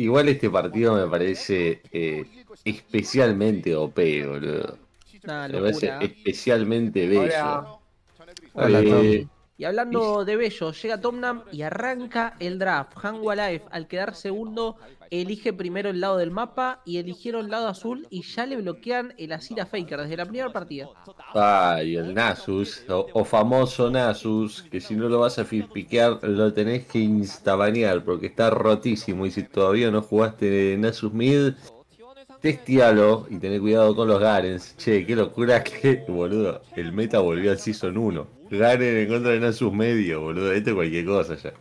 Igual este partido me parece eh, especialmente OP, boludo. me parece especialmente bello. Eh, y hablando de Bello, llega Tomnam y arranca el draft. Hangua Life, al quedar segundo, elige primero el lado del mapa y eligieron el lado azul y ya le bloquean el Asira Faker desde la primera partida. Ay, el Nasus, o, famoso Nasus, que si no lo vas a piquear lo tenés que instabanear porque está rotísimo. Y si todavía no jugaste Nasus Mid, testialo y tenés cuidado con los Garens. Che, qué locura que, boludo, el meta volvió al Season 1. Ganen en contra de Nasus medio, boludo. Esto cualquier cosa ya.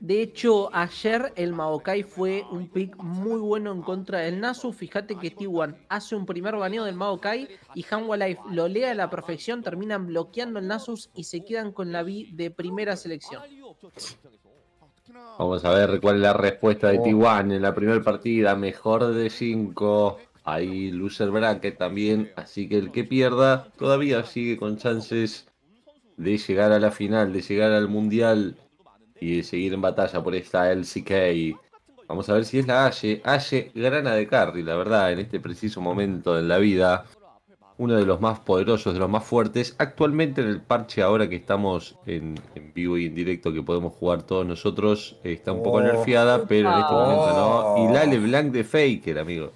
De hecho, ayer el Maokai fue un pick muy bueno en contra del Nasus. Fíjate que T1 hace un primer baneo del Maokai y Hanwha Life lo lea a la perfección, terminan bloqueando el Nasus y se quedan con la B de primera selección. Vamos a ver cuál es la respuesta de T1 en la primera partida. Mejor de 5. Ahí loser bracket también, así que el que pierda todavía sigue con chances de llegar a la final, de llegar al mundial y de seguir en batalla por esta LCK. Vamos a ver si es la Aye. Aye, grana de carry, la verdad, en este preciso momento en la vida. Uno de los más poderosos, de los más fuertes. Actualmente en el parche, ahora que estamos en, vivo y en directo, que podemos jugar todos nosotros, está un poco oh. nerfeada, pero en este oh. momento no. Y Lale Blanc de Faker, amigo.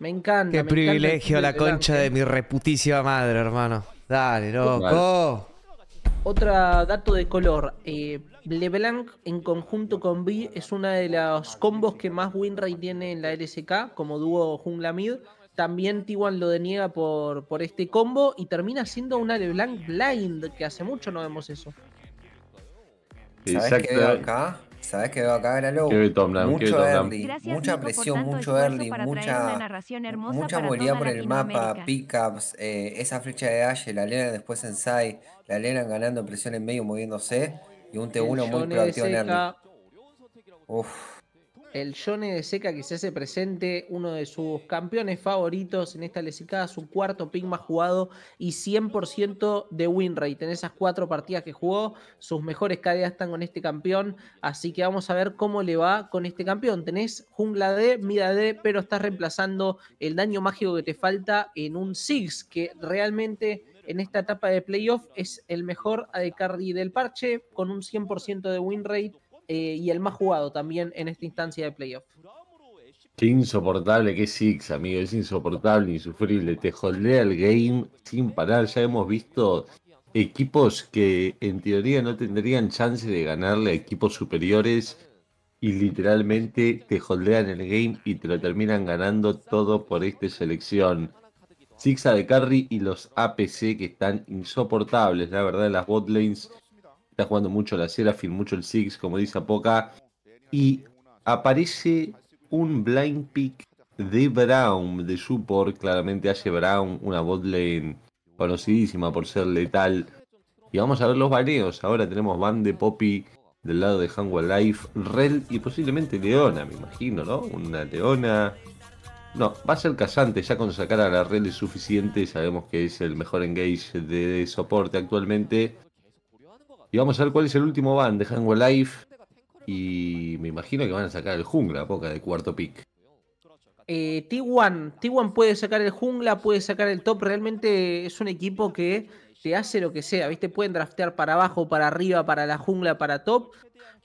Me encanta. Qué privilegio la concha de mi reputísima madre, hermano. Dale, loco. Otra dato de color. Eh, LeBlanc en conjunto con B es una de los combos que más winrate tiene en la LSK como dúo jungla mid. También T1 lo deniega por, por este combo y termina siendo una LeBlanc blind, que hace mucho no vemos eso. acá? ¿Sabes qué veo acá, low? Mucho early, mucha presión, mucho early, mucha, mucha movilidad por el mapa, pickups, eh, esa flecha de Ashe, la Lena después en side, la Lena ganando presión en medio moviéndose y un T1 muy proactivo en early. Uf el Yone de Seca que se hace presente uno de sus campeones favoritos en esta lesicada, su cuarto pick más jugado y 100% de win rate en esas cuatro partidas que jugó. Sus mejores cadenas están con este campeón, así que vamos a ver cómo le va con este campeón. Tenés jungla D, mira D, pero estás reemplazando el daño mágico que te falta en un Six, que realmente en esta etapa de playoff es el mejor AD Carry del parche, con un 100% de win rate eh, y el más jugado también en esta instancia de playoff. Qué insoportable que es Six, amigo. Es insoportable, insufrible. Te holdea el game sin parar. Ya hemos visto equipos que en teoría no tendrían chance de ganarle a equipos superiores y literalmente te holdean el game y te lo terminan ganando todo por esta selección. Sixa de Carry y los APC que están insoportables, la verdad, las botlanes está jugando mucho la Seraphim, mucho el Six, como dice poca, Y aparece un blind pick de Brown, de support, claramente hace Brown una botlane conocidísima por ser letal. Y vamos a ver los baneos. Ahora tenemos Van de Poppy del lado de Hanwha Life, Rel y posiblemente Leona, me imagino, ¿no? Una Leona. No, va a ser casante, ya con sacar a la Rel es suficiente. Sabemos que es el mejor engage de soporte actualmente. Y vamos a ver cuál es el último van de Hangwell Life. Y me imagino que van a sacar el jungla, poca de cuarto pick. T1, eh, T1 puede sacar el jungla, puede sacar el top. Realmente es un equipo que te hace lo que sea, ¿viste? Pueden draftear para abajo, para arriba, para la jungla, para top.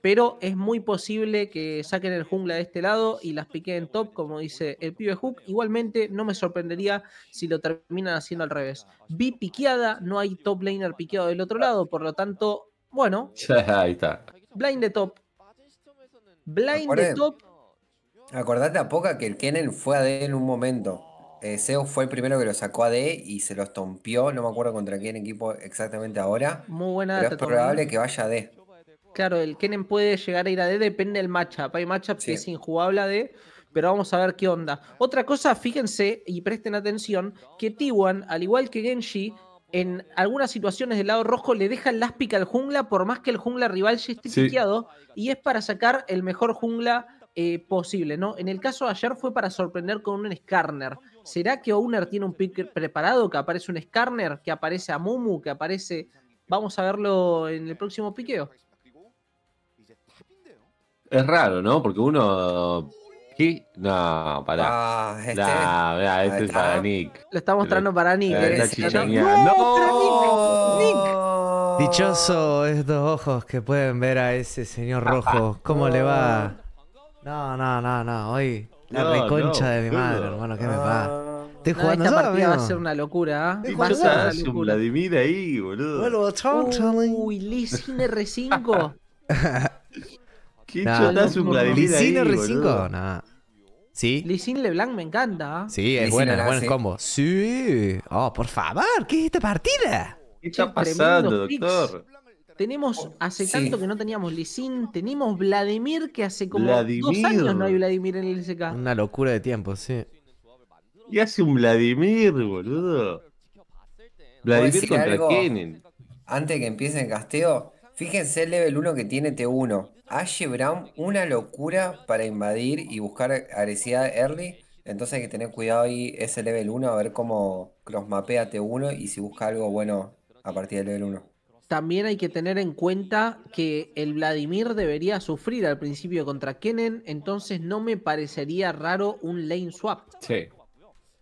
Pero es muy posible que saquen el jungla de este lado y las piquen top, como dice el pibe Hook. Igualmente, no me sorprendería si lo terminan haciendo al revés. Vi piqueada, no hay top laner piqueado del otro lado, por lo tanto, bueno. Ahí está. Blind the top. Blind top. Acordate a poca que el Kenen fue a D en un momento. Eh, Zeus fue el primero que lo sacó a D y se los tompió. No me acuerdo contra quién equipo exactamente ahora. Muy buena pero Es probable que vaya a D. Claro, el Kennen puede llegar a ir a D, depende del matchup. Hay matchups que es injugable a D pero vamos a ver qué onda. Otra cosa, fíjense y presten atención, que t al igual que Genji, en algunas situaciones del lado rojo le dejan láspica al jungla, por más que el jungla rival ya esté piqueado, y es para sacar el mejor jungla eh, posible, ¿no? En el caso de ayer fue para sorprender con un Skarner. ¿Será que Owner tiene un pick preparado? Que aparece un Skarner, que aparece a Mumu, que aparece. Vamos a verlo en el próximo piqueo. Es raro, ¿no? Porque uno ¿Qué? No, para. Ah, este, este es para Nick. Lo está mostrando para Nick. Eh, no, no, Nick. Dichoso estos ojos que pueden ver a ese señor rojo. ¿Cómo le va? No, no, no, no. Hoy la reconcha de mi madre, hermano. ¿Qué me va? Ah. Te no, esta partida va a ser una locura. ¿eh? ¿ah? ¿Qué Un Vladimir ahí, boludo. Bueno, Uy, Lee R5. Qué nah, no, Licino R5, nada. ¿Sí? Licin Leblanc me encanta. ¿ah? Sí, es bueno, es buen combo. Sí. Oh, por favor, ¿qué es esta partida? ¿Qué está pasando, doctor? Tenemos hace tanto que no teníamos Licin, tenemos Vladimir que hace como Vladimir. dos años no hay Vladimir en el SK. Una locura de tiempo, sí. Y hace un Vladimir, boludo. Vladimir contra Kenin. Antes que empiece el casteo, Fíjense el level 1 que tiene T1. Ashe Brown, una locura para invadir y buscar agresividad early. Entonces hay que tener cuidado ahí ese level 1, a ver cómo crossmapea T1 y si busca algo bueno a partir del level 1 también hay que tener en cuenta que el Vladimir debería sufrir al principio contra Kennen, entonces no me parecería raro un lane swap. Sí.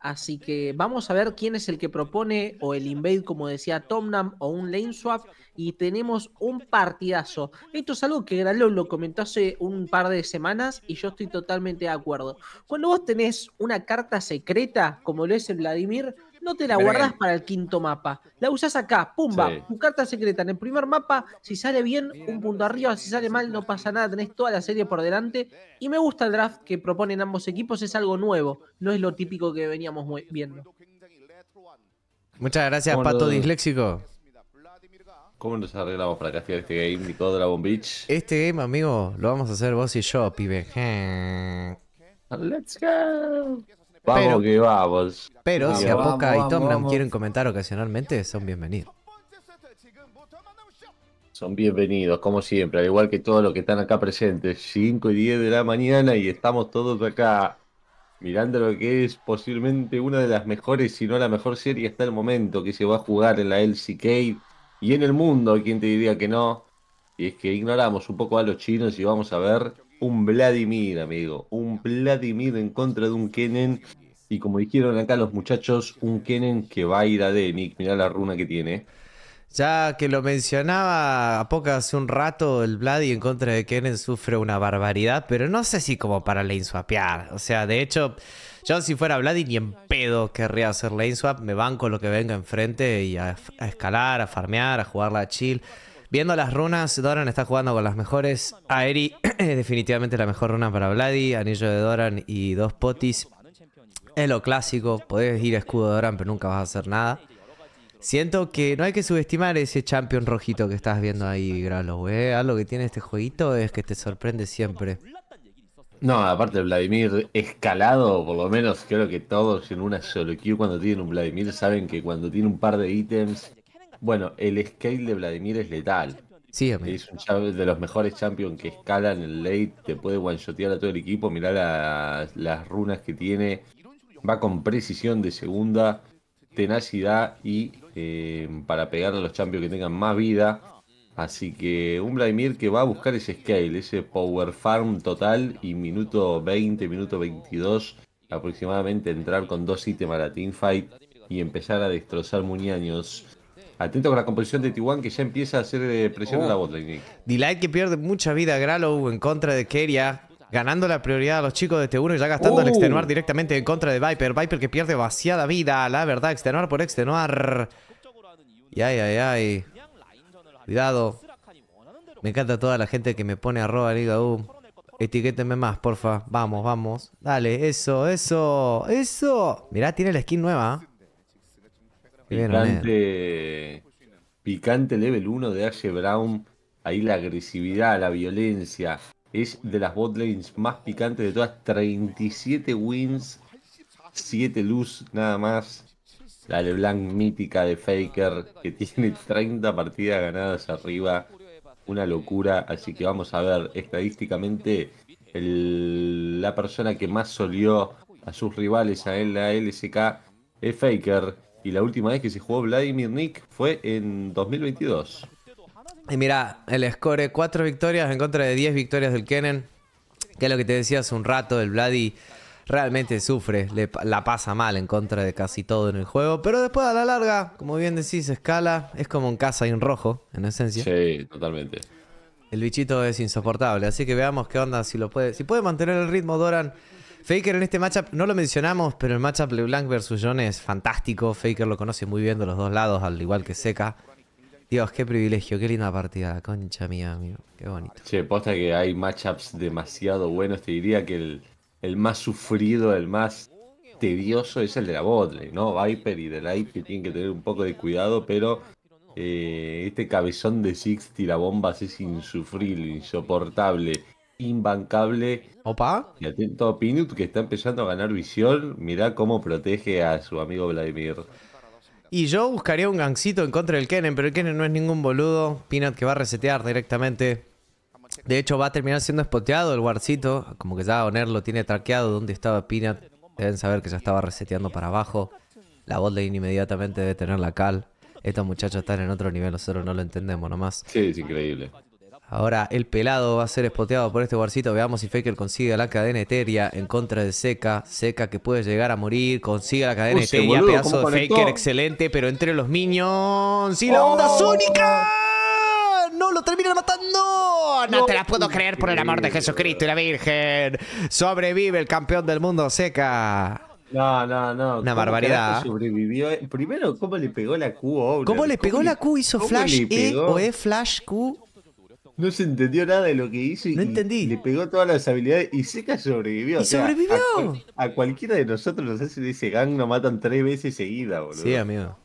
Así que vamos a ver quién es el que propone o el invade, como decía Tomnam, o un lane swap. Y tenemos un partidazo. Esto es algo que Gralón lo comentó hace un par de semanas y yo estoy totalmente de acuerdo. Cuando vos tenés una carta secreta, como lo es el Vladimir, no te la guardas para el quinto mapa. La usas acá, pumba, tu carta secreta en el primer mapa. Si sale bien, un punto arriba. Si sale mal, no pasa nada. Tenés toda la serie por delante. Y me gusta el draft que proponen ambos equipos. Es algo nuevo. No es lo típico que veníamos viendo. Muchas gracias, Pato Disléxico. ¿Cómo nos arreglamos para castigar este game, Nico Dragon Beach? Este game, amigo, lo vamos a hacer vos y yo, pibe. Let's go. Vamos que vamos. Pero si Apoca y Tomnam quieren comentar ocasionalmente, son bienvenidos. Son bienvenidos, como siempre, al igual que todos los que están acá presentes, 5 y 10 de la mañana y estamos todos acá mirando lo que es posiblemente una de las mejores, si no la mejor serie hasta el momento que se va a jugar en la LCK y en el mundo, ¿quién te diría que no? Y es que ignoramos un poco a los chinos y vamos a ver un Vladimir, amigo. Un Vladimir en contra de un Kenen. Y como dijeron acá los muchachos, un Kenen que va a ir a demic Mirá la runa que tiene. Ya que lo mencionaba a pocas hace un rato, el Vladi en contra de Kennen sufre una barbaridad, pero no sé si como para lane swapear. O sea, de hecho, yo si fuera Vladimir ni en pedo querría hacer lane swap. Me banco lo que venga enfrente y a, escalar, a farmear, a jugar la chill. Viendo las runas, Doran está jugando con las mejores. Aeri, definitivamente la mejor runa para Vladi. Anillo de Doran y dos potis. Es lo clásico, podés ir a escudo de Doran, pero nunca vas a hacer nada. Siento que no hay que subestimar ese champion rojito que estás viendo ahí, Gralo, ¿eh? Algo que tiene este jueguito es que te sorprende siempre. No, aparte Vladimir escalado, por lo menos creo que todos en una solo queue cuando tienen un Vladimir saben que cuando tiene un par de ítems bueno, el scale de Vladimir es letal. Sí, Es un de los mejores champions que escalan el late, te puede one-shotear a todo el equipo, mirá las, runas que tiene, va con precisión de segunda, tenacidad y eh, para pegar a los champions que tengan más vida. Así que un Vladimir que va a buscar ese scale, ese power farm total y minuto 20, minuto 22 aproximadamente entrar con dos ítems a la teamfight y empezar a destrozar muñaños. Atento con la composición de Tijuán que ya empieza a hacer eh, presión en la oh. botlane. Delight que pierde mucha vida Gralow en contra de Keria. Ganando la prioridad a los chicos de T1 y ya gastando el uh. extenuar directamente en contra de Viper. Viper que pierde vaciada vida, la verdad, extenuar por extenuar. Y ay, ay, ay. Cuidado. Me encanta toda la gente que me pone arroba liga U. Etiquétenme más, porfa. Vamos, vamos. Dale, eso, eso, eso. Mirá, tiene la skin nueva. ¿eh? Picante, level 1 de Ashe Brown. Ahí la agresividad, la violencia. Es de las botlanes más picantes de todas. 37 wins, 7 luz nada más. La LeBlanc mítica de Faker, que tiene 30 partidas ganadas arriba. Una locura. Así que vamos a ver estadísticamente la persona que más solió a sus rivales, a él, la LSK, es Faker y la última vez que se jugó Vladimir Nick fue en 2022. Y mira, el score 4 victorias en contra de 10 victorias del Kenen. Que es lo que te decía hace un rato, el Vladi realmente sufre, le, la pasa mal en contra de casi todo en el juego. Pero después a la larga, como bien decís, escala, es como en casa y en rojo, en esencia. Sí, totalmente. El bichito es insoportable, así que veamos qué onda, si lo puede, si puede mantener el ritmo Doran Faker en este matchup, no lo mencionamos, pero el matchup LeBlanc versus John es fantástico. Faker lo conoce muy bien de los dos lados, al igual que Seca. Dios, qué privilegio, qué linda partida, concha mía, amigo. Qué bonito. Che, posta que hay matchups demasiado buenos. Te diría que el, más sufrido, el más tedioso es el de la botley, ¿no? Viper y Delight que tienen que tener un poco de cuidado, pero eh, este cabezón de Six tirabombas es insufrible, insoportable imbancable. Opa. Y atento a Pinut que está empezando a ganar visión. Mirá cómo protege a su amigo Vladimir. Y yo buscaría un gancito en contra del Kennen, pero el Kennen no es ningún boludo. Pinut que va a resetear directamente. De hecho, va a terminar siendo spoteado el guardcito Como que ya Oner lo tiene traqueado donde estaba Pinat. Deben saber que ya estaba reseteando para abajo. La botlane inmediatamente debe tener la cal. Estos muchachos están en otro nivel, nosotros no lo entendemos nomás. Sí, es increíble. Ahora el pelado va a ser espoteado por este guarcito. Veamos si Faker consigue la cadena eteria en contra de Seca. Seca que puede llegar a morir. Consigue la cadena Etheria. eteria. pedazo de Faker, excelente. Pero entre los minions y la oh. onda sónica. No, lo terminan matando. No, te la puedo creer por el amor de Jesucristo y la Virgen. Sobrevive el campeón del mundo, Seca. No, no, no. Una barbaridad. ¿ah? Primero, ¿cómo le pegó la Q? ¿Cómo le pegó la Q? ¿Hizo Flash E o E Flash Q? No se entendió nada de lo que hizo no entendí. le pegó todas las habilidades y Seca sobrevivió. A, cualquiera de nosotros nos hace ese gang nos matan tres veces seguida, boludo. Sí, amigo.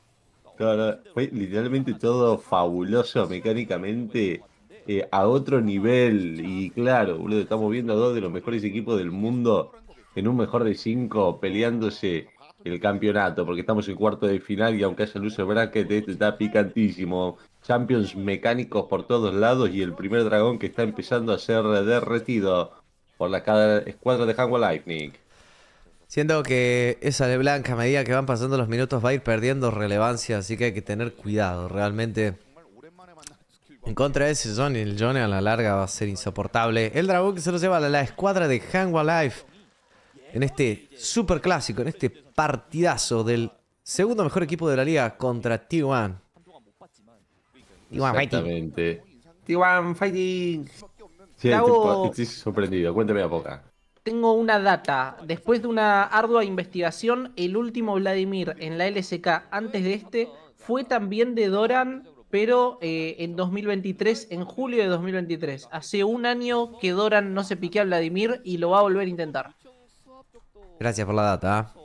fue literalmente todo fabuloso mecánicamente eh, a otro nivel. Y claro, boludo, estamos viendo a dos de los mejores equipos del mundo en un mejor de cinco peleándose el campeonato, porque estamos en cuarto de final y aunque haya el bracket, este está picantísimo. Champions mecánicos por todos lados y el primer dragón que está empezando a ser derretido por la escuadra de Hangwa Lightning. Siento que esa de blanca a medida que van pasando los minutos va a ir perdiendo relevancia, así que hay que tener cuidado, realmente. En contra de ese Johnny, el Johnny a la larga va a ser insoportable. El dragón que se lo lleva a la escuadra de Hangwa Life en este super clásico, en este partidazo del segundo mejor equipo de la liga contra T1 t Exactamente. Fighting. t Fighting. estoy sorprendido. Cuénteme a poca. Tengo una data. Después de una ardua investigación, el último Vladimir en la LSK antes de este fue también de Doran, pero eh, en 2023, en julio de 2023. Hace un año que Doran no se pique a Vladimir y lo va a volver a intentar. Gracias por la data. ¿ah?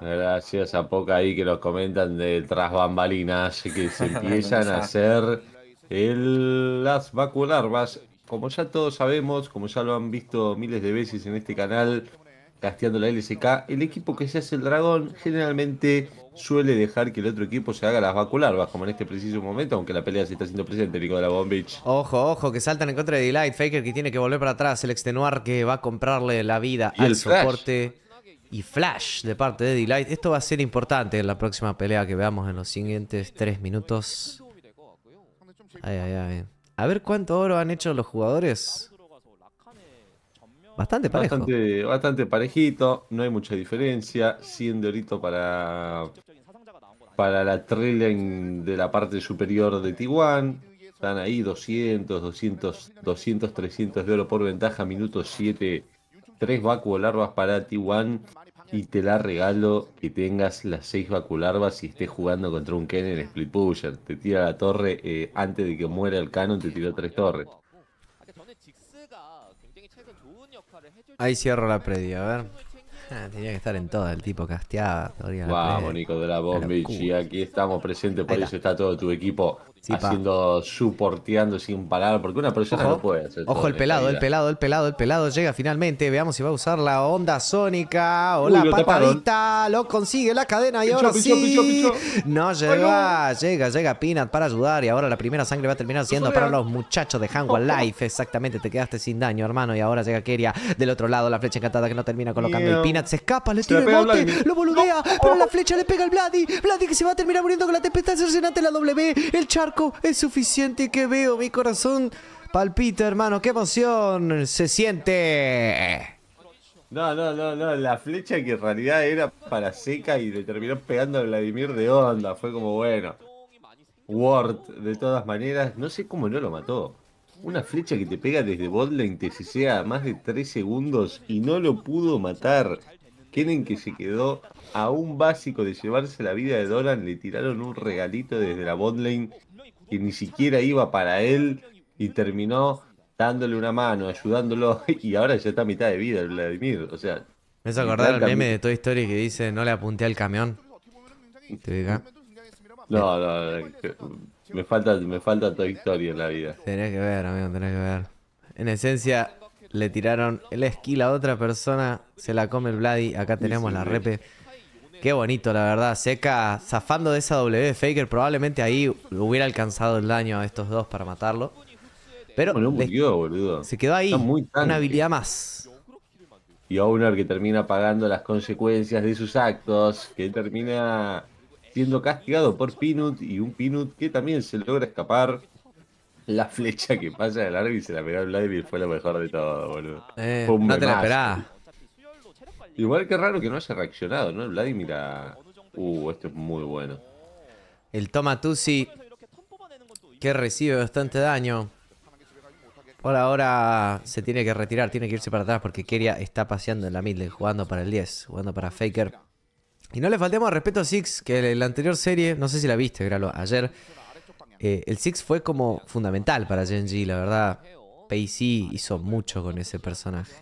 Gracias a poca ahí que nos comentan de tras bambalinas que se empiezan a hacer el, las vacularvas. Como ya todos sabemos, como ya lo han visto miles de veces en este canal, casteando la LSK, el equipo que se hace el dragón generalmente suele dejar que el otro equipo se haga las vacularvas, como en este preciso momento, aunque la pelea se está haciendo presente, Nico de la Bombich. Ojo, ojo, que saltan en contra de Delight, Faker que tiene que volver para atrás, el extenuar que va a comprarle la vida al soporte y Flash de parte de Delight. Esto va a ser importante en la próxima pelea que veamos en los siguientes 3 minutos. A ver cuánto oro han hecho los jugadores. Bastante parejo. Bastante, parejito, no hay mucha diferencia. 100 de orito para, para la trailing de la parte superior de Tiguan. Están ahí 200, 200, 200, 300 de oro por ventaja. Minuto 7, 3 vacuo larvas para Tiguan. Y te la regalo que tengas las seis vacularvas y estés jugando contra un Ken en Split Pusher. Te tira la torre eh, antes de que muera el canon, te tira tres torres. Ahí cierro la predio, a ver. Ah, tenía que estar en todas, el tipo casteaba. Vamos, Nico de la Y aquí estamos presentes, por eso está todo tu equipo haciendo suporteando sin parar, porque una persona no puede hacer. Ojo, el pelado, el pelado, el pelado, el pelado llega finalmente. Veamos si va a usar la onda sónica o la patadita. Lo consigue la cadena y ahora sí. no llega, llega, llega Peanut para ayudar. Y ahora la primera sangre va a terminar siendo para los muchachos de Hangwall Life. Exactamente, te quedaste sin daño, hermano. Y ahora llega Keria del otro lado, la flecha encantada que no termina colocando. Y El Peanut se escapa, le tira el bote, lo boludea, pero la flecha le pega al Vladi. Vladi que se va a terminar muriendo con la tempestad cercenante la W. El charco es suficiente que veo mi corazón palpita, hermano. ¡Qué emoción se siente! No, no, no, no. La flecha que en realidad era para seca y le terminó pegando a Vladimir de onda. Fue como bueno. Ward, de todas maneras, no sé cómo no lo mató. Una flecha que te pega desde botlane te sea más de 3 segundos y no lo pudo matar. Quieren que se quedó a un básico de llevarse la vida de Doran, le tiraron un regalito desde la botlane ni siquiera iba para él y terminó dándole una mano, ayudándolo y ahora ya está a mitad de vida Vladimir, o sea... Me hace acordar el meme de toda historia que dice, no le apunté al camión. No, no, me falta, me falta Toy Story en la vida. Tenés que ver, amigo, tenés que ver. En esencia, le tiraron el esquí a otra persona, se la come el Vladi, acá tenemos la repe. Qué bonito, la verdad. Seca, zafando de esa W de Faker, probablemente ahí hubiera alcanzado el daño a estos dos para matarlo. Pero murió, se quedó ahí. Muy una habilidad más. Y Owner que termina pagando las consecuencias de sus actos, que termina siendo castigado por Pinut y un Pinut que también se logra escapar. La flecha que pasa del árbitro y se la pegó a Vladimir fue lo mejor de todo, boludo. Eh, no te la esperaba. Igual que raro que no haya reaccionado, ¿no? Vladimir Uh, esto es muy bueno. El Tomatuzzi, que recibe bastante daño. Por ahora se tiene que retirar, tiene que irse para atrás porque Keria está paseando en la milde, jugando para el 10, jugando para Faker. Y no le faltemos respeto a Six, que en la anterior serie, no sé si la viste, Gralo, ayer, eh, el Six fue como fundamental para Genji, la verdad. PC hizo mucho con ese personaje.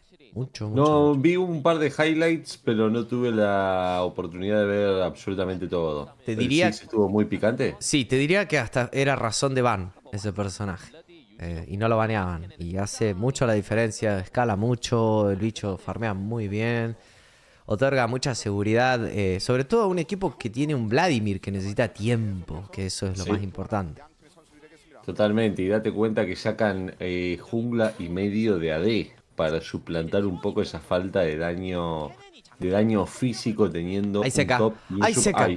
No, vi un par de highlights, pero no tuve la oportunidad de ver absolutamente todo. Te diría. que estuvo muy picante. Sí, te diría que hasta era razón de van ese personaje. Eh, y no lo baneaban. Y hace mucho la diferencia, escala mucho, el bicho farmea muy bien, otorga mucha seguridad, eh, sobre todo a un equipo que tiene un Vladimir que necesita tiempo, que eso es lo más importante. Totalmente, y date cuenta que sacan eh, jungla y medio de AD para suplantar un poco esa falta de daño de daño físico teniendo Ahí seca. un top seca.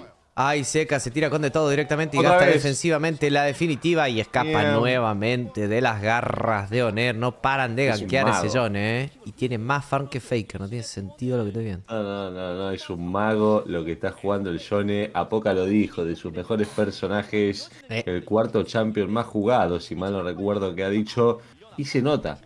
seca, se tira con de todo directamente y gasta defensivamente la definitiva y escapa nuevamente de las garras de Oner. No paran de ganquear ese John, ¿eh? Y tiene más farm que Faker, no tiene sentido lo que estoy viendo. No, no, no, es un mago lo que está jugando el eh. a poca lo dijo, de sus mejores personajes, eh. el cuarto champion más jugado, si mal no recuerdo que ha dicho. Y se nota,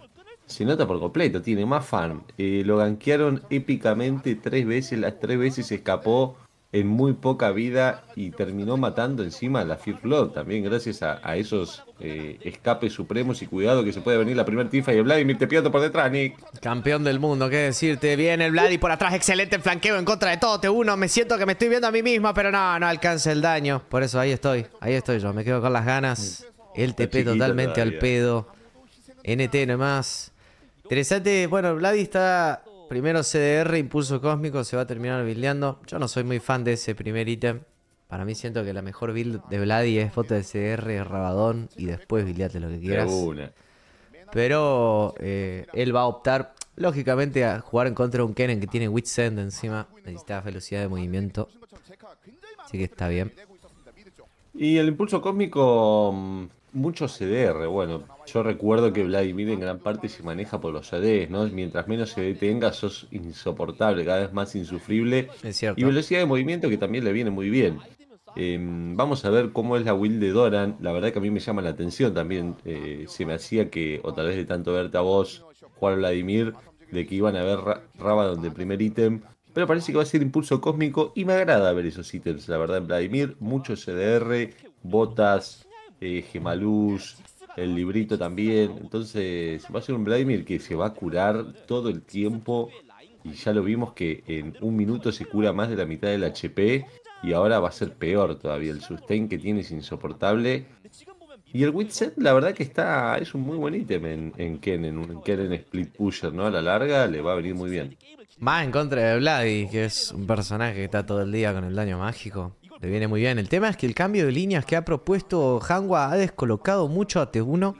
se nota por completo, tiene más farm. Eh, lo ganquearon épicamente tres veces, las tres veces escapó en muy poca vida y terminó matando encima a la Fear Lord también gracias a, esos eh, escapes supremos y cuidado que se puede venir la primera tifa y el Vladimir te pierdo por detrás, Nick. Campeón del mundo, qué decirte. Viene el vladimir por atrás, excelente el flanqueo en contra de todo, te uno, me siento que me estoy viendo a mí misma, pero no, no alcanza el daño. Por eso ahí estoy, ahí estoy yo, me quedo con las ganas. El TP totalmente al pedo. NT nomás, Interesante, bueno, Vladi está primero CDR, impulso cósmico, se va a terminar buildeando. Yo no soy muy fan de ese primer ítem. Para mí siento que la mejor build de Vladi es foto de CDR, rabadón y después buildeate lo que quieras. Pero eh, él va a optar, lógicamente, a jugar en contra de un Kennen que tiene Witch Send encima. Necesita velocidad de movimiento. Así que está bien. Y el impulso cósmico mm, mucho CDR. Bueno, yo recuerdo que Vladimir en gran parte se maneja por los CDs, ¿no? Mientras menos CD tengas, sos insoportable, cada vez más insufrible. Es Y velocidad de movimiento que también le viene muy bien. Em, vamos a ver cómo es la Will de Doran. La verdad que a mí me llama la atención también. Eh, se me hacía que, o tal vez de tanto verte a vos, jugar Vladimir, de que iban a ver Rabadon de primer ítem. Pero parece que va a ser impulso cósmico y me agrada ver esos ítems, la verdad, en Vladimir. Mucho CDR, botas, eh, el librito también. Entonces va a ser un Vladimir que se va a curar todo el tiempo. Y ya lo vimos que en un minuto se cura más de la mitad del HP. Y ahora va a ser peor todavía. El sustain que tiene es insoportable. Y el Witset, la verdad que está es un muy buen ítem en, en un Kennen Split Pusher, ¿no? A la larga le va a venir muy bien. más en contra de Vladi, que es un personaje que está todo el día con el daño mágico. Le viene muy bien. El tema es que el cambio de líneas que ha propuesto Hangua ha descolocado mucho a T1.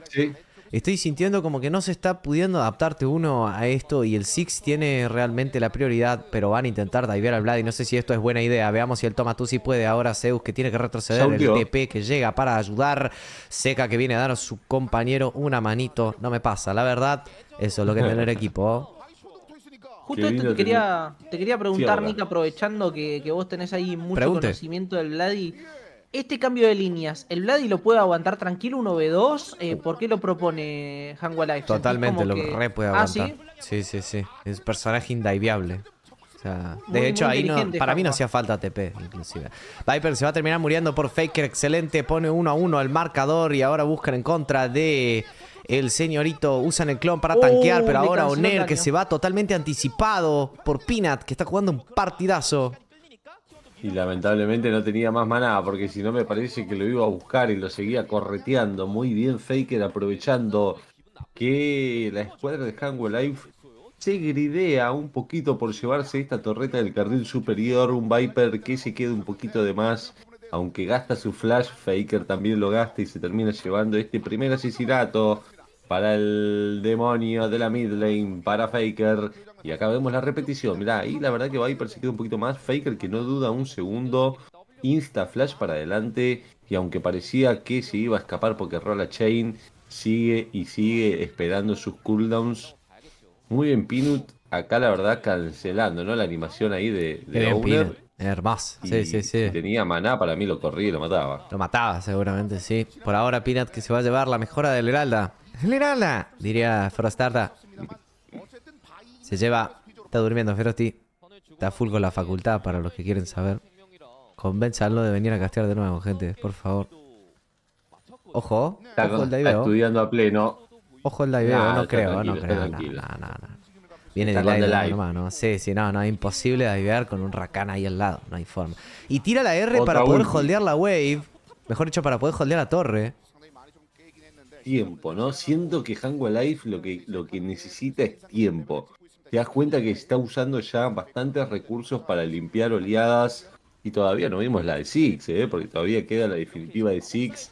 Estoy sintiendo como que no se está pudiendo adaptar T1 a esto y el Six tiene realmente la prioridad, pero van a intentar divear al Vlad y no sé si esto es buena idea. Veamos si el Toma si puede ahora Zeus que tiene que retroceder, el TP que llega para ayudar, Seca que viene a dar a su compañero una manito. No me pasa, la verdad, eso es lo que tiene el equipo. Justo esto te quería, te quería preguntar, Nick, aprovechando que, vos tenés ahí mucho conocimiento del Vladi. Este cambio de líneas, ¿el Vladi lo puede aguantar tranquilo, 1v2? 2 eh, ¿Por qué lo propone Hangua Totalmente, lo puede ah, aguantar. sí? sí, sí, Es personaje indaiviable. O sea, de hecho, ahí para mí no hacía falta TP, inclusive. Viper se va a terminar muriendo por Faker, excelente, pone 1 a 1 el marcador y ahora buscan en contra de el señorito usa el clon para tanquear, uh, pero ahora Oner que se va totalmente anticipado por Peanut, que está jugando un partidazo. Y lamentablemente no tenía más manada, porque si no me parece que lo iba a buscar y lo seguía correteando. Muy bien Faker aprovechando que la escuadra de Hango Life se gridea un poquito por llevarse esta torreta del carril superior, un Viper que se queda un poquito de más. Aunque gasta su flash, Faker también lo gasta y se termina llevando este primer asesinato para el demonio de la mid lane, para Faker. Y acá vemos la repetición. Mirá, ahí la verdad que va a ir perseguido un poquito más. Faker que no duda un segundo. Insta flash para adelante. Y aunque parecía que se iba a escapar porque rola chain, sigue y sigue esperando sus cooldowns. Muy bien, Pinut. Acá la verdad cancelando, ¿no? La animación ahí de, de owner. Hermas, sí, sí, sí. Tenía maná, para mí lo corrí y lo mataba. Lo mataba, seguramente, sí. Por ahora, Pinat que se va a llevar la mejora del Heralda. ¡Generala! diría Frostarda. Se lleva. Está durmiendo, Ferotti Está full con la facultad para los que quieren saber. Convénzalo de venir a castear de nuevo, gente, por favor. Ojo, está, estudiando a pleno. Ojo el diveo, no creo, no creo. Viene está de live, hermano. Sí, sí, no, no, es imposible divear con un Rakan ahí al lado, no hay forma. Y tira la R para poder holdear la wave. Mejor dicho, para poder holdear la torre tiempo, ¿no? Siento que Hango Life lo que, lo que necesita es tiempo. Te das cuenta que está usando ya bastantes recursos para limpiar oleadas. Y todavía no vimos la de Six, ¿eh? porque todavía queda la definitiva de Six.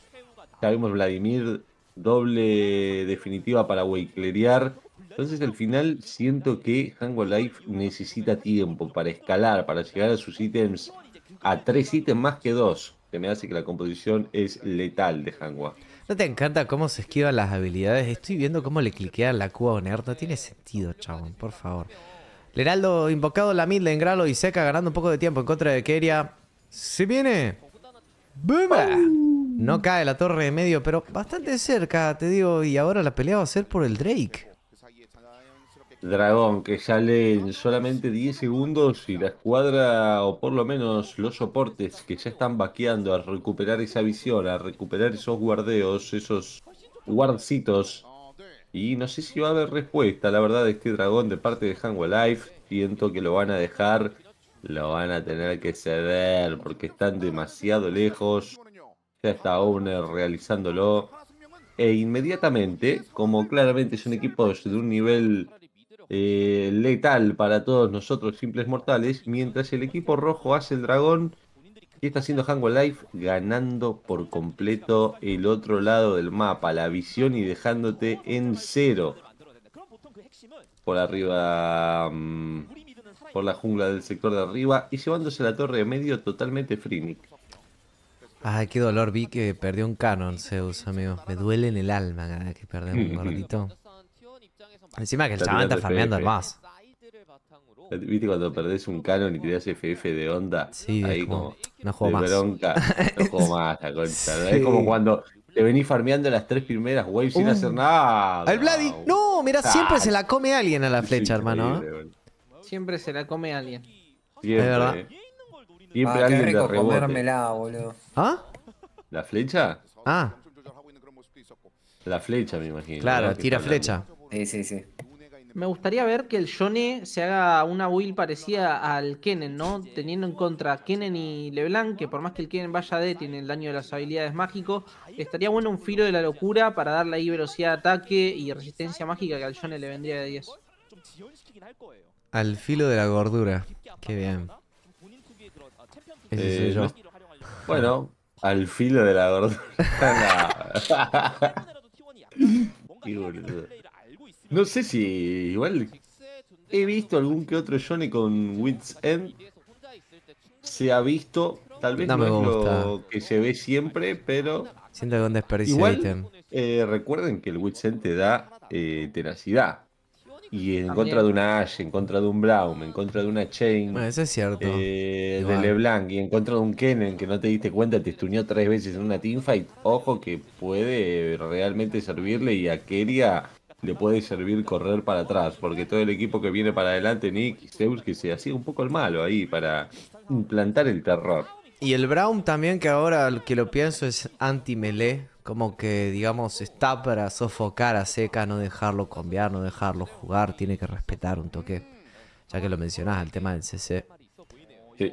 Ya vimos Vladimir doble definitiva para Weiklerear. Entonces al final siento que Hango Life necesita tiempo para escalar, para llegar a sus ítems, a tres ítems más que dos. Que me hace que la composición es letal de Hango. ¿No te encanta cómo se esquivan las habilidades? Estoy viendo cómo le cliquea la cuba Oner. No tiene sentido, chabón, por favor. Leraldo invocado la en Gralo y Seca ganando un poco de tiempo en contra de Keria. ¡Se viene! ¡Boom! No cae la torre de medio, pero bastante cerca, te digo. Y ahora la pelea va a ser por el Drake. Dragón que sale en solamente 10 segundos y la escuadra, o por lo menos los soportes que ya están vaqueando a recuperar esa visión, a recuperar esos guardeos, esos guardcitos. Y no sé si va a haber respuesta, la verdad, de este dragón de parte de Hango Life. Siento que lo van a dejar, lo van a tener que ceder porque están demasiado lejos. Ya está Owner realizándolo. E inmediatamente, como claramente es un equipo de un nivel eh, letal para todos nosotros simples mortales, mientras el equipo rojo hace el dragón y está haciendo Hango Life ganando por completo el otro lado del mapa, la visión y dejándote en cero. Por arriba, mm, por la jungla del sector de arriba y llevándose la torre de medio totalmente free, Ay, qué dolor, vi que perdió un canon Zeus, amigo. Me duele en el alma que perdemos un gordito. Encima que el chaval está farmeando el más. ¿Viste cuando perdés un canon y tirás FF de onda? Sí, ahí como, no juego más. no juego más la concha. Es como cuando te venís farmeando las tres primeras waves sin uh. hacer nada. El Vladi, no, mira, siempre se la come alguien a la flecha, hermano. Siempre se la come alguien. Siempre, es verdad. Eh. Siempre ah, alguien qué comérmela, boludo. ¿Ah? ¿La flecha? Ah. La flecha, me imagino. Claro, tira flecha. Me gustaría ver que el Shone se haga una build parecida al Kennen, ¿no? Teniendo en contra Kennen y LeBlanc, que por más que el Kennen vaya de, tiene el daño de las habilidades mágicos, estaría bueno un filo de la locura para darle ahí velocidad de ataque y resistencia mágica que al Shone le vendría de 10. Al filo de la gordura. Qué bien. Eh, bueno, al filo de la gordura. Qué no sé si igual he visto algún que otro Johnny con Wits End. Se ha visto, tal vez no, es lo que se ve siempre, pero. Siento que desperdicio igual, eh, recuerden que el Wits End te da eh, tenacidad. Y en contra de una Ashe, en contra de un Brown, en contra de una Chain. Bueno, eso es cierto. Eh, de LeBlanc y en contra de un Kennen que no te diste cuenta, te estuñó tres veces en una teamfight. Ojo que puede realmente servirle y a Keria le puede servir correr para atrás, porque todo el equipo que viene para adelante, Nick y que se hacía un poco el malo ahí para implantar el terror. Y el Brown también, que ahora que lo pienso es anti-melee, como que digamos está para sofocar a Seca, no dejarlo cambiar, no dejarlo jugar, tiene que respetar un toque, ya que lo mencionás, el tema del CC. Sí.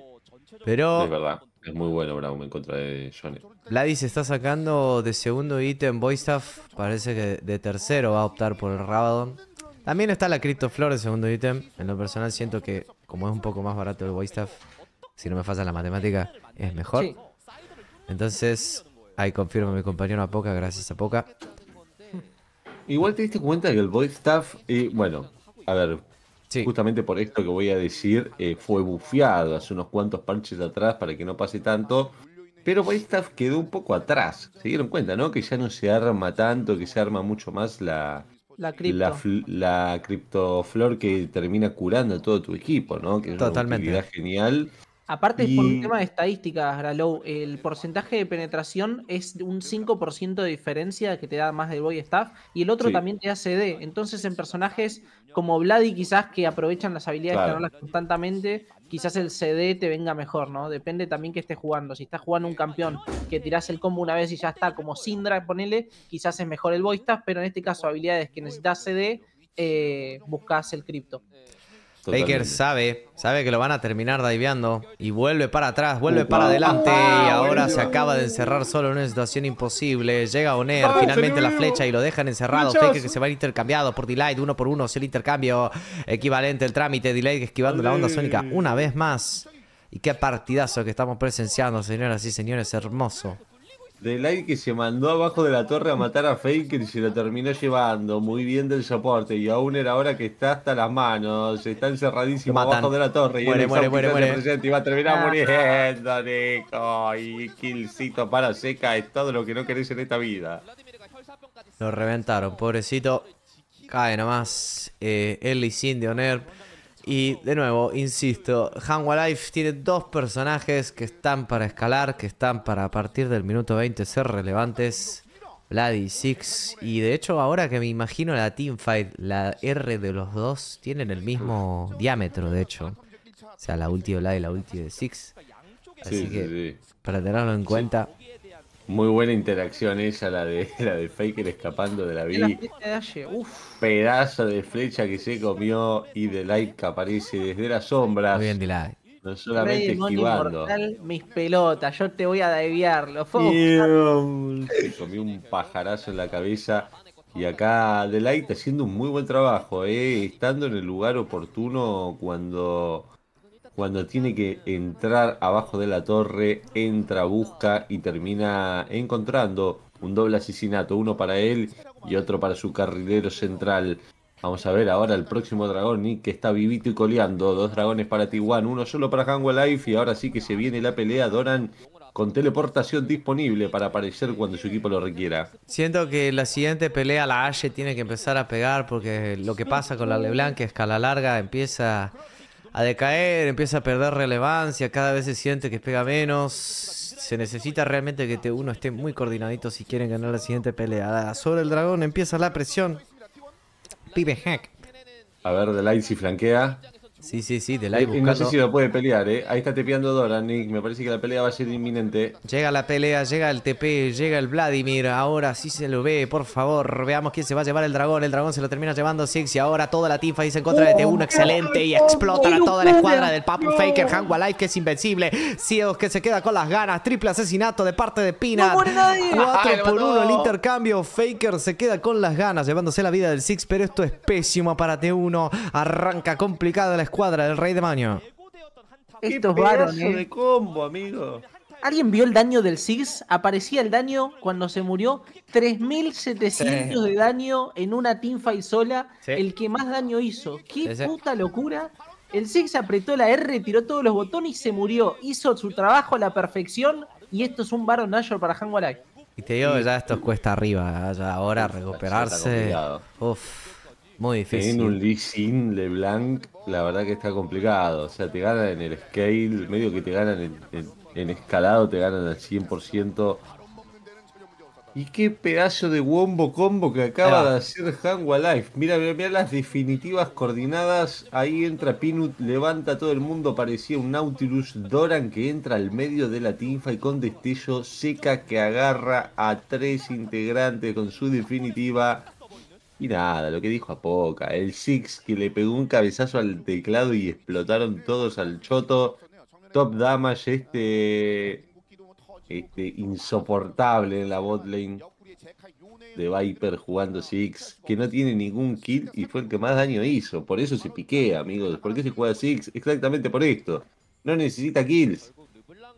Pero... Es verdad. Es muy bueno Brown en contra de Johnny. se está sacando de segundo ítem Boystaff. Parece que de tercero va a optar por el Rabadon. También está la Crypto Flor de segundo ítem. En lo personal siento que como es un poco más barato el Boystaff, si no me falla la matemática, es mejor. Entonces, ahí confirma mi compañero a Poca, gracias a Poca. Igual te diste cuenta que el Boystaff, y bueno, a ver, Justamente por esto que voy a decir, eh, fue bufeado hace unos cuantos parches atrás para que no pase tanto. Pero esta quedó un poco atrás. Se dieron cuenta, ¿no? Que ya no se arma tanto, que se arma mucho más la, la, cripto. la, criptoflor que termina curando a todo tu equipo, ¿no? Que es Totalmente. genial Aparte, por un tema de estadísticas, Gralow, el porcentaje de penetración es un 5% de diferencia que te da más del Boy Staff y el otro también te da CD. Entonces, en personajes como Vladi, quizás que aprovechan las habilidades que de constantemente, quizás el CD te venga mejor, ¿no? Depende también que estés jugando. Si estás jugando un campeón que tirás el combo una vez y ya está, como Sindra, ponele, quizás es mejor el Boy Staff, pero en este caso, habilidades que necesitas CD, eh, buscas el cripto. Baker sabe, sabe que lo van a terminar diveando y vuelve para atrás, vuelve para adelante y ahora se acaba de encerrar solo en una situación imposible. Llega Oner, finalmente la flecha y lo dejan encerrado. Faker que se va intercambiado por Delight, uno por uno, es el intercambio equivalente el trámite. Delight esquivando la onda sónica una vez más. Y qué partidazo que estamos presenciando, señoras y señores, hermoso del que se mandó abajo de la torre a matar a Faker y se lo terminó llevando muy bien del soporte. Y aún era ahora que está hasta las manos, está encerradísimo abajo de la torre. y muere, muere, muere, va a terminar ah. muriendo, Nico. Y killcito para seca es todo lo que no querés en esta vida. Lo reventaron, pobrecito. Cae nomás. Eh, Ellie sin de Oner. Y de nuevo, insisto, Hanwha Life tiene dos personajes que están para escalar, que están para a partir del minuto 20 ser relevantes. Vlad y Six. Y de hecho, ahora que me imagino la teamfight, la R de los dos tienen el mismo diámetro, de hecho. O sea, la ulti de Vlad y la ulti de Six. Así que, para tenerlo en cuenta. Muy buena interacción esa, la de la de Faker escapando de la vida. Pedazo de flecha que se comió y de que aparece desde las sombras. Muy bien, No solamente esquivando. mis pelotas, yo te voy a desviar, Se comió un pajarazo en la cabeza. Y acá Delight haciendo un muy buen trabajo, eh, estando en el lugar oportuno cuando cuando tiene que entrar abajo de la torre, entra, busca y termina encontrando un doble asesinato, uno para él y otro para su carrilero central. Vamos a ver ahora el próximo dragón, Nick, que está vivito y coleando. Dos dragones para Tiwan, uno solo para Hangwell Life. Y ahora sí que se viene la pelea, Doran, con teleportación disponible para aparecer cuando su equipo lo requiera. Siento que la siguiente pelea la Ashe tiene que empezar a pegar porque lo que pasa con la LeBlanc es que a la larga empieza a decaer, empieza a perder relevancia, cada vez se siente que pega menos. Se necesita realmente que uno esté muy coordinadito si quieren ganar la siguiente pelea. Sobre el dragón empieza la presión. Pibe hack. A ver, si flanquea. Sí, sí, sí, de eh, live eh, No sé si lo puede pelear, ¿eh? Ahí está tepeando Dora, Nick. Me parece que la pelea va a ser inminente. Llega la pelea, llega el TP, llega el Vladimir. Ahora sí se lo ve, por favor. Veamos quién se va a llevar el dragón. El dragón se lo termina llevando Six. Y ahora toda la tifa dice en contra de T1. Excelente. Y explota a toda la escuadra del Papu Faker. Hangua que es invencible. Ciegos que se queda con las ganas. Triple asesinato de parte de Pina. 4 ah, por 1 el intercambio. Faker se queda con las ganas, llevándose la vida del Six. Pero esto es pésimo para T1. Arranca complicado la escuadra cuadra del rey de maño Estos varones. de combo, amigo. ¿Alguien vio el daño del Six? Aparecía el daño cuando se murió. 3.700 de daño en una teamfight sola. El que más daño hizo. ¡Qué puta locura! El Six apretó la R, tiró todos los botones y se murió. Hizo su trabajo a la perfección. Y esto es un Baron Nashor para han Y te digo, ya esto cuesta arriba. ¿eh? ahora recuperarse. Uf, muy difícil. Tiene un Lee Sin, LeBlanc la verdad que está complicado. O sea, te ganan en el scale, medio que te ganan en, escalado, te ganan al 100%. Y qué pedazo de wombo combo que acaba de hacer Hangua Life. Mira, mira, mira las definitivas coordinadas. Ahí entra Pinut, levanta todo el mundo. Parecía un Nautilus. Doran que entra al medio de la tinfa y con destello seca que agarra a tres integrantes con su definitiva. Y nada, lo que dijo a poca el Six que le pegó un cabezazo al teclado y explotaron todos al choto. Top Damage, este, este insoportable en la botlane de Viper jugando Six, que no tiene ningún kill y fue el que más daño hizo. Por eso se piquea, amigos. ¿Por qué se juega Six? Exactamente por esto. No necesita kills.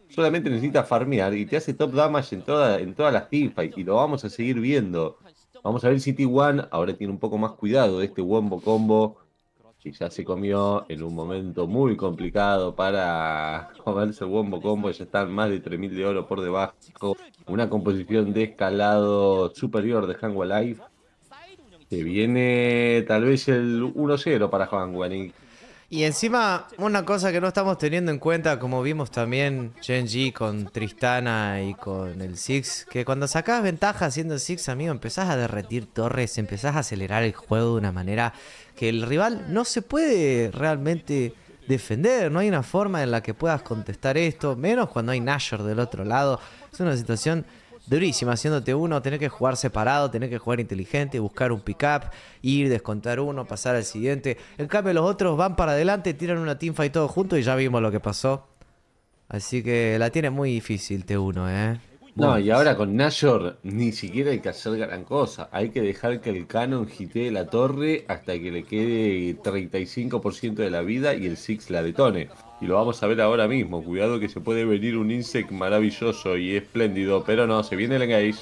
Solamente necesita farmear y te hace top damage en, toda, en todas las teamfights y lo vamos a seguir viendo. Vamos a ver si T1 ahora tiene un poco más cuidado de este Wombo Combo, que ya se comió en un momento muy complicado para comerse el Wombo Combo, ya están más de 3.000 de oro por debajo, una composición de escalado superior de hangwa Life, que viene tal vez el 1-0 para Hangua, y encima, una cosa que no estamos teniendo en cuenta, como vimos también Genji con Tristana y con el Six, que cuando sacás ventaja haciendo Six, amigo, empezás a derretir torres, empezás a acelerar el juego de una manera que el rival no se puede realmente defender, no hay una forma en la que puedas contestar esto, menos cuando hay Nashor del otro lado. Es una situación durísima haciéndote uno, tener que jugar separado, tener que jugar inteligente, buscar un pick-up, ir, descontar uno, pasar al siguiente. En cambio los otros van para adelante, tiran una teamfight todo junto y ya vimos lo que pasó. Así que la tiene muy difícil T1, ¿eh? No, y ahora con Nashor ni siquiera hay que hacer gran cosa. Hay que dejar que el canon gitee la torre hasta que le quede 35% de la vida y el Six la detone. Y lo vamos a ver ahora mismo. Cuidado que se puede venir un Insect maravilloso y espléndido. Pero no, se viene el Engage.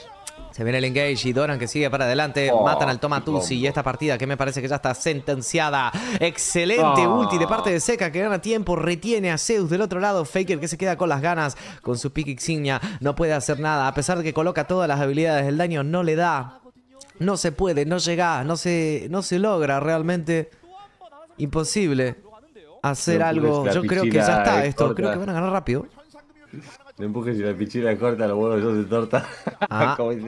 Se viene el engage y Doran que sigue para adelante. Oh, Matan al Tomatuzzi y esta partida que me parece que ya está sentenciada. Excelente ah. ulti de parte de Seca que gana tiempo. Retiene a Zeus del otro lado. Faker que se queda con las ganas con su pick insignia. No puede hacer nada. A pesar de que coloca todas las habilidades, el daño no le da. No se puede, no llega, no se, no se logra realmente. Imposible hacer algo. Yo creo que ya está esto. Creo que van a ganar rápido. No empujes la es corta, los huevos torta. Ah. Como es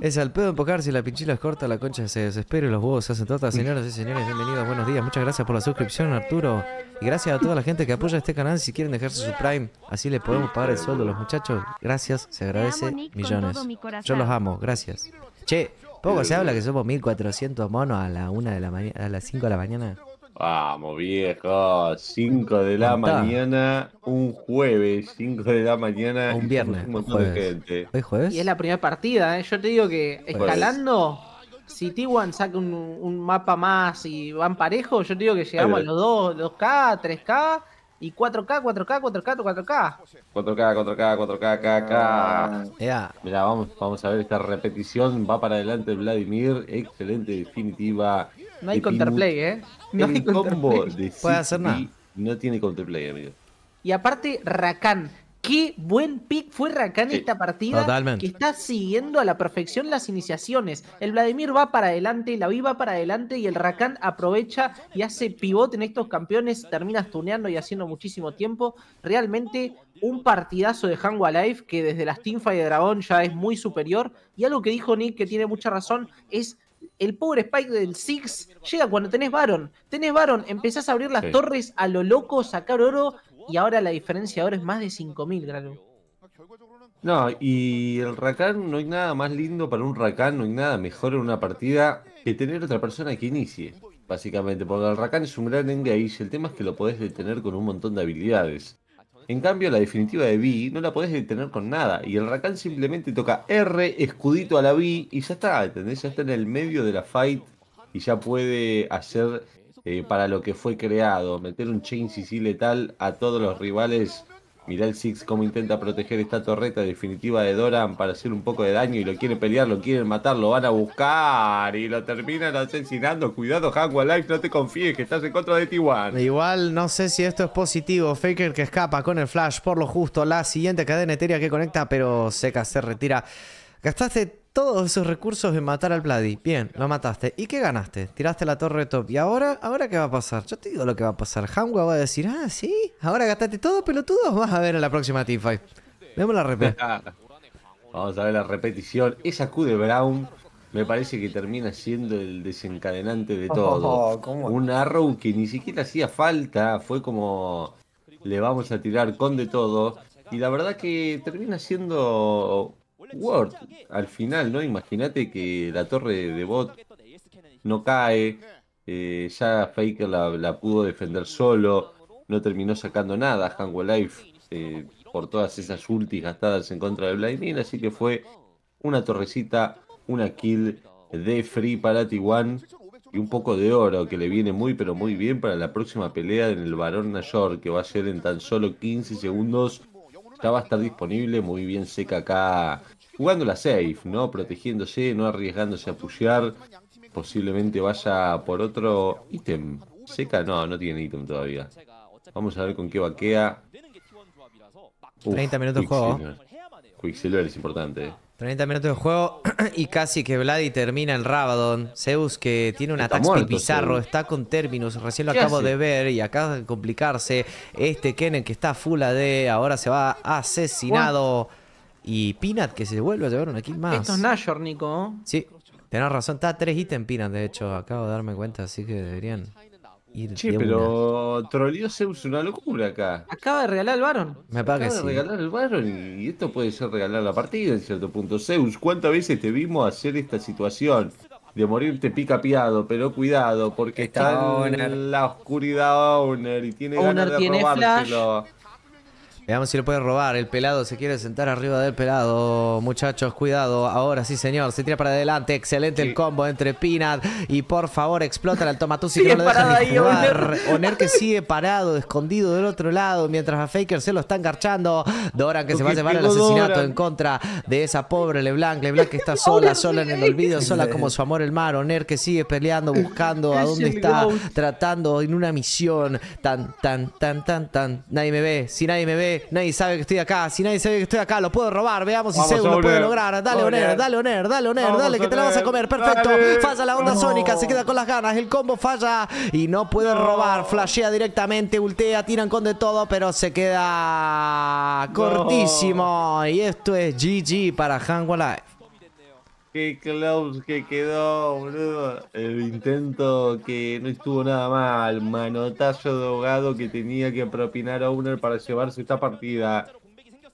Es al pedo empujar si la pinchila es corta, la concha se desespera y los huevos se hacen torta Señoras y señores, bienvenidos, buenos días. Muchas gracias por la suscripción, Arturo. Y gracias a toda la gente que apoya este canal. Si quieren dejarse su Prime, así le podemos pagar el sueldo a los muchachos. Gracias, se agradece millones. Yo los amo, gracias. Che, poco se habla que somos 1400 monos a la 1 de la mañana, a las 5 de la mañana. Vamos, viejo. 5 de la mañana, un jueves. 5 de la mañana. Un viernes. Un montón de gente. ¿Hoy jueves? Y es la primera partida, ¿eh? Yo te digo que escalando, si t saca un, mapa más y van parejos, yo te digo que llegamos a los 2, k 3K. Y 4K, 4K, 4K, 4K. 4K, 4K, 4K, 4K, 4K. Yeah. Mirá, vamos, vamos a ver esta repetición. Va para adelante Vladimir. Excelente definitiva. No hay counterplay, ¿eh? No hay counterplay. Puede hacer nada. No tiene counterplay, amigo. Y aparte, Rakan. Qué buen pick fue Rakan esta partida. Totalmente. Que está siguiendo a la perfección las iniciaciones. El Vladimir va para adelante, la Vi va para adelante y el Rakan aprovecha y hace pivote en estos campeones. Termina tuneando y haciendo muchísimo tiempo. Realmente un partidazo de Hango Life, que desde la Teamfight de Dragón ya es muy superior. Y algo que dijo Nick, que tiene mucha razón, es el pobre Spike del Six llega cuando tenés Baron. Tenés Baron, empezás a abrir las torres a lo loco, sacar oro, y ahora la diferencia ahora es más de 5.000, grados. No, y el Rakan no hay nada más lindo para un Rakan, no hay nada mejor en una partida que tener otra persona que inicie, básicamente, porque el Rakan es un gran engage, el tema es que lo podés detener con un montón de habilidades. En cambio, la definitiva de B no la podés detener con nada. Y el Rakan simplemente toca R, escudito a la B y ya está, ¿entendés? Ya está en el medio de la fight y ya puede hacer eh, para lo que fue creado, meter un chain CC letal a todos los rivales Mirá el Six cómo intenta proteger esta torreta definitiva de Doran para hacer un poco de daño y lo quiere pelear, lo quieren matar, lo van a buscar y lo terminan asesinando. Cuidado, Hangua Life, no te confíes que estás en contra de Tiwan. Igual no sé si esto es positivo. Faker que escapa con el flash por lo justo. La siguiente cadena etérea que conecta, pero Seca se retira. Gastaste todos esos recursos en matar al Vladdy. Bien, lo mataste. ¿Y qué ganaste? Tiraste la torre top. ¿Y ahora? ¿Ahora qué va a pasar? Yo te digo lo que va a pasar. Hangua va a decir, ah, sí, ahora gastaste todo, pelotudo. Vas a ver en la próxima teamfight. Vemos la repetición. Vamos a ver la repetición. Esa Q de Brown me parece que termina siendo el desencadenante de oh, todo. Un arrow que ni siquiera hacía falta. Fue como le vamos a tirar con de todo. Y la verdad que termina siendo Word al final, ¿no? Imagínate que la torre de bot no cae, eh, ya Faker la, pudo defender solo, no terminó sacando nada, Hango Life eh, por todas esas ultis gastadas en contra de Vladimir, así que fue una torrecita, una kill de Free para T1 y un poco de oro que le viene muy pero muy bien para la próxima pelea en el Barón Mayor que va a ser en tan solo 15 segundos. Ya va a estar disponible, muy bien seca acá Jugando la safe, ¿no? Protegiéndose, no arriesgándose a pushear. Posiblemente vaya por otro ítem. ¿Seca? No, no tiene ítem todavía. Vamos a ver con qué vaquea. 30 minutos de juego. Quicksilver es importante. 30 eh. minutos de juego y casi que Vladi termina el Rabadon. Zeus que tiene un ataque bizarro, está con términos, recién lo acabo de ver y acaba de complicarse. Este Kennen que está full AD, ahora se va asesinado. Y Peanut, que se vuelve a llevar una kill más. Esto es Nashor, Nico. Sí, tenés razón. Está tres ítems Peanut, de hecho. Acabo de darme cuenta, así que deberían ir Che, pero una. troleó Zeus una locura acá. Acaba de regalar el Baron. Me Acaba que de regalar el Baron y esto puede ser regalar la partida en cierto punto. Zeus, ¿cuántas veces te vimos hacer esta situación? de morirte pica piado, pero cuidado, porque este está, en la oscuridad Owner y tiene ganas de Veamos si lo puede robar. El pelado se quiere sentar arriba del pelado. Muchachos, cuidado. Ahora sí, señor. Se tira para adelante. Excelente el combo entre Pinat. Y por favor, explota el Tomatú si no lo dejan Oner que sigue parado, escondido del otro lado. Mientras a Faker se lo están garchando. Doran que se va a llevar el asesinato en contra de esa pobre Leblanc. Leblanc que está sola, sola en el olvido, sola como su amor el mar. Oner que sigue peleando, buscando a dónde está, tratando en una misión. Tan, tan, tan, tan, tan. Nadie me ve. Si nadie me ve nadie sabe que estoy acá. Si nadie sabe que estoy acá, lo puedo robar. Veamos si Zeus lo puede lograr. Dale, Oner, dale, Oner, dale, Oner, dale, que te la vas a comer. Perfecto. Falla la onda sónica, se queda con las ganas. El combo falla y no puede robar. Flashea directamente, ultea, tiran con de todo, pero se queda cortísimo. Y esto es GG para Hangua Qué close que quedó, boludo. El intento que no estuvo nada mal. Manotazo de ahogado que tenía que propinar a Owner para llevarse esta partida.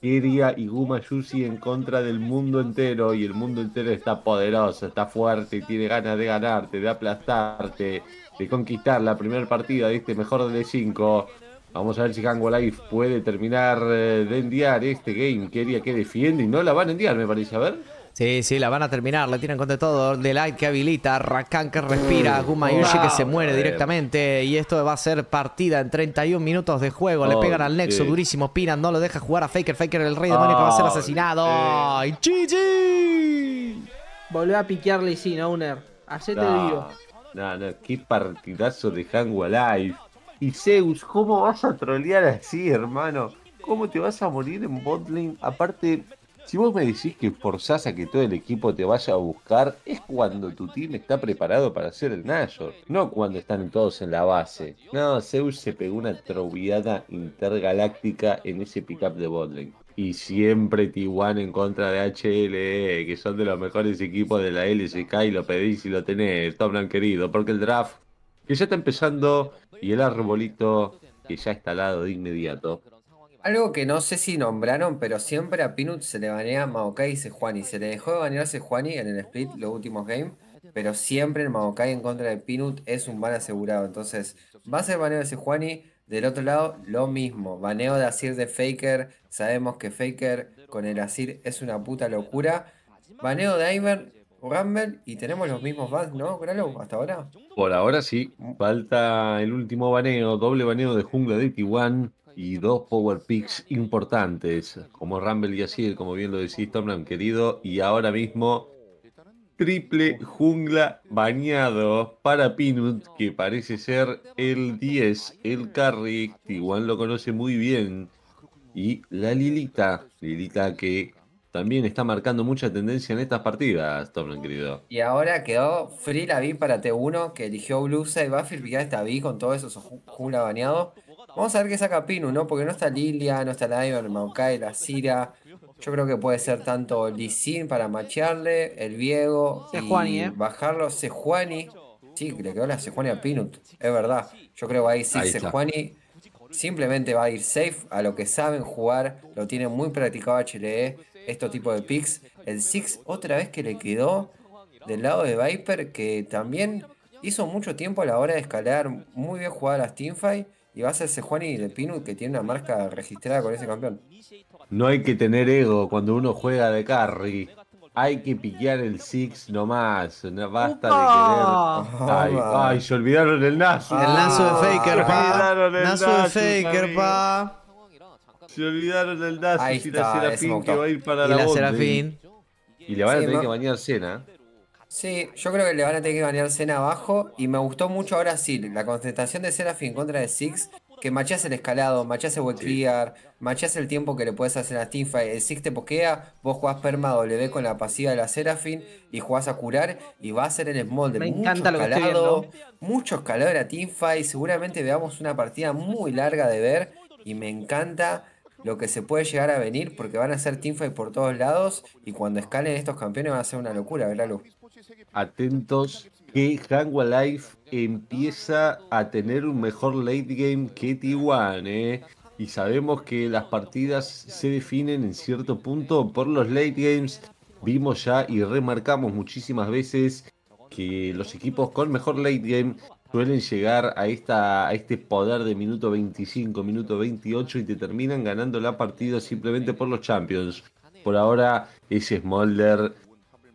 Keria y Guma en contra del mundo entero. Y el mundo entero está poderoso, está fuerte, y tiene ganas de ganarte, de aplastarte, de conquistar la primera partida de este mejor de 5. Vamos a ver si Hango puede terminar eh, de enviar este game. Keria que defiende y no la van a enviar, me parece. A ver. Sí, sí, la van a terminar, la tienen contra todo. Light que habilita, Rakan que respira, Gumayushi que se muere directamente. Y esto va a ser partida en 31 minutos de juego. Le oh, pegan al Nexo, durísimo. Pinan no lo deja jugar a Faker. Faker, el rey demonio que va a ser ah, asesinado. ¡Y ¡GG! Volvió a piquearle sin owner. Hacete no, vivo. No, no, qué partidazo de Hangua Life. Y Zeus, ¿cómo vas a trolear así, hermano? ¿Cómo te vas a morir en botlane? Aparte, si vos me decís que forzás a que todo el equipo te vaya a buscar, es cuando tu team está preparado para hacer el Nashor. no cuando están todos en la base. No, Zeus se pegó una troviada intergaláctica en ese pickup de Bodling Y siempre T1 en contra de HLE, que son de los mejores equipos de la LSK y lo pedís y lo tenés, han querido, porque el draft que ya está empezando y el arbolito que ya está al lado de inmediato algo que no sé si nombraron, pero siempre a Peanut se le banea Maokai y Sejuani. Se le dejó de banear Sejuani en el split, los últimos games, pero siempre el Maokai en contra de Peanut es un ban asegurado. Entonces, va a ser baneo de Sejuani. Del otro lado, lo mismo. Baneo de Asir de Faker. Sabemos que Faker con el Asir es una puta locura. Baneo de o Rumble y tenemos los mismos bans, ¿no, Gralo? Hasta ahora. Por ahora sí. Falta el último baneo, doble baneo de Jungla de T1 y dos power picks importantes, como Rumble y Asir, como bien lo decís, Tomlin, querido, y ahora mismo triple jungla bañado para Pinut, que parece ser el 10, el carry, igual lo conoce muy bien, y la Lilita, Lilita que también está marcando mucha tendencia en estas partidas, Tomlin, querido. Y ahora quedó free la B para T1, que eligió Blusa y a ya esta B con todos esos jungla bañados. Vamos a ver qué saca Pinu, ¿no? Porque no está Lilia, no está el Maokai, la Sira. Yo creo que puede ser tanto Sin para machearle, el Viego. Sejuani, ¿eh? Bajarlo, Sejuani. Sí, le quedó la Sejuani a Pinu, es verdad. Yo creo que ahí sí, Sejuani simplemente va a ir safe a lo que saben jugar. Lo tiene muy practicado HLE, estos tipos de picks. El Six, otra vez que le quedó del lado de Viper, que también hizo mucho tiempo a la hora de escalar. Muy bien jugar las teamfight y va a ese Juan y de Pinu que tiene una marca registrada con ese campeón. No hay que tener ego cuando uno juega de carry. Hay que piquear el Six nomás. basta de querer. Ay, ay, se olvidaron el nazo El nazo de Faker, pa. El nazo de Faker, pa. Se olvidaron el nazo y la Serafín que va a ir para y la, Serafín. Y le van a tener que bañar cena. Sí, yo creo que le van a tener que banear Cena abajo. Y me gustó mucho ahora sí, la contestación de Serafín contra de Six. Que machás el escalado, machás el web el tiempo que le puedes hacer a Teamfight, El Six te pokea, vos jugás perma W con la pasiva de la Serafin y jugás a curar y va a ser el small de Me mucho encanta escalado, mucho escalado a Teamfight. Seguramente veamos una partida muy larga de ver y me encanta lo que se puede llegar a venir porque van a ser teamfight por todos lados y cuando escalen estos campeones va a ser una locura, ¿verdad, atentos que Hangua Life empieza a tener un mejor late game que T1, eh. Y sabemos que las partidas se definen en cierto punto por los late games. Vimos ya y remarcamos muchísimas veces que los equipos con mejor late game suelen llegar a, esta, a este poder de minuto 25, minuto 28 y te terminan ganando la partida simplemente por los champions. Por ahora es Smolder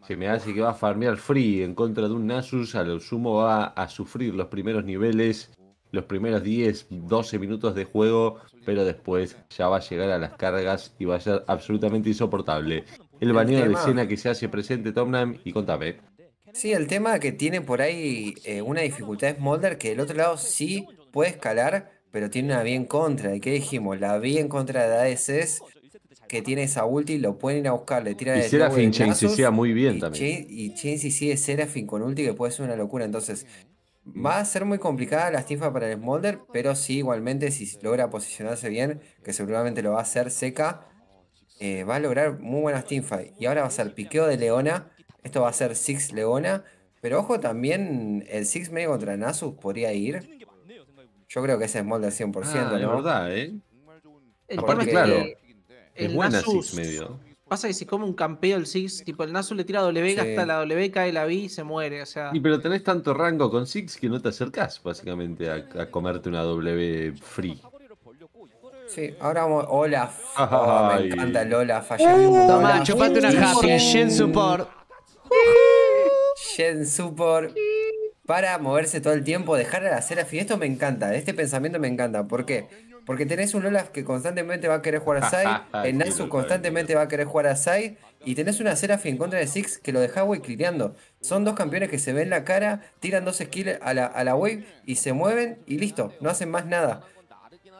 se me hace que va a farmear free en contra de un Nasus. A lo sumo va a sufrir los primeros niveles, los primeros 10, 12 minutos de juego. Pero después ya va a llegar a las cargas y va a ser absolutamente insoportable. El baneo de escena que se hace presente, Tomnam, y contame. Sí, el tema que tiene por ahí eh, una dificultad es Molder, que del otro lado sí puede escalar, pero tiene una en contra. ¿Y qué dijimos? La en contra de ADC que tiene esa ulti, lo pueden ir a buscar, le tira y de Serafin muy bien y también. Y y sigue Serafin con ulti que puede ser una locura. Entonces, Va a ser muy complicada la Stinfa para el Smolder, pero sí, igualmente, si logra posicionarse bien, que seguramente lo va a hacer seca, eh, va a lograr muy buena Stinfa. Y ahora va a ser piqueo de Leona. Esto va a ser Six Leona. Pero ojo, también el Six medio contra Nasus podría ir. Yo creo que ese Smolder 100%. Ah, ¿no? La verdad, ¿eh? Aparte, claro. El es Nasus, medio. Pasa que si come un campeón el Six, tipo el Nasus le tira W gasta hasta la W, cae la B y se muere. O sea. Y pero tenés tanto rango con Six que no te acercás básicamente a, comerte una W free. Sí, ahora vamos. Olaf. Oh, me encanta el Olaf. Uh, chupate una happy. Shen Support. Shen Support. Para moverse todo el tiempo, dejar a la Esto me encanta. Este pensamiento me encanta. ¿Por qué? Porque tenés un Olaf que constantemente va a querer jugar a Sai, el Nasu constantemente va a querer jugar a Sai, y tenés una Serafi en contra de Six que lo deja waycleareando. Son dos campeones que se ven la cara, tiran dos skills a la, wave y se mueven y listo, no hacen más nada.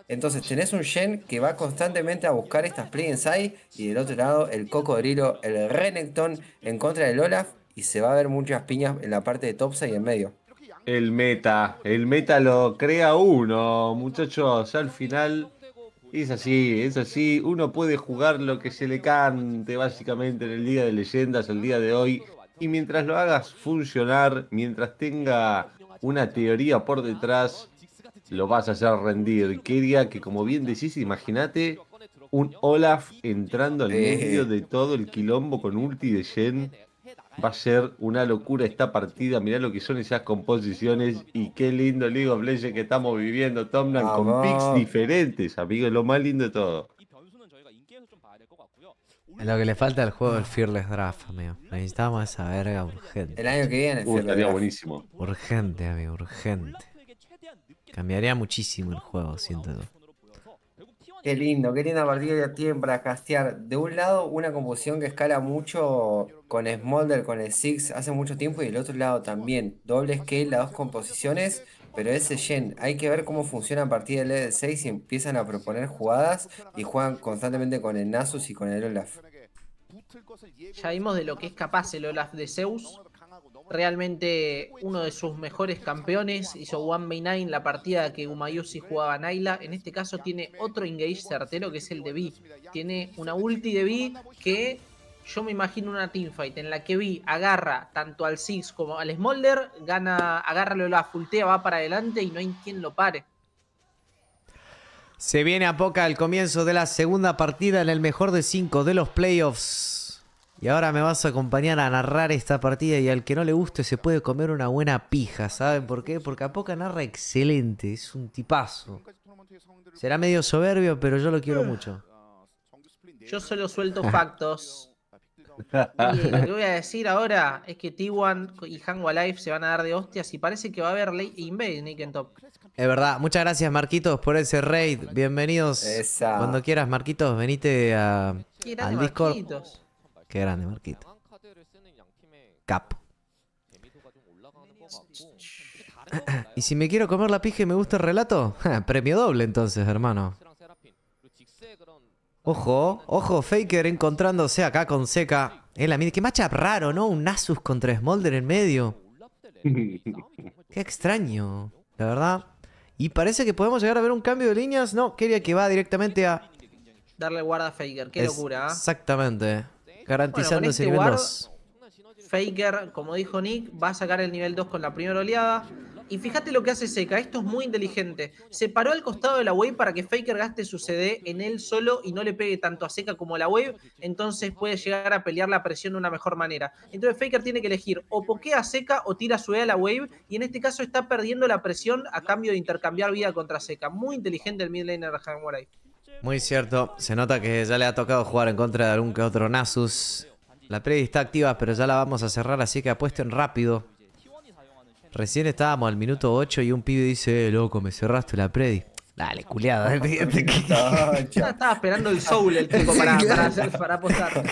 Entonces tenés un Shen que va constantemente a buscar estas play en Sai, y del otro lado el Cocodrilo, el Renekton en contra del Olaf, y se va a ver muchas piñas en la parte de Topsa y en medio. El meta, el meta lo crea uno, muchachos, al final es así, es así, uno puede jugar lo que se le cante básicamente en el Día de Leyendas, el día de hoy, y mientras lo hagas funcionar, mientras tenga una teoría por detrás, lo vas a hacer rendir. Quería que, como bien decís, imagínate un Olaf entrando al medio de todo el quilombo con ulti de Jen va a ser una locura esta partida. Mirá lo que son esas composiciones y qué lindo League of Legends que estamos viviendo, Tomlan con picks diferentes, amigo, lo más lindo de todo. lo que le falta al juego el Fearless Draft, amigo. Necesitamos esa verga urgente. El año que viene. Uy, uh, estaría buenísimo. Urgente, amigo, urgente. Cambiaría muchísimo el juego, siento yo. Qué lindo, qué linda partida de tiempo para castear. De un lado, una composición que escala mucho con Smolder, con el Six, hace mucho tiempo, y del otro lado también. Doble scale, las dos composiciones, pero ese Gen, hay que ver cómo funciona a partir del level 6 y empiezan a proponer jugadas y juegan constantemente con el Nasus y con el Olaf. Ya vimos de lo que es capaz el Olaf de Zeus, realmente uno de sus mejores campeones, hizo 1v9 la partida que Umayusi jugaba a Naila, en este caso tiene otro engage certero que es el de B, tiene una ulti de B que yo me imagino una teamfight en la que Vi agarra tanto al Six como al Smolder, gana, agarra la fultea, va para adelante y no hay quien lo pare. Se viene a poca el comienzo de la segunda partida en el mejor de cinco de los playoffs. Y ahora me vas a acompañar a narrar esta partida y al que no le guste se puede comer una buena pija, ¿saben por qué? Porque Apoca narra excelente, es un tipazo. Será medio soberbio, pero yo lo quiero mucho. Yo solo suelto factos. y lo que voy a decir ahora es que T1 y Hango Life se van a dar de hostias y parece que va a haber late invade Nick en top. Es verdad, muchas gracias Marquitos por ese raid. Bienvenidos. Cuando quieras, Marquitos, venite a, al Discord. Qué grande, Marquito. Cap. ¿Y si me quiero comer la pija y me gusta el relato? premio doble entonces, hermano. Ojo, ojo, Faker encontrándose acá con Seca. En la Qué macha raro, ¿no? Un Nasus contra Smolder en medio. Qué extraño, la verdad. Y parece que podemos llegar a ver un cambio de líneas. No, quería que va directamente a... Darle guarda a Faker, qué locura. ¿eh? Exactamente. Garantizando ese nivel 2. Faker, como dijo Nick, va a sacar el nivel 2 con la primera oleada. Y fíjate lo que hace Seca, esto es muy inteligente. Se paró al costado de la wave para que Faker gaste su CD en él solo y no le pegue tanto a Seca como a la wave, entonces puede llegar a pelear la presión de una mejor manera. Entonces Faker tiene que elegir o pokea a Seca o tira su E a la wave y en este caso está perdiendo la presión a cambio de intercambiar vida contra Seca. Muy inteligente el midlaner de Moray muy cierto, se nota que ya le ha tocado jugar en contra de algún que otro Nasus. La Predi está activa, pero ya la vamos a cerrar, así que apuesten rápido. Recién estábamos al minuto 8 y un pibe dice, eh, loco, me cerraste la predi. Dale, culiado. Eh, estaba esperando el soul el tipo para, para, para apostar.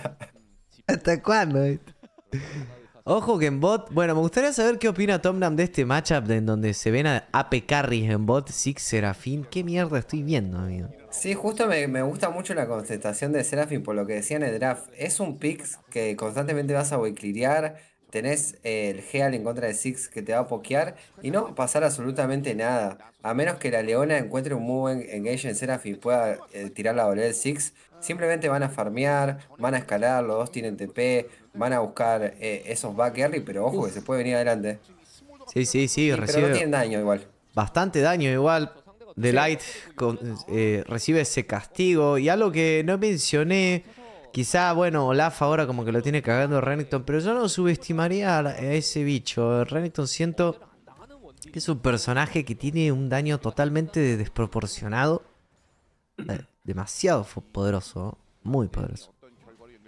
¿Hasta cuándo? Ojo que en bot. Bueno, me gustaría saber qué opina Tomnam de este matchup en donde se ven a AP Carries en bot, Six Serafín. ¿Qué mierda estoy viendo, amigo? Sí, justo me, gusta mucho la contestación de Serafín por lo que decía en el draft. Es un pick que constantemente vas a wayclear. Tenés eh, el Heal en contra de Six que te va a pokear y no a pasar absolutamente nada. A menos que la Leona encuentre un muy buen engage en Serafim. y pueda eh, tirar la doble de Six, Simplemente van a farmear, van a escalar, los dos tienen TP, van a buscar eh, esos back early, pero ojo que se puede venir adelante. Sí, sí, sí, recibe. Pero no tienen daño igual. Bastante daño igual. The Light con, eh, recibe ese castigo. Y algo que no mencioné, quizá, bueno, Olaf ahora como que lo tiene cagando Renekton, pero yo no subestimaría a ese bicho. Renekton siento que es un personaje que tiene un daño totalmente desproporcionado. Eh, demasiado poderoso, muy poderoso.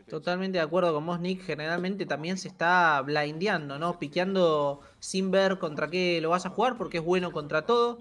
Totalmente de acuerdo con vos, Nick. Generalmente también se está blindeando, ¿no? Piqueando sin ver contra qué lo vas a jugar, porque es bueno contra todo.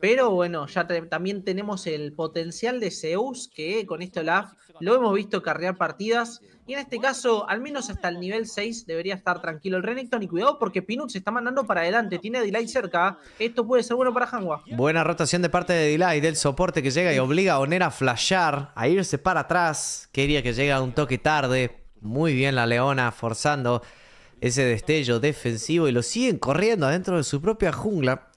Pero bueno, ya también tenemos el potencial de Zeus, que con esto la lo hemos visto carrear partidas. Y en este caso, al menos hasta el nivel 6, debería estar tranquilo el Renekton. Y cuidado porque Pinux está mandando para adelante, tiene a Delay cerca. Esto puede ser bueno para Hanwa. Buena rotación de parte de Delay, del soporte que llega y obliga a Onera a flashar a irse para atrás. Quería que llega un toque tarde. Muy bien la Leona, forzando ese destello defensivo y lo siguen corriendo adentro de su propia jungla.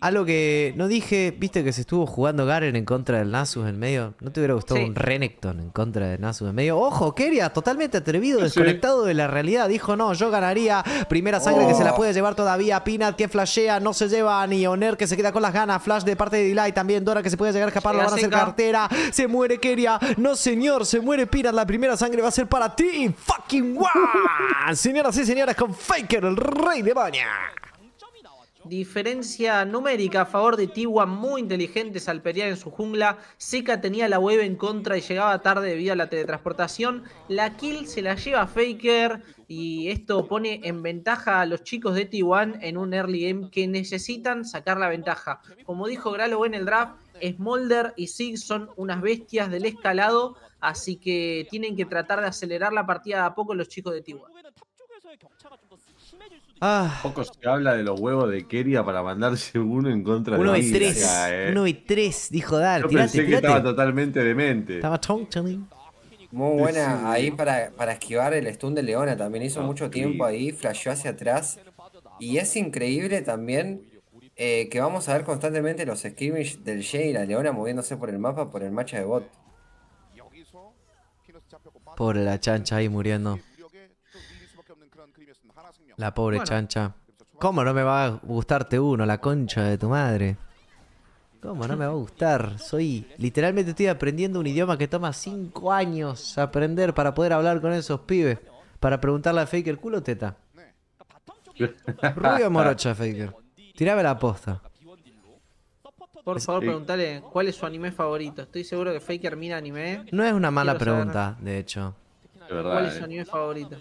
Algo que no dije, viste que se estuvo jugando Garen en contra del Nasus en medio. ¿No te hubiera gustado un Renekton en contra del Nasus en medio? Ojo, Keria, totalmente atrevido, desconectado de la realidad. Dijo, no, yo ganaría. Primera sangre que se la oh. puede llevar todavía. Pina, que flashea, no se lleva Ni Oner que se queda con las ganas. Flash de parte de Delay también. Dora que se puede llegar a escapar, lo van a hacer cartera. Se muere Keria. No, señor, se muere Pinat. La primera sangre va a ser para ti. Fucking wow. Señoras y señores, con Faker, el rey de baña. Diferencia numérica a favor de tiwan muy inteligentes al pelear en su jungla. Seca tenía la web en contra y llegaba tarde debido a la teletransportación. La kill se la lleva Faker y esto pone en ventaja a los chicos de tiwan en un early game que necesitan sacar la ventaja. Como dijo Gralo en el draft, Smolder y Sig son unas bestias del escalado, así que tienen que tratar de acelerar la partida a poco los chicos de tiwan Ah. Poco se habla de los huevos de Keria para mandarse uno en contra de y tres, eh. Uno y tres, dijo Dar. Yo pensé que estaba totalmente demente. Estaba Muy buena ahí para, esquivar el stun de Leona. También hizo ah, mucho tiempo ahí, flasheó hacia atrás. Y es increíble también eh, que vamos a ver constantemente los skirmish del Jay y la Leona moviéndose por el mapa por el macha de bot. Por la chancha ahí muriendo. La pobre chancha. ¿Cómo no me va a gustarte uno, la concha de tu madre? ¿Cómo no me va a gustar? Soy. Literalmente estoy aprendiendo un idioma que toma 5 años aprender para poder hablar con esos pibes. Para preguntarle a Faker, ¿culo teta? Rubio morocha, Faker. Tirame la posta. Por favor, preguntale cuál es su anime favorito. Estoy seguro que Faker mira anime. No es una mala pregunta, de hecho. ¿Cuál es su anime favorito?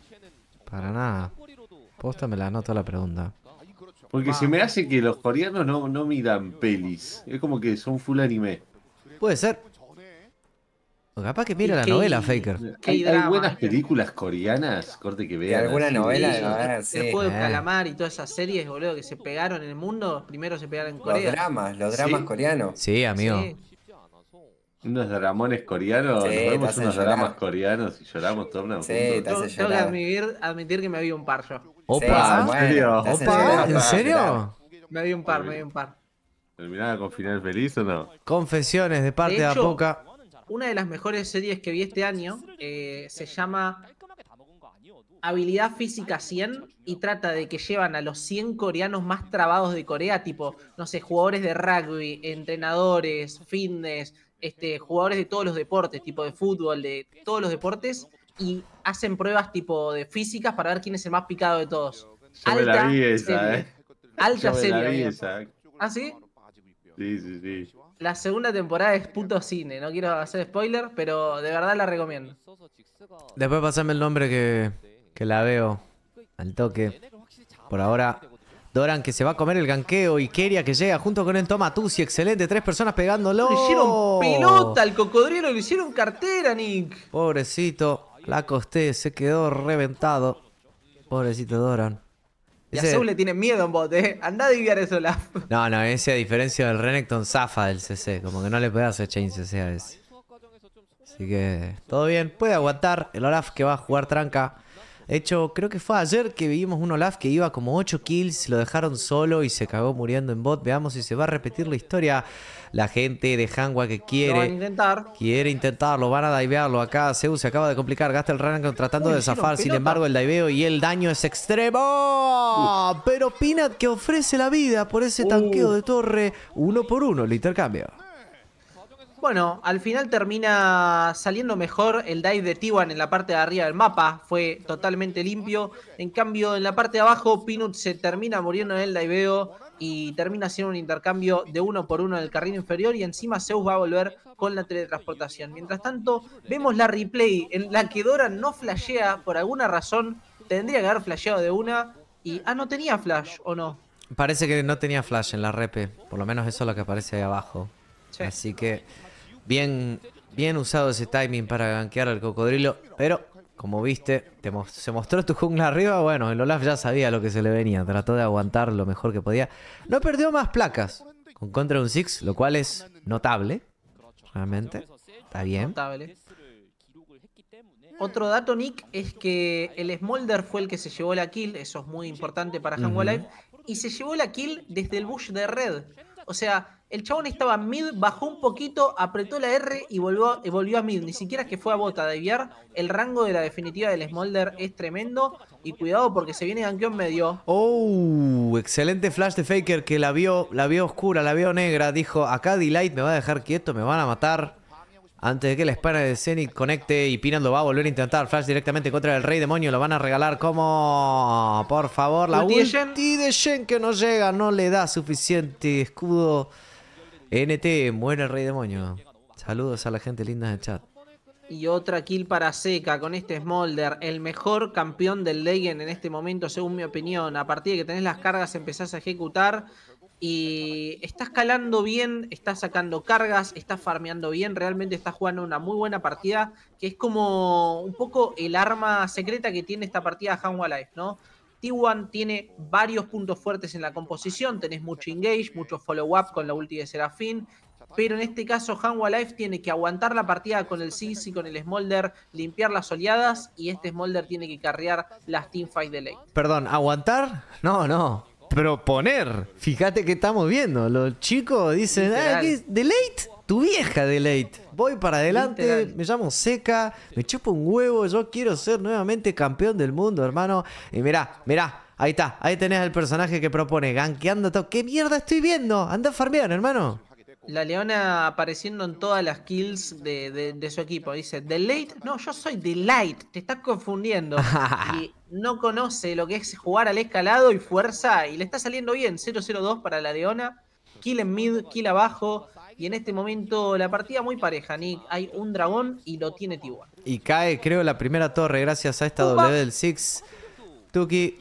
Para nada. Posta me la anota la pregunta. Porque se me hace que los coreanos no, no miran pelis. Es como que son full anime. Puede ser. O capaz que mira la novela, Faker. Hay, buenas películas coreanas, corte que vean. Alguna novela eh. calamar y todas esas series, boludo, que se pegaron en el mundo, primero se pegaron en Corea. Los dramas, los dramas coreanos. Sí, amigo. Unos dramones coreanos, vemos unos dramas coreanos y lloramos todos juntos. Sí, Tengo que admitir, que me vi un par yo. Opa, ¿en serio? ¿en serio? Me vi un par, me vi un par. ¿Terminaba con final feliz o no? Confesiones de parte de, boca Apoca. Una de las mejores series que vi este año eh, se llama habilidad física 100 y trata de que llevan a los 100 coreanos más trabados de Corea, tipo, no sé, jugadores de rugby, entrenadores, fitness, este, jugadores de todos los deportes, tipo de fútbol, de todos los deportes, y hacen pruebas tipo de físicas para ver quién es el más picado de todos. alta la Alta ¿Ah, sí? Sí, sí, La segunda temporada es puto cine, no quiero hacer spoiler, pero de verdad la recomiendo. Después pasame el nombre que, que la veo al toque. Por ahora Doran que se va a comer el ganqueo. Y Keria que llega junto con el Tomatusi, Excelente, tres personas pegándolo. Le hicieron pelota al cocodrilo, le hicieron cartera, Nick. Pobrecito, la costé, se quedó reventado. Pobrecito Doran. Y a le tiene miedo en bote, ¿eh? Andá a diviar eso, la... No, no, ese a diferencia del Renekton zafa del CC. Como que no le puede hacer chain CC a ese. Así que todo bien, puede aguantar el Olaf que va a jugar tranca. De hecho, creo que fue ayer que vimos un Olaf que iba como 8 kills, lo dejaron solo y se cagó muriendo en bot. Veamos si se va a repetir la historia. La gente de hangwa que quiere. intentar. Quiere intentarlo, van a divearlo. Acá Zeus se acaba de complicar. Gasta el ranking tratando de zafar. Sin embargo, el diveo y el daño es extremo. Pero Pinat que ofrece la vida por ese tanqueo de torre. Uno por uno, el intercambio. Bueno, al final termina saliendo mejor el dive de Tiwan en la parte de arriba del mapa. Fue totalmente limpio. En cambio, en la parte de abajo, Peanut se termina muriendo en el diveo y termina haciendo un intercambio de uno por uno en el carril inferior y encima Zeus va a volver con la teletransportación. Mientras tanto, vemos la replay en la que Dora no flashea por alguna razón. Tendría que haber flasheado de una y... Ah, no tenía flash, ¿o no? Parece que no tenía flash en la repe. Por lo menos eso es lo que aparece ahí abajo. Así que Bien, bien usado ese timing para gankear al cocodrilo, pero como viste, se mostró tu jungla arriba. Bueno, el Olaf ya sabía lo que se le venía, trató de aguantar lo mejor que podía. No perdió más placas con contra un Six, lo cual es notable, realmente. Está bien. Otro dato, Nick, es que el Smolder fue el que se llevó la kill, eso es muy importante para Hangwalife, y se llevó la kill desde el bush de red. O sea, el chabón estaba mid, bajó un poquito, apretó la R y volvió, a mid. Ni siquiera es que fue a bota de El rango de la definitiva del Smolder es tremendo. Y cuidado porque se viene en medio. Oh, excelente flash de Faker que la vio, la vio oscura, la vio negra. Dijo, acá Delight me va a dejar quieto, me van a matar. Antes de que la espana de Zenith conecte y Pinan lo va a volver a intentar. Flash directamente contra el Rey Demonio. Lo van a regalar como... Por favor, la ulti de Shen que no llega. No le da suficiente escudo. NT, muere el rey demonio. Saludos a la gente linda del chat. Y otra kill para Seca con este Smolder, el mejor campeón del Legend en este momento, según mi opinión. A partir de que tenés las cargas, empezás a ejecutar y estás calando bien, está sacando cargas, está farmeando bien, realmente está jugando una muy buena partida, que es como un poco el arma secreta que tiene esta partida Hanwha Life, ¿no? T1 tiene varios puntos fuertes en la composición, tenés mucho engage, mucho follow-up con la ulti de Serafín, pero en este caso Hanwha Life tiene que aguantar la partida con el Six y con el Smolder, limpiar las oleadas y este Smolder tiene que carrear las teamfight de late. Perdón, ¿aguantar? No, no. Proponer. Fíjate que estamos viendo. Los chicos dicen, ah, ¿De late? Tu vieja de late voy para adelante, me llamo Seca, me chupo un huevo, yo quiero ser nuevamente campeón del mundo, hermano. Y mirá, mirá, ahí está, ahí tenés al personaje que propone, ganqueando todo. ¿Qué mierda estoy viendo? Anda a hermano. La leona apareciendo en todas las kills de, su equipo. Dice, The Late. No, yo soy The Light. Te estás confundiendo. y no conoce lo que es jugar al escalado y fuerza. Y le está saliendo bien. 0-0-2 para la leona. Kill en mid, kill abajo. Y en este momento la partida muy pareja, Nick. Hay un dragón y lo tiene Tigua. Y cae, creo, la primera torre gracias a esta W del Six. Tuki,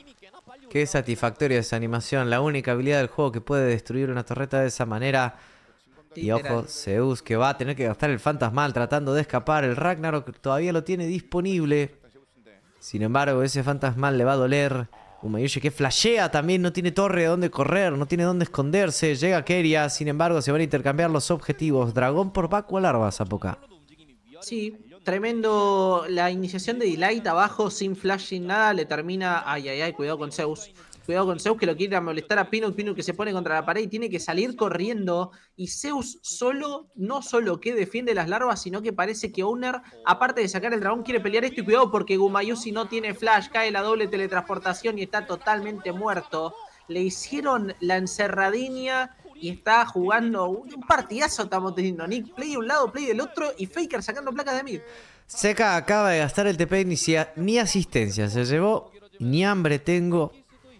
qué satisfactoria esa animación. La única habilidad del juego que puede destruir una torreta de esa manera. Y ojo, Zeus que va a tener que gastar el fantasmal tratando de escapar. El Ragnarok todavía lo tiene disponible. Sin embargo, ese fantasmal le va a doler. Umayushi que flashea también, no tiene torre donde correr, no tiene dónde esconderse. Llega Keria, sin embargo, se van a intercambiar los objetivos. Dragón por Baku a Larvas, Apoca. Sí, tremendo la iniciación de Delight abajo, sin flashing nada. Le termina. Ay, ay, ay, cuidado con Zeus. Cuidado con Zeus que lo quiere molestar a Pino. Pino que se pone contra la pared y tiene que salir corriendo. Y Zeus solo, no solo que defiende las larvas, sino que parece que Owner, aparte de sacar el dragón, quiere pelear esto. Y cuidado porque Gumayusi no tiene flash, cae la doble teletransportación y está totalmente muerto. Le hicieron la encerradinha y está jugando un partidazo. Estamos teniendo Nick play de un lado, play del otro y Faker sacando placas de mid. Seca acaba de gastar el TP ni, ni asistencia, se llevó ni hambre tengo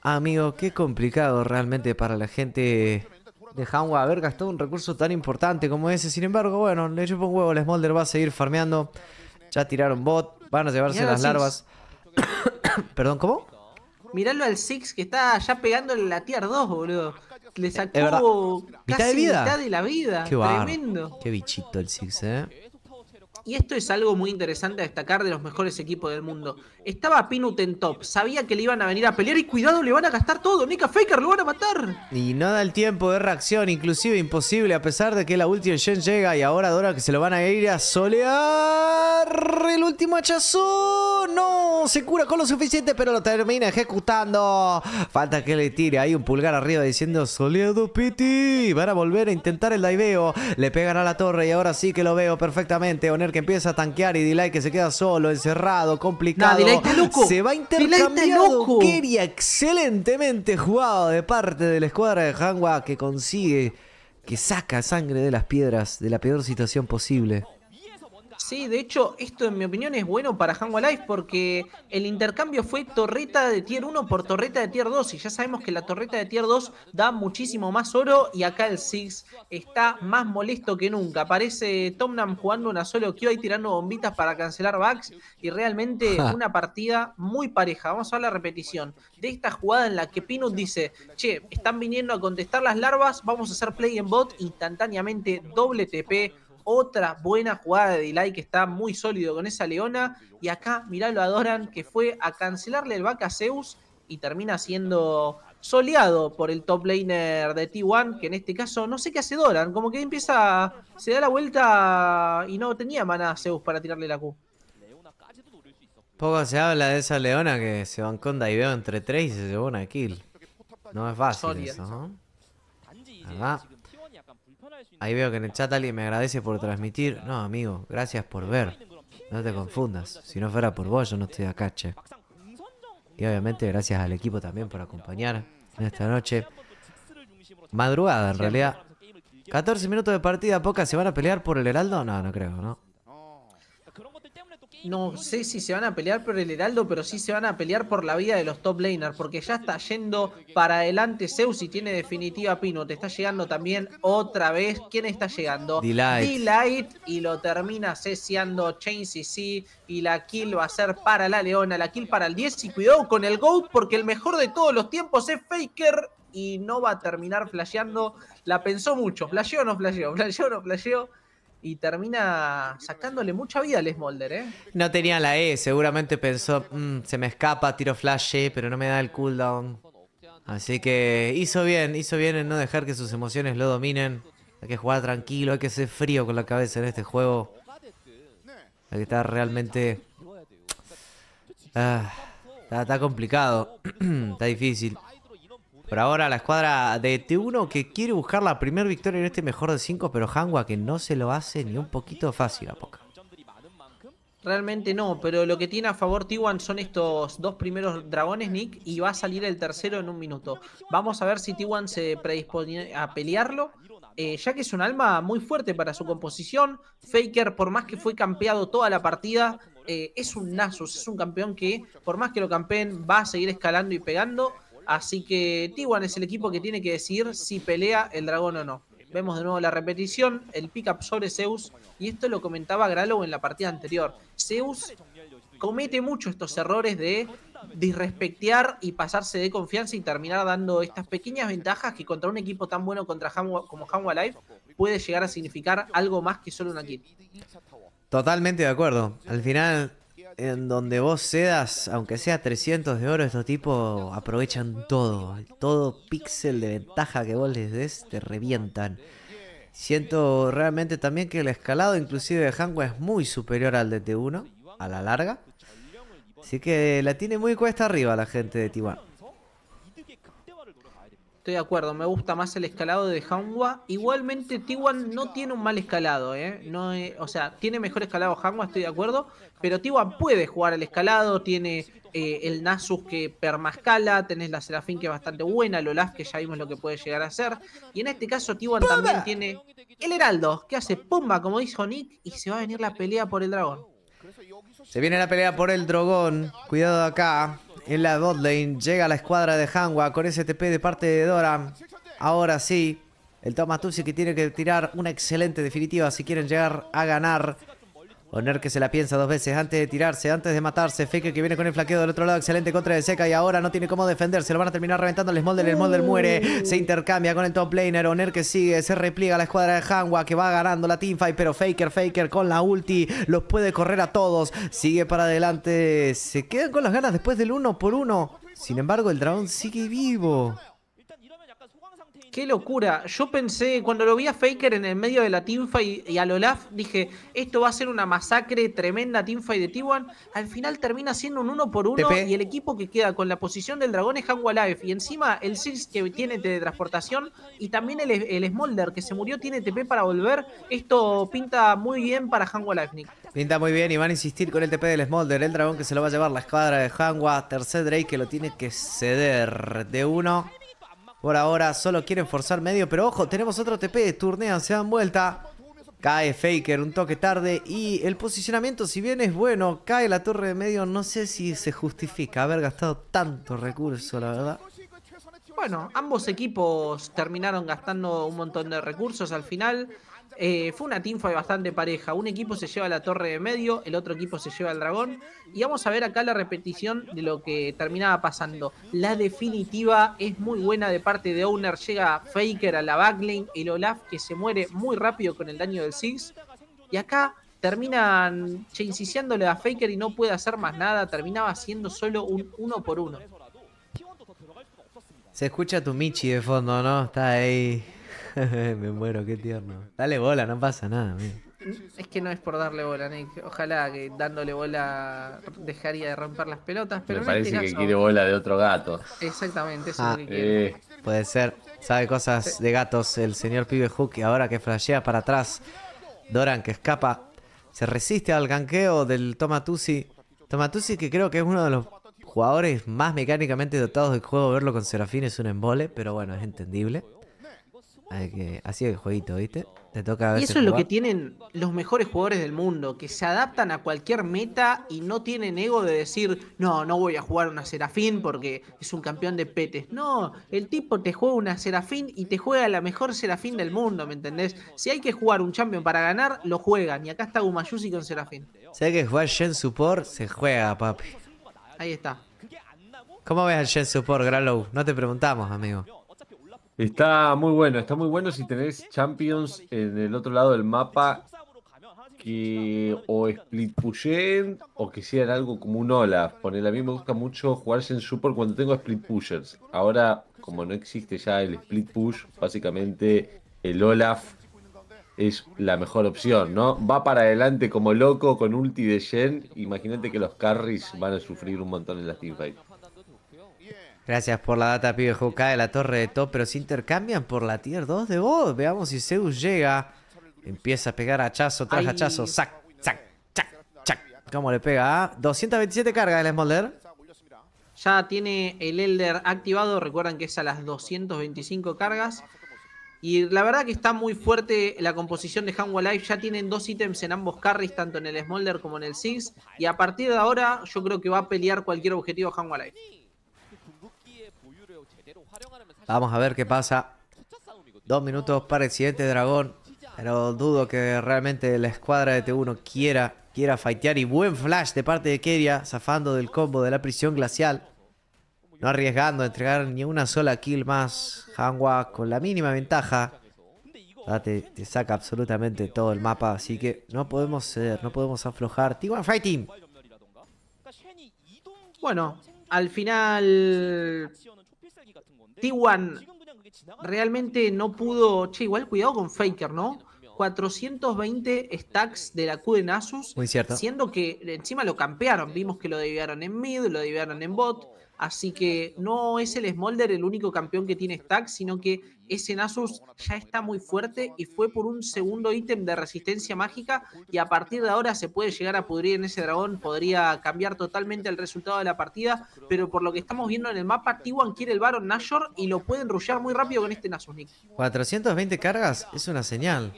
Amigo, qué complicado realmente para la gente de Hanwa haber gastado un recurso tan importante como ese. Sin embargo, bueno, le echó un huevo, el Smolder va a seguir farmeando. Ya tiraron bot, van a llevarse las larvas. Perdón, ¿cómo? Miralo al Six que está ya pegando la tier 2, boludo. Le sacó casi mitad de de la vida. Qué Tremendo. Qué bichito el Six, eh y esto es algo muy interesante a destacar de los mejores equipos del mundo. Estaba Pinut en top, sabía que le iban a venir a pelear y cuidado, le van a gastar todo. Nika Faker lo van a matar. Y no da el tiempo de reacción, inclusive imposible, a pesar de que la última de Shen llega y ahora Dora que se lo van a ir a solear. El último hachazo, no se cura con lo suficiente, pero lo termina ejecutando. Falta que le tire ahí un pulgar arriba diciendo soleado Piti. Van a volver a intentar el daiveo. Le pegan a la torre y ahora sí que lo veo perfectamente. Oner que empieza a tanquear y Delay que se queda solo, encerrado, complicado. loco. Se va intercambiando. Keria excelentemente jugado de parte de la escuadra de Hanwha que consigue, que saca sangre de las piedras de la peor situación posible. Sí, de hecho, esto en mi opinión es bueno para Hango Life porque el intercambio fue torreta de tier 1 por torreta de tier 2 y ya sabemos que la torreta de tier 2 da muchísimo más oro y acá el Six está más molesto que nunca. Aparece Tomnam jugando una solo Q y tirando bombitas para cancelar backs y realmente una partida muy pareja. Vamos a ver la repetición de esta jugada en la que Pinut dice, che, están viniendo a contestar las larvas, vamos a hacer play en bot instantáneamente doble TP otra buena jugada de Delay que está muy sólido con esa Leona. Y acá, mirá, lo adoran, que fue a cancelarle el back a Zeus y termina siendo soleado por el top laner de T1, que en este caso no sé qué hace Doran, como que empieza, se da la vuelta y no tenía mana Zeus para tirarle la Q. Poco se habla de esa leona que se bancó un daiveo entre tres y se llevó una kill. No es fácil eso, Ahí veo que en el chat alguien me agradece por transmitir. No, amigo, gracias por ver. No te confundas. Si no fuera por vos, yo no estoy acá, che. Y obviamente gracias al equipo también por acompañar en esta noche. Madrugada, en realidad. 14 minutos de partida, pocas se van a pelear por el Heraldo. No, no creo, ¿no? no sé si se van a pelear por el Heraldo, pero sí se van a pelear por la vida de los top laners, porque ya está yendo para adelante Zeus y tiene definitiva Pino. Te está llegando también otra vez. ¿Quién está llegando? Delight. y lo termina cesiando Chain CC y la kill va a ser para la Leona, la kill para el 10 y cuidado con el GOAT porque el mejor de todos los tiempos es Faker y no va a terminar flasheando. La pensó mucho. ¿Flasheó o no flasheó? ¿Flasheó o no flasheó? y termina sacándole mucha vida al Smolder, ¿eh? No tenía la E, seguramente pensó, mm, se me escapa, tiro flash E, pero no me da el cooldown. Así que hizo bien, hizo bien en no dejar que sus emociones lo dominen. Hay que jugar tranquilo, hay que ser frío con la cabeza en este juego. Hay que estar realmente... Ah, está complicado, está difícil. Por ahora la escuadra de T1 que quiere buscar la primera victoria en este mejor de 5, pero Hanwha que no se lo hace ni un poquito fácil a poca. Realmente no, pero lo que tiene a favor T1 son estos dos primeros dragones, Nick, y va a salir el tercero en un minuto. Vamos a ver si T1 se predispone a pelearlo, eh, ya que es un alma muy fuerte para su composición. Faker, por más que fue campeado toda la partida, eh, es un Nasus, es un campeón que, por más que lo campeen, va a seguir escalando y pegando. Así que T1 es el equipo que tiene que decidir si pelea el dragón o no. Vemos de nuevo la repetición, el pick-up sobre Zeus, y esto lo comentaba Gralow en la partida anterior. Zeus comete mucho estos errores de disrespectear y pasarse de confianza y terminar dando estas pequeñas ventajas que contra un equipo tan bueno contra como Hanwa Life puede llegar a significar algo más que solo una kill. Totalmente de acuerdo. Al final, en donde vos cedas, aunque sea 300 de oro, estos tipos aprovechan todo. Todo píxel de ventaja que vos les des, te revientan. Siento realmente también que el escalado inclusive de Hanwa es muy superior al de T1, a la larga. Así que la tiene muy cuesta arriba la gente de T1 Estoy de acuerdo, me gusta más el escalado de Hanwa. Igualmente, Tiwan no tiene un mal escalado, ¿eh? eh o sea, tiene mejor escalado Hanwa, estoy de acuerdo. Pero Tiwan puede jugar al escalado, tiene eh, el Nasus que permascala, tenés la Serafín que es bastante buena, el Olaf que ya vimos lo que puede llegar a hacer Y en este caso, Tiwan también tiene el Heraldo, que hace pumba, como dijo Nick, y se va a venir la pelea por el dragón. Se viene la pelea por el dragón. Cuidado acá. En la botlane llega la escuadra de Hanwha con STP de parte de Dora Ahora sí, el Tomatuzzi que tiene que tirar una excelente definitiva si quieren llegar a ganar. Oner que se la piensa dos veces antes de tirarse, antes de matarse. Faker que viene con el flaqueo del otro lado. Excelente contra de Seca y ahora no tiene cómo defenderse. Lo van a terminar reventando el Smolder. El Smolder muere. Se intercambia con el top laner. Oner que sigue. Se repliega la escuadra de Hanwha que va ganando la teamfight. Pero Faker, Faker con la ulti. Los puede correr a todos. Sigue para adelante. Se quedan con las ganas después del uno por uno. Sin embargo, el dragón sigue vivo. Qué locura. Yo pensé, cuando lo vi a Faker en el medio de la teamfight y, y a Lolaf, dije, esto va a ser una masacre tremenda teamfight de T1. Al final termina siendo un uno por uno y el equipo que queda con la posición del dragón es Hangua Life. Y encima el Six que tiene de transportación y también el, Smolder que se murió tiene TP para volver. Esto pinta muy bien para Hangua Life, Nick. Pinta muy bien y van a insistir con el TP del Smolder, el dragón que se lo va a llevar la escuadra de Hanwa. Tercer Drake que lo tiene que ceder de uno. Por ahora solo quieren forzar medio, pero ojo, tenemos otro TP. Turnean, se dan vuelta. Cae Faker un toque tarde y el posicionamiento, si bien es bueno, cae la torre de medio. No sé si se justifica haber gastado tanto recurso, la verdad. Bueno, ambos equipos terminaron gastando un montón de recursos al final. Eh, fue una teamfight bastante pareja. Un equipo se lleva la torre de medio, el otro equipo se lleva el dragón. Y vamos a ver acá la repetición de lo que terminaba pasando. La definitiva es muy buena de parte de Owner. Llega Faker a la backlane. El Olaf que se muere muy rápido con el daño del Six. Y acá terminan chanciciándole a Faker y no puede hacer más nada. Terminaba siendo solo un uno por uno. Se escucha tu Michi de fondo, ¿no? Está ahí Me muero, qué tierno. Dale bola, no pasa nada, Es que no es por darle bola, Nick. Ojalá que dándole bola dejaría de romper las pelotas. Pero Me parece este que quiere bola de otro gato. Exactamente, eso es ah, lo que quiere. Eh. Puede ser. Sabe cosas de gatos el señor Pibe Hook ahora que flashea para atrás. Doran que escapa. Se resiste al ganqueo del Tomatusi. Tomatusi que creo que es uno de los jugadores más mecánicamente dotados del juego. Verlo con Serafín es un embole, pero bueno, es entendible así es el jueguito, ¿viste? Te toca y eso es lo que tienen los mejores jugadores del mundo, que se adaptan a cualquier meta y no tienen ego de decir, no, no voy a jugar una Serafín porque es un campeón de petes. No, el tipo te juega una Serafín y te juega la mejor Serafín del mundo, ¿me entendés? Si hay que jugar un champion para ganar, lo juegan. Y acá está Gumayusi con Serafín. Si hay que jugar Shen Support, se juega, papi. Ahí está. ¿Cómo ves a Shen Support, Gralow? No te preguntamos, amigo. Está muy bueno, está muy bueno si tenés Champions en el otro lado del mapa que o split pushen o que sean algo como un Olaf. Poner a mí me gusta mucho jugarse en Super cuando tengo split pushers. Ahora, como no existe ya el split push, básicamente el Olaf es la mejor opción, ¿no? Va para adelante como loco con ulti de Shen. Imagínate que los carries van a sufrir un montón en las teamfights. Gracias por la data, pibe Joka de la torre de top, pero se intercambian por la tier 2 de vos. Veamos si Zeus llega. Empieza a pegar hachazo tras hachazo. Sac, sac, sac, ¿Cómo le pega? 227 ah? carga el Smolder. Ya tiene el Elder activado. Recuerdan que es a las 225 cargas. Y la verdad que está muy fuerte la composición de Hanwha Life. Ya tienen dos ítems en ambos carries, tanto en el Smolder como en el Six. Y a partir de ahora, yo creo que va a pelear cualquier objetivo Hanwha Life. Vamos a ver qué pasa. Dos minutos para el siguiente dragón. Pero dudo que realmente la escuadra de T1 quiera, quiera fightear. Y buen flash de parte de Keria, zafando del combo de la prisión glacial. No arriesgando a entregar ni una sola kill más. Hanwha con la mínima ventaja. Ah, te, te, saca absolutamente todo el mapa. Así que no podemos ceder, no podemos aflojar. T1 Fighting. Bueno, al final T1 realmente no pudo... Che, igual cuidado con Faker, ¿no? 420 stacks de la Q de Nasus. Muy cierto. Siendo que encima lo campearon. Vimos que lo deviaron en mid, lo deviaron en bot. Así que no es el Smolder el único campeón que tiene stack, sino que ese Nasus ya está muy fuerte y fue por un segundo ítem de resistencia mágica y a partir de ahora se puede llegar a pudrir en ese dragón, podría cambiar totalmente el resultado de la partida, pero por lo que estamos viendo en el mapa, T1 quiere el Baron Nashor y lo puede enrullar muy rápido con este Nasus, Nick. 420 cargas es una señal.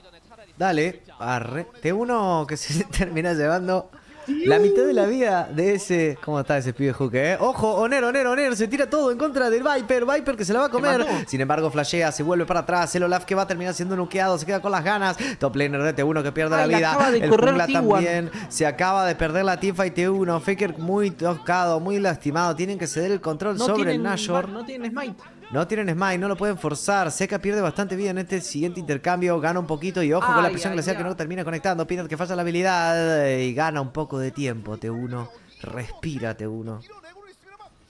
Dale, T1 que se termina llevando la mitad de la vida de ese. ¿Cómo está ese pibe Juque, eh? Ojo, Oner, Oner, Oner. Se tira todo en contra del Viper. Viper que se la va a comer. Sin embargo, flashea, se vuelve para atrás. El Olaf que va a terminar siendo nuqueado. Se queda con las ganas. Top laner de T1 que pierde la vida. el jungla también. Se acaba de perder la Teamfight T1. Faker muy tocado, muy lastimado. Tienen que ceder el control sobre el Nashor. No tiene smite. No tienen smite, no lo pueden forzar. Seca pierde bastante vida en este siguiente intercambio. Gana un poquito y ojo con la presión glacial que no termina conectando. Piensa que falla la habilidad eh, y gana un poco de tiempo, T1. Respira, T1.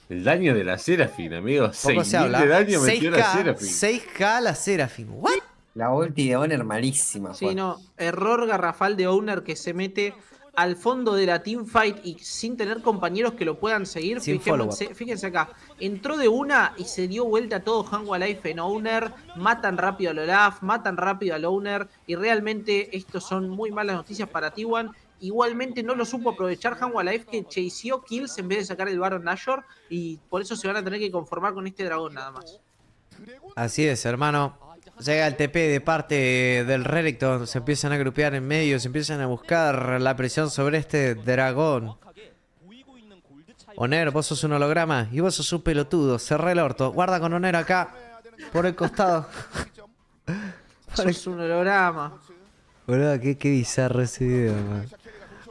El daño de la Serafin, amigos. ¿Cómo se habla. De daño 6 metió la Serafin. 6K la Serafin. ¿What? La ulti de Owner malísima. Sí, no. Error garrafal de Owner que se mete al fondo de la teamfight y sin tener compañeros que lo puedan seguir. Fíjense, fíjense, acá, entró de una y se dio vuelta a todo Hangua Life en Owner, matan rápido a Olaf, matan rápido a Owner y realmente esto son muy malas noticias para t Tiwan. Igualmente no lo supo aprovechar Hanwa Life que chaseó kills en vez de sacar el Baron Nashor y por eso se van a tener que conformar con este dragón nada más. Así es, hermano. Llega el TP de parte del relicto, se empiezan a grupear en medio, se empiezan a buscar la presión sobre este dragón. Oner, vos sos un holograma y vos sos un pelotudo, cerré el orto. Guarda con Oner acá, por el costado. sos un holograma. Boludo, qué, qué bizarro ese video,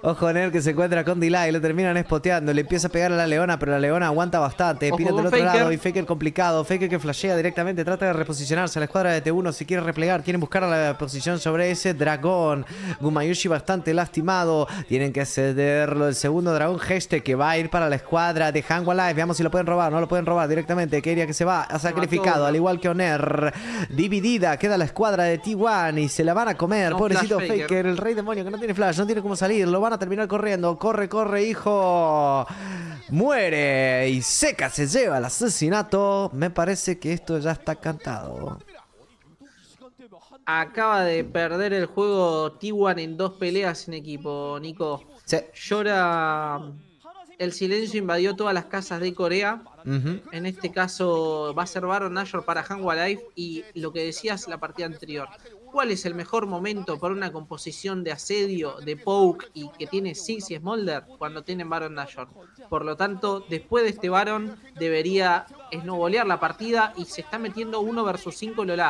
Ojo Oner, que se encuentra con Delay, lo terminan espoteando, le empieza a pegar a la leona, pero la leona aguanta bastante. Pira del otro lado y Faker complicado. Faker que flashea directamente, trata de reposicionarse. a La escuadra de T1 si quiere replegar, quieren buscar la posición sobre ese dragón. Gumayushi bastante lastimado, tienen que cederlo. El segundo dragón Heste que va a ir para la escuadra de Hanwha Life. Veamos si lo pueden robar, no lo pueden robar directamente. Quería que se va, ha sacrificado, al igual que Oner. Dividida, queda la escuadra de T1 y se la van a comer. Pobrecito Faker, el rey demonio que no tiene flash, no tiene cómo salir, lo van a a terminar corriendo. Corre, corre, hijo. Muere y seca se lleva el asesinato. Me parece que esto ya está cantado. Acaba de perder el juego t1 en dos peleas en equipo, Nico. Llora. El silencio invadió todas las casas de Corea. En este caso va a ser Baron Nashor para Hangwa Life y lo que decías la partida anterior cuál es el mejor momento para una composición de asedio de Poke y que tiene Six y Smolder cuando tienen Baron Nashor. Por lo tanto, después de este Baron debería snowbolear la partida y se está metiendo uno versus 5 el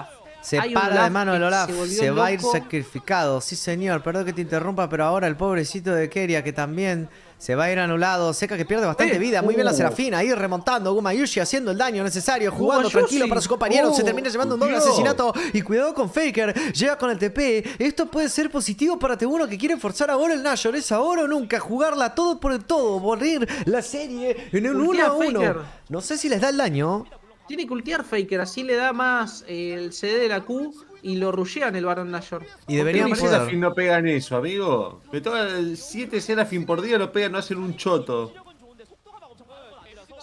Se para de mano el se va a ir sacrificado. Sí, señor, perdón que te interrumpa, pero ahora el pobrecito de Keria que también se va a ir anulado. Seca que pierde bastante vida. Muy bien la uh. Serafina. Ahí remontando. Gumayushi haciendo el daño necesario. Jugando tranquilo para su compañero. se uh, termina llevando un doble asesinato. Y cuidado con Faker. Llega con el TP. Esto puede ser positivo para t que quiere forzar ahora el Nashor. Es ahora o nunca. Jugarla todo por el todo. Borrir la serie en un 1 a 1. No sé si les da el daño. Tiene que ultear Faker. Así le da más el CD de la Q y lo rushean el Baron Nashor. Y deberían poder. no pegan eso, amigo. De todas 7 fin por día lo pegan, no hacen un choto.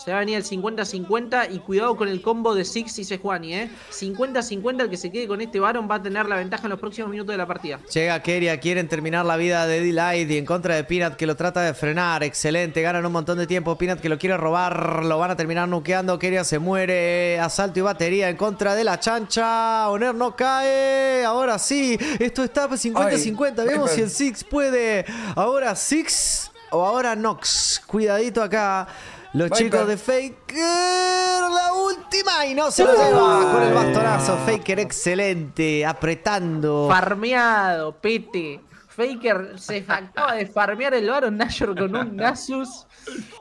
Se va a venir el 50-50 y cuidado con el combo de Six y Sejuani, ¿eh? 50-50, el que se quede con este varón va a tener la ventaja en los próximos minutos de la partida. Llega Keria, quieren terminar la vida de Delight y en contra de Pinat que lo trata de frenar. Excelente, ganan un montón de tiempo. Pinat que lo quiere robar, lo van a terminar nuqueando. Keria se muere, asalto y batería en contra de la chancha. Oner no cae, ahora sí. Esto está 50-50, vemos si el Six puede. Ahora Six o ahora Nox. Cuidadito acá. Los chicos de Faker, la última y no se lo uh. lleva con el bastonazo. Faker, excelente, apretando. Farmeado, Pete. Faker se acaba de farmear el Baron Nashor con un Nasus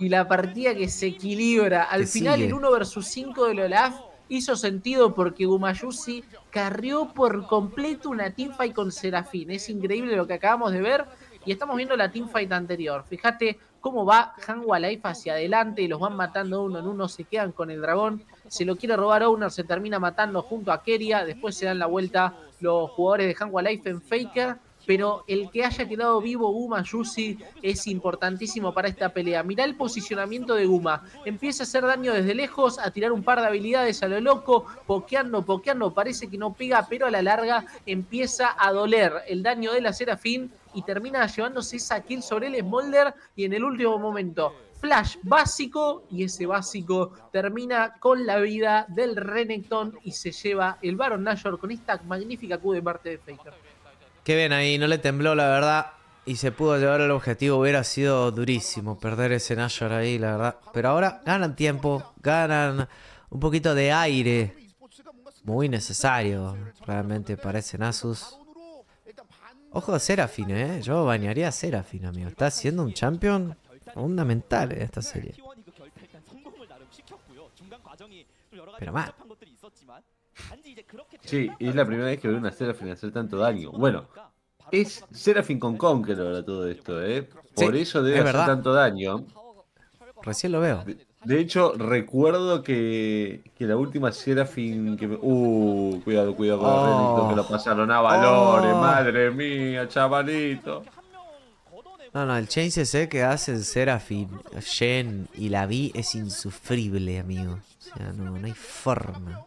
y la partida que se equilibra. Al final, el 1 versus 5 del Olaf hizo sentido porque Gumayusi carrió por completo una teamfight con Serafín. Es increíble lo que acabamos de ver y estamos viendo la teamfight anterior. Fíjate, cómo va Hanwa Life hacia adelante y los van matando uno en uno, se quedan con el dragón, se lo quiere robar Owner, se termina matando junto a Keria, después se dan la vuelta los jugadores de Hanwa Life en Faker, pero el que haya quedado vivo Guma Yusi es importantísimo para esta pelea. Mirá el posicionamiento de Guma. Empieza a hacer daño desde lejos, a tirar un par de habilidades a lo loco, pokeando, pokeando, parece que no pega, pero a la larga empieza a doler el daño de la Serafín y termina llevándose esa kill sobre el Smolder y en el último momento flash básico y ese básico termina con la vida del Renekton y se lleva el Baron Nashor con esta magnífica Q de parte de Faker. Qué bien ahí, no le tembló la verdad y se pudo llevar el objetivo, hubiera sido durísimo perder ese Nashor ahí la verdad. Pero ahora ganan tiempo, ganan un poquito de aire, muy necesario realmente para ese Nasus. Ojo a Serafine, ¿eh? Yo bañaría a Serafin, amigo. Está siendo un champion fundamental en esta serie. Pero más. Sí, es la primera vez que veo una Serafine hacer tanto daño. Bueno, es Serafin con Conqueror todo esto, ¿eh? Por eso debe hacer tanto daño. Recién lo veo. De hecho, recuerdo que, la última Serafin que me... Uh, cuidado, cuidado oh. que lo pasaron a valores, oh. madre mía, chavalito. No, no, el change sé que hacen Serafin, Shen y la Vi es insufrible, amigo. O sea, no, no hay forma.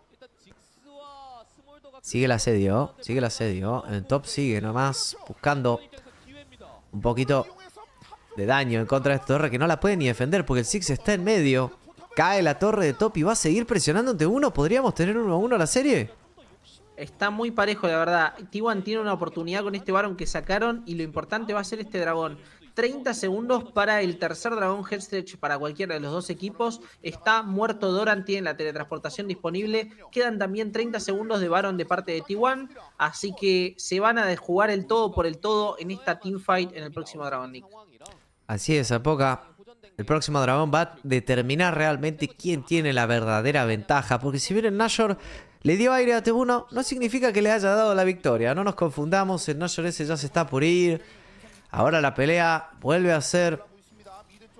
Sigue el asedio, sigue el asedio. En el top sigue nomás buscando un poquito de daño en contra de esta torre que no la puede ni defender porque el Six está en medio. Cae la torre de Top y va a seguir presionando ante uno. ¿Podríamos tener uno a uno la serie? Está muy parejo, la verdad. T1 tiene una oportunidad con este varón que sacaron y lo importante va a ser este dragón. 30 segundos para el tercer dragón Headstretch para cualquiera de los dos equipos. Está muerto Doran, tiene la teletransportación disponible. Quedan también 30 segundos de varón de parte de T1. Así que se van a jugar el todo por el todo en esta teamfight en el próximo Dragon League. Así es, poca El próximo dragón va a determinar realmente quién tiene la verdadera ventaja. Porque si bien el Nashor le dio aire a T1, no significa que le haya dado la victoria. No nos confundamos, el Nashor ese ya se está por ir. Ahora la pelea vuelve a ser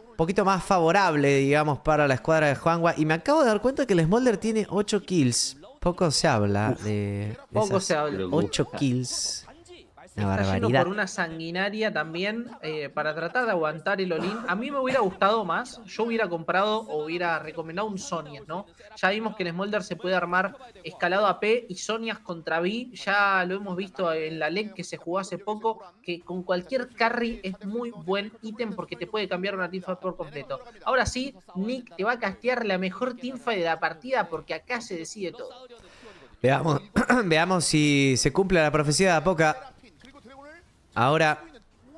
un poquito más favorable, digamos, para la escuadra de Juanwa. Y me acabo de dar cuenta que el Smolder tiene 8 kills. Poco se habla de, Poco se habla. 8 kills. Está barbaridad. por una sanguinaria también eh, para tratar de aguantar el Olin. A mí me hubiera gustado más. Yo hubiera comprado o hubiera recomendado un Sonias, ¿no? Ya vimos que en Smolder se puede armar escalado a P y Sonias contra B. Ya lo hemos visto en la LEC que se jugó hace poco. Que con cualquier carry es muy buen ítem porque te puede cambiar una teamfight por completo. Ahora sí, Nick te va a castear la mejor teamfight de la partida porque acá se decide todo. Veamos, veamos si se cumple la profecía de Apoca. Ahora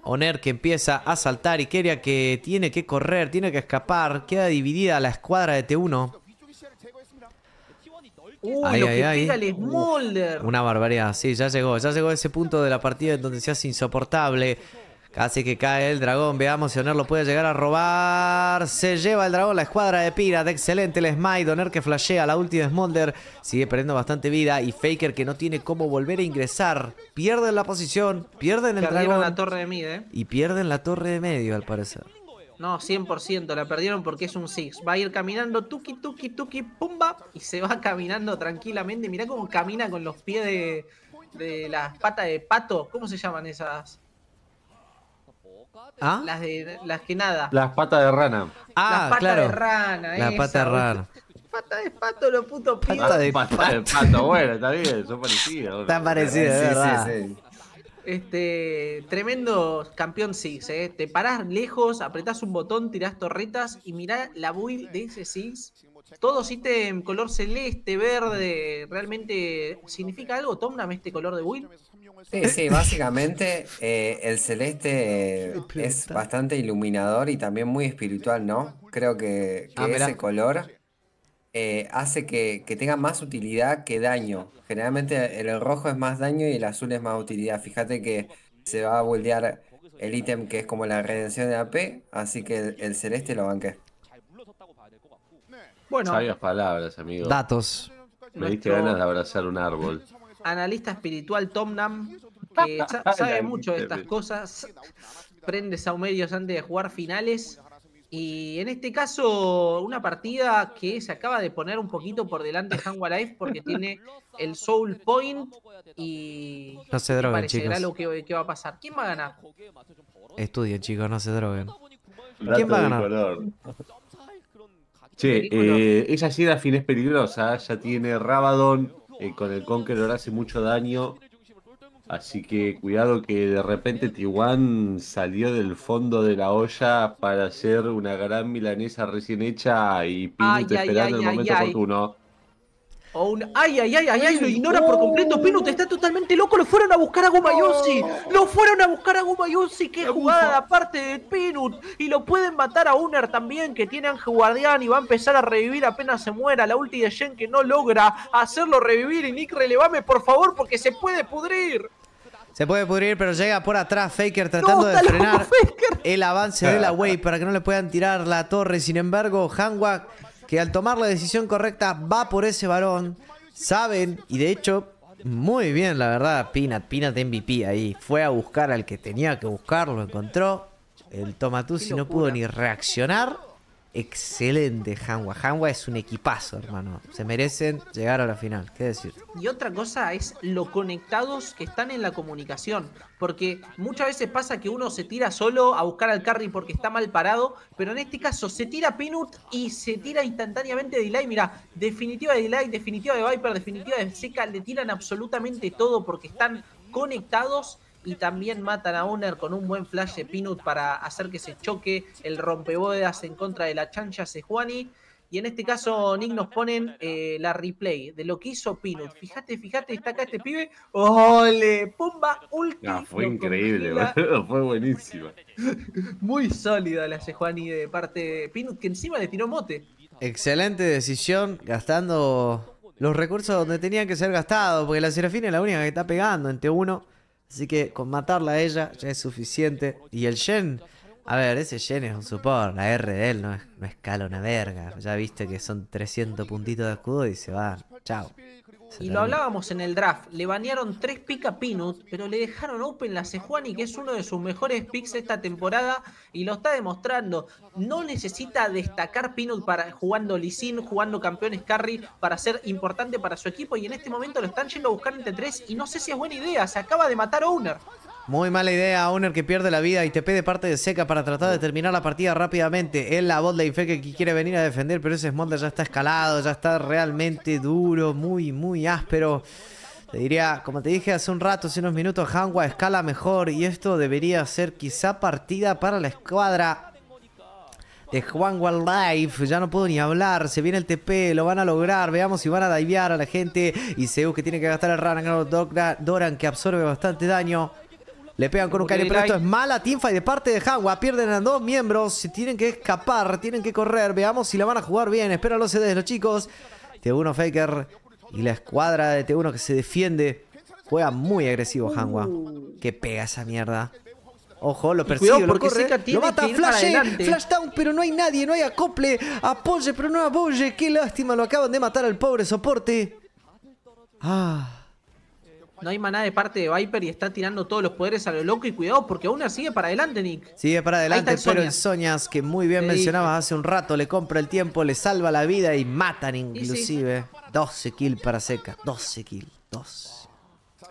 Oner que empieza a saltar. Ikeria que tiene que correr, tiene que escapar. Queda dividida la escuadra de T1. Uy, lo que Una barbaridad. Sí, ya llegó. Ya llegó ese punto de la partida en donde se hace insoportable. Casi que cae el dragón. Veamos si Oner lo puede llegar a robar. Se lleva el dragón la escuadra de Pirat. Excelente el Smite. Oner que flashea. La última Smolder sigue perdiendo bastante vida. Y Faker que no tiene cómo volver a ingresar. Pierden la posición. Pierden el dragón. la torre de mid, ¿eh? Y pierden la torre de medio, al parecer. No, 100%. La perdieron porque es un Six. Va a ir caminando tuki, tuki, tuki, pumba. Y se va caminando tranquilamente. Mirá cómo camina con los pies de, de las patas de pato. ¿Cómo se llaman esas? ¿Ah? Las, de, las que nada. Las patas de rana. Ah, las patas de rana. Las patas pata rana. Pata de pato, los puto pinos de pato. de pato, bueno, está bien, son parecidas Están parecidas, sí, verdad. Sí, Este, tremendo campeón Six, ¿eh? Te parás lejos, apretás un botón, tirás torretas y mirá la build de ese Six. Todo en color celeste, verde. ¿Realmente significa algo, Tomnam, este color de build? Sí, sí, básicamente eh, el celeste es bastante iluminador y también muy espiritual, ¿no? Creo que, ah, ese color eh, hace que, tenga más utilidad que daño. Generalmente el, rojo es más daño y el azul es más utilidad. Fíjate que se va a voltear el ítem que es como la redención de AP, así que el, celeste lo banqué. Bueno, sabias palabras, amigo. Datos. Me diste ganas de abrazar un árbol analista espiritual Tom Nam, que ah, ah, sabe mucho de estas cosas, prende saumerios antes de jugar finales. Y en este caso, una partida que se acaba de poner un poquito por delante de Life porque tiene el Soul Point y no se droguen, chicos. lo va a pasar. ¿Quién va a ganar? Estudien, chicos, no se droguen. ¿Quién va a ganar? Color. Che, eh, esa es peligrosa, ya tiene Rabadon, eh, con el Conqueror hace mucho daño. Así que cuidado que de repente Tiwan salió del fondo de la olla para hacer una gran milanesa recién hecha y Pinto esperando el momento oportuno. ¡Ay, ay, ay, ay, ay! Lo ignora por completo. Pinut está totalmente loco. Lo fueron a buscar a Gumayusi Lo fueron a buscar a Gumayusi ¡Qué jugada aparte de Pinut Y lo pueden matar a Uner también, que tiene Ángel Guardián y va a empezar a revivir apenas se muera. La ulti de Shen que no logra hacerlo revivir. Y Nick, relevame por favor, porque se puede pudrir. Se puede pudrir, pero llega por atrás Faker tratando de frenar el avance de la ah. Wave para que no le puedan tirar la torre. Sin embargo, Hanwak que al tomar la decisión correcta va por ese varón. Saben, y de hecho, muy bien, la verdad, Pinat, Pinat MVP ahí. Fue a buscar al que tenía que buscar, lo encontró. El Tomatuzzi no pudo ni reaccionar excelente Hanwa. Hanwa es un equipazo, hermano. Se merecen llegar a la final, qué decir. Y otra cosa es lo conectados que están en la comunicación. Porque muchas veces pasa que uno se tira solo a buscar al carry porque está mal parado. Pero en este caso se tira Pinut y se tira instantáneamente de Delay. Mira, definitiva de Delay, definitiva de Viper, definitiva de Seca. Le tiran absolutamente todo porque están conectados y también matan a Uner con un buen flash de Pinut para hacer que se choque el rompebodas en contra de la chancha Sejuani. Y en este caso, Nick nos ponen eh, la replay de lo que hizo Pinut. Fíjate, fíjate, está acá este pibe. ¡Ole! ¡Pumba! Ulti. fue increíble, Fue buenísima Muy sólida la Sejuani de parte de Pinut, que encima le tiró mote. Excelente decisión, gastando los recursos donde tenían que ser gastados, porque la Serafina es la única que está pegando en uno 1 Así que con matarla a ella ya es suficiente. Y el Yen, a ver, ese Yen es un support. La R de él no, es, no escala una verga. Ya viste que son 300 puntitos de escudo y se va. Chao. Y lo hablábamos en el draft. Le banearon tres pick a Pinut, pero le dejaron open la Sejuani, que es uno de sus mejores picks esta temporada y lo está demostrando. No necesita destacar Pinut para jugando Lisin, jugando campeones carry para ser importante para su equipo. Y en este momento lo están yendo a buscar entre tres. Y no sé si es buena idea. Se acaba de matar Owner. Muy mala idea, Owner que pierde la vida y TP de parte de Seca para tratar de terminar la partida rápidamente. Él la bot de que quiere venir a defender, pero ese Smolder ya está escalado, ya está realmente duro, muy, muy áspero. Te diría, como te dije hace un rato, hace unos minutos, Hanwa escala mejor y esto debería ser quizá partida para la escuadra de Juan Life. Ya no puedo ni hablar. Se viene el TP, lo van a lograr. Veamos si van a divear a la gente. Y Zeus que tiene que gastar el Ranagar Doran que absorbe bastante daño. Le pegan con un cañón, pero esto es mala y de parte de Hanwa. Pierden a dos miembros, se tienen que escapar, tienen que correr. Veamos si la van a jugar bien. Espera los CDs, los chicos. T1 Faker y la escuadra de T1 que se defiende. Juega muy agresivo Hanwa. Uh. Que pega esa mierda. Ojo, lo persigue, lo corre, lo mata, flash, flash down, pero no hay nadie, no hay acople, apoye, pero no apoye, qué lástima, lo acaban de matar al pobre soporte. Ah no hay maná de parte de Viper y está tirando todos los poderes a lo loco y cuidado porque aún sigue para adelante, Nick. Sigue para adelante, pero el Soñas, que muy bien mencionabas hace un rato, le compra el tiempo, le salva la vida y matan inclusive. 12 kills para Seca, 12 kills, 12.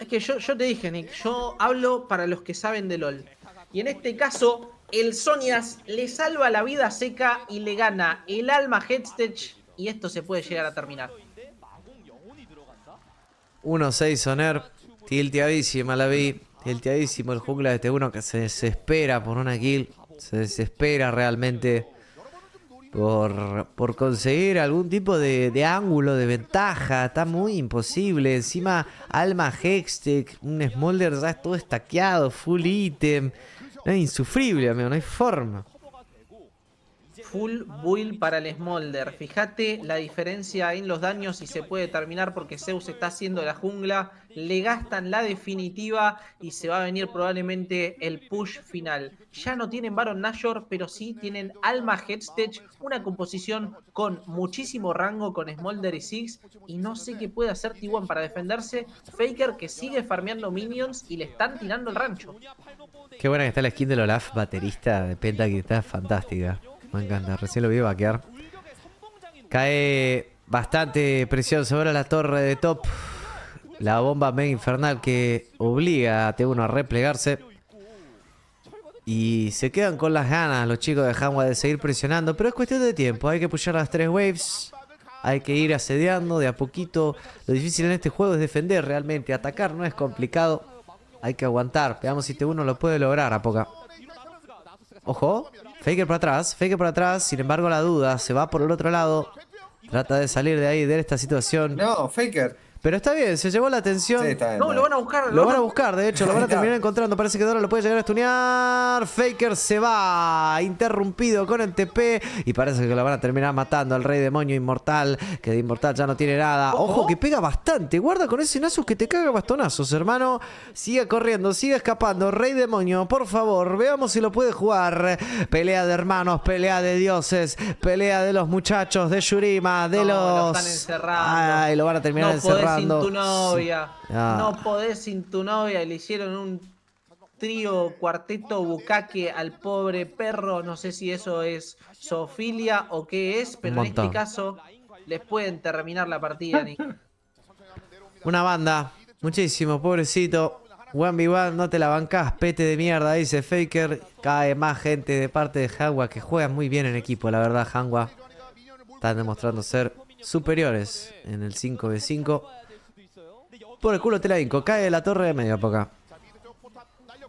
Es que yo, te dije, Nick, yo hablo para los que saben de LOL. Y en este caso, el Sonias le salva la vida seca y le gana el alma Headstech. Y esto se puede llegar a terminar. 1-6 Soner, Tilteadísima la vi. Tilteadísimo el jungla de este uno que se desespera por una kill. Se desespera realmente por, conseguir algún tipo de, ángulo de ventaja. Está muy imposible. Encima, Alma Hextech, un Smolder ya es todo estaqueado, full item es insufrible, amigo, no hay forma full build para el Smolder. Fíjate la diferencia en los daños y se puede terminar porque Zeus está haciendo la jungla. Le gastan la definitiva y se va a venir probablemente el push final. Ya no tienen Baron Nashor, pero sí tienen Alma Headstech, una composición con muchísimo rango con Smolder y Six. Y no sé qué puede hacer T1 para defenderse. Faker que sigue farmeando minions y le están tirando el rancho. Qué buena que está la skin de Olaf, baterista de Penta, que está fantástica. Me encanta, recién lo vi vaquear. Cae bastante presión sobre la torre de top. La bomba mega infernal que obliga a T1 a replegarse. Y se quedan con las ganas los chicos de Hanwha de seguir presionando. Pero es cuestión de tiempo. Hay que pushar las tres waves. Hay que ir asediando de a poquito. Lo difícil en este juego es defender realmente. Atacar no es complicado. Hay que aguantar. Veamos si T1 lo puede lograr a poca. Ojo. Faker para atrás. Faker por atrás. Sin embargo, la duda. Se va por el otro lado. Trata de salir de ahí, de esta situación. No, Faker. Pero está bien, se llevó la atención. no, lo van a buscar. Lo, van, a buscar, de hecho, lo van a terminar encontrando. Parece que ahora lo puede llegar a estunear. Faker se va, interrumpido con el TP. Y parece que lo van a terminar matando al rey demonio inmortal, que de inmortal ya no tiene nada. Ojo, que pega bastante. Guarda con ese Nasus que te caga bastonazos, hermano. Sigue corriendo, sigue escapando. Rey demonio, por favor, veamos si lo puede jugar. Pelea de hermanos, pelea de dioses, pelea de los muchachos, de Yurima, de los. Lo están lo van a terminar sin tu novia. Ah. No podés sin tu novia. Le hicieron un trío, cuarteto, bucaque al pobre perro. No sé si eso es sofilia o qué es, pero en este caso les pueden terminar la partida, Una banda. Muchísimo, pobrecito. Juan v no te la bancás, pete de mierda, dice Faker. Cae más gente de parte de Jagua que juega muy bien en equipo, la verdad, Hanwa. Están demostrando ser superiores en el 5v5. Por el culo Telavinco, cae la torre de media poca.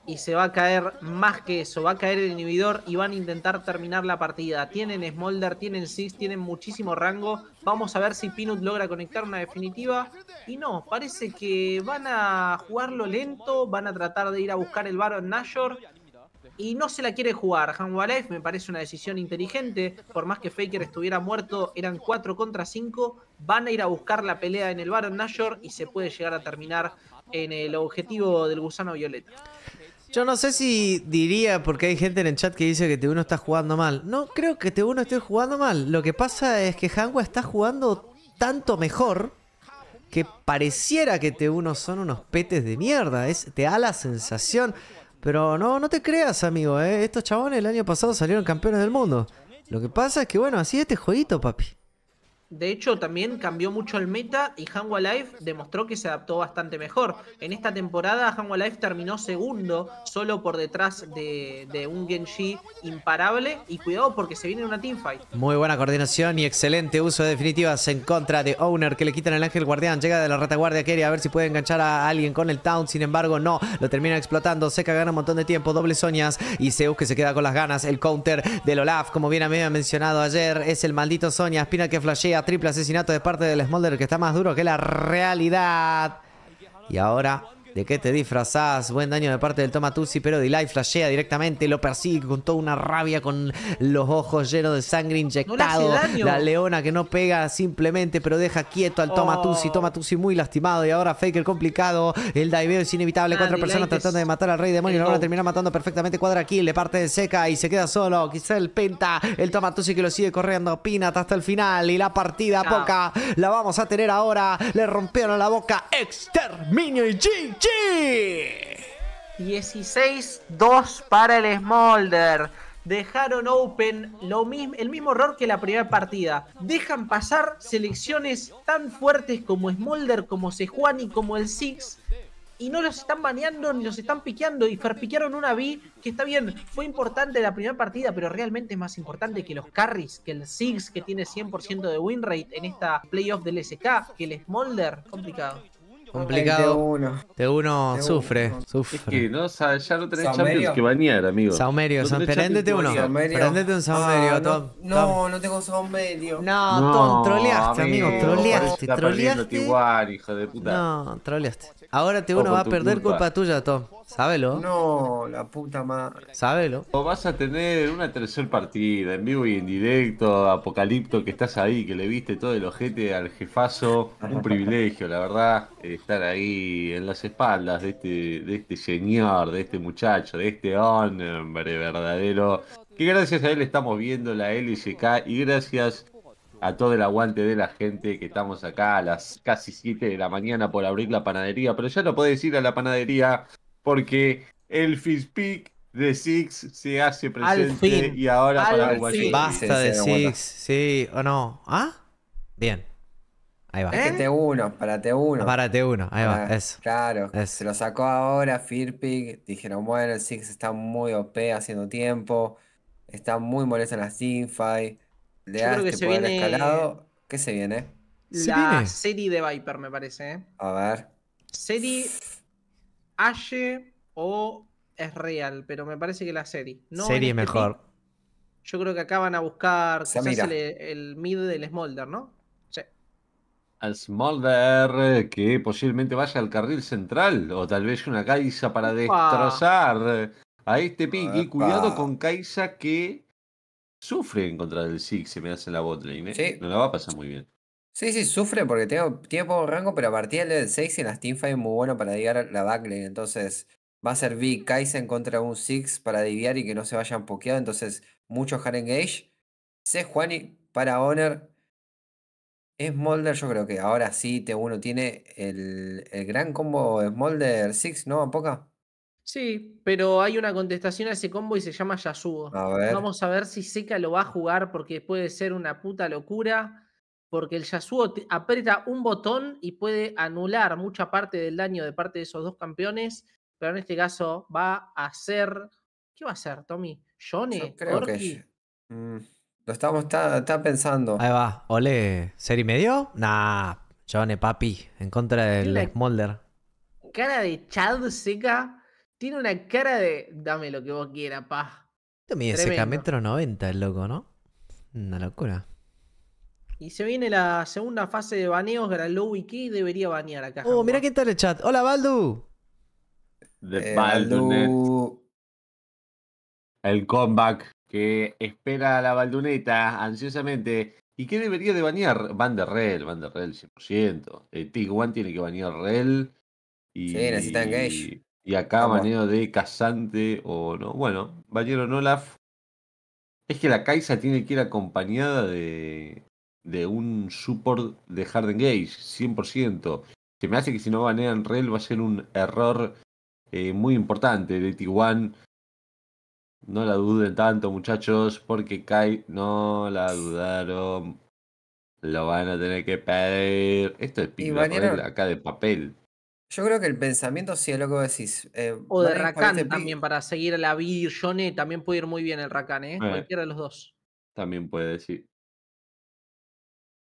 Y se va a caer más que eso, va a caer el inhibidor y van a intentar terminar la partida. Tienen Smolder, tienen Six, tienen muchísimo rango. Vamos a ver si Pinut logra conectar una definitiva. Y no, parece que van a jugarlo lento, van a tratar de ir a buscar el Baron Nashor y no se la quiere jugar. Life me parece una decisión inteligente. Por más que Faker estuviera muerto, eran 4 contra 5. Van a ir a buscar la pelea en el Baron Nashor y se puede llegar a terminar en el objetivo del gusano violeta. Yo no sé si diría, porque hay gente en el chat que dice que T1 está jugando mal. No creo que T1 esté jugando mal. Lo que pasa es que Hanwha está jugando tanto mejor que pareciera que T1 son unos petes de mierda. Es, te da la sensación. Pero no, no te creas, amigo, ¿eh? Estos chabones el año pasado salieron campeones del mundo. Lo que pasa es que, bueno, así es este jueguito, papi. De hecho, también cambió mucho el meta y Hanwha Life demostró que se adaptó bastante mejor. En esta temporada, Hanwha Life terminó segundo, solo por detrás de, un Genji imparable. Y cuidado porque se viene una teamfight. Muy buena coordinación y excelente uso de definitivas en contra de Owner, que le quitan el ángel guardián. Llega de la retaguardia, quiere a ver si puede enganchar a alguien con el Town. Sin embargo, no, lo termina explotando. Seca gana un montón de tiempo, doble soñas. Y Zeus que se queda con las ganas. El counter del Olaf, como bien a mí ha mencionado ayer, es el maldito Sonia. Espina que flashea triple asesinato de parte del Smolder que está más duro que la realidad. Y ahora ¿De qué te disfrazás? Buen daño de parte del Tomatuzzi, pero delight flashea directamente, lo persigue con toda una rabia, con los ojos llenos de sangre inyectado. la leona que no pega simplemente, pero deja quieto al Tomatuzzi. Oh. muy lastimado y ahora Faker complicado. El diveo es inevitable. Ah, Cuatro personas tratando de matar al Rey Demonio. Ahora termina matando perfectamente. Cuadra aquí le parte de seca y se queda solo. Quizá el Penta, el Tomatuzzi que lo sigue corriendo. Pinat hasta el final y la partida poca la vamos a tener ahora. Le rompieron la boca. Exterminio y G. 16-2 para el Smolder. Dejaron open lo mismo, el mismo error que la primera partida. Dejan pasar selecciones tan fuertes como Smolder, como Sejuani, y como el Six y no los están baneando ni los están piqueando. Y ferpiquearon una B que está bien, fue importante la primera partida, pero realmente es más importante que los carries, que el Six que tiene 100% de win rate en esta playoff del SK, que el Smolder. Complicado complicado. t uno sufre, sufre. Es que no, ya no tenés Champions que bañar, amigo. Saumerio, prendete uno. Prendete un Saumerio, ah, Tom. No, no tengo Saumerio. No, Tom, troleaste, amigo, amigo troleaste, troleaste. hijo de puta. No, troleaste. Ahora te uno va a perder culpa. tuya, Tom. Sábelo. No, la puta madre. Sábelo. O vas a tener una tercer partida, en vivo y en directo, Apocalipto, que estás ahí, que le viste todo el ojete al jefazo. Un privilegio, la verdad. Eh, estar ahí en las espaldas de este, de este señor, de este muchacho, de este hombre verdadero, que gracias a él estamos viendo la LGK y gracias a todo el aguante de la gente que estamos acá a las casi 7 de la mañana por abrir la panadería, pero ya no podés ir a la panadería porque el Fishpick de Six se hace presente y ahora para Basta de Six, sí o no. ¿Ah? Bien. Ahí va. ¿Eh? t T1, para T1. Ah, para T1, ahí va, eso. Claro, se lo sacó ahora Firpig. Dijeron, bueno, el Six está muy OP haciendo tiempo. Está muy molesto en la teamfight. Le da este se viene... escalado. ¿Qué se viene? La serie de Viper, me parece. ¿eh? A ver. Serie Ashe o es real, pero me parece que la serie. No serie este mejor. Yo creo que acá van a buscar el, el mid del Smolder, ¿no? Al Smolder eh, que posiblemente vaya al carril central o tal vez una Kaisa para destrozar eh, a este pick. Y cuidado con Kaisa que sufre en contra del Six, se me hace la botlane. Eh, no la va a pasar muy bien. Sí, sí, sufre porque tengo tiempo poco rango, pero a partir del 6 en las teamfights es muy bueno para digar la backlane. Entonces va a ser Big Kaisa en contra de un Six para diviar y que no se vayan pokeados. Entonces mucho hard engage. Juan Juani para Honor Smolder, yo creo que ahora sí T1 tiene el, el gran combo Smolder 6, ¿no? ¿A poca? Sí, pero hay una contestación a ese combo y se llama Yasuo. Vamos a ver si Seca lo va a jugar porque puede ser una puta locura. Porque el Yasuo aprieta un botón y puede anular mucha parte del daño de parte de esos dos campeones. Pero en este caso va a ser. ¿Qué va a ser, Tommy? ¿Jone? ¿Corki? creo Que... Lo estamos, está, pensando. Ahí va, ole, ¿ser y medio? Nah, Chavane Papi, en contra del Smolder. Cara de Chad seca, tiene una cara de dame lo que vos quieras, pa. Mide seca metro noventa el loco, ¿no? Una locura. Y se viene la segunda fase de baneos, Gran y Key debería banear acá. Oh, mira quién está el chat. Hola, Baldu. De eh, Baldu. El comeback que espera la balduneta ansiosamente y qué debería de banear? Van der Rel, Van der Rel 100%. Eh, Tig tiene que banear Rel. Y, sí, necesitan Gage. Y, acá baneo de Casante o no. Bueno, bañaron Olaf. Es que la Kaisa tiene que ir acompañada de, de un support de Harden Gage, 100%. Se me hace que si no banean Rel va a ser un error eh, muy importante de Tiguan no la duden tanto, muchachos, porque Kai no la dudaron. Lo van a tener que pedir. Esto es pico acá de papel. Yo creo que el pensamiento sí es lo que decís. Eh, o de Rakan también, para seguir a la Vir, también puede ir muy bien el Rakan, ¿eh? eh. Cualquiera de los dos. También puede, decir.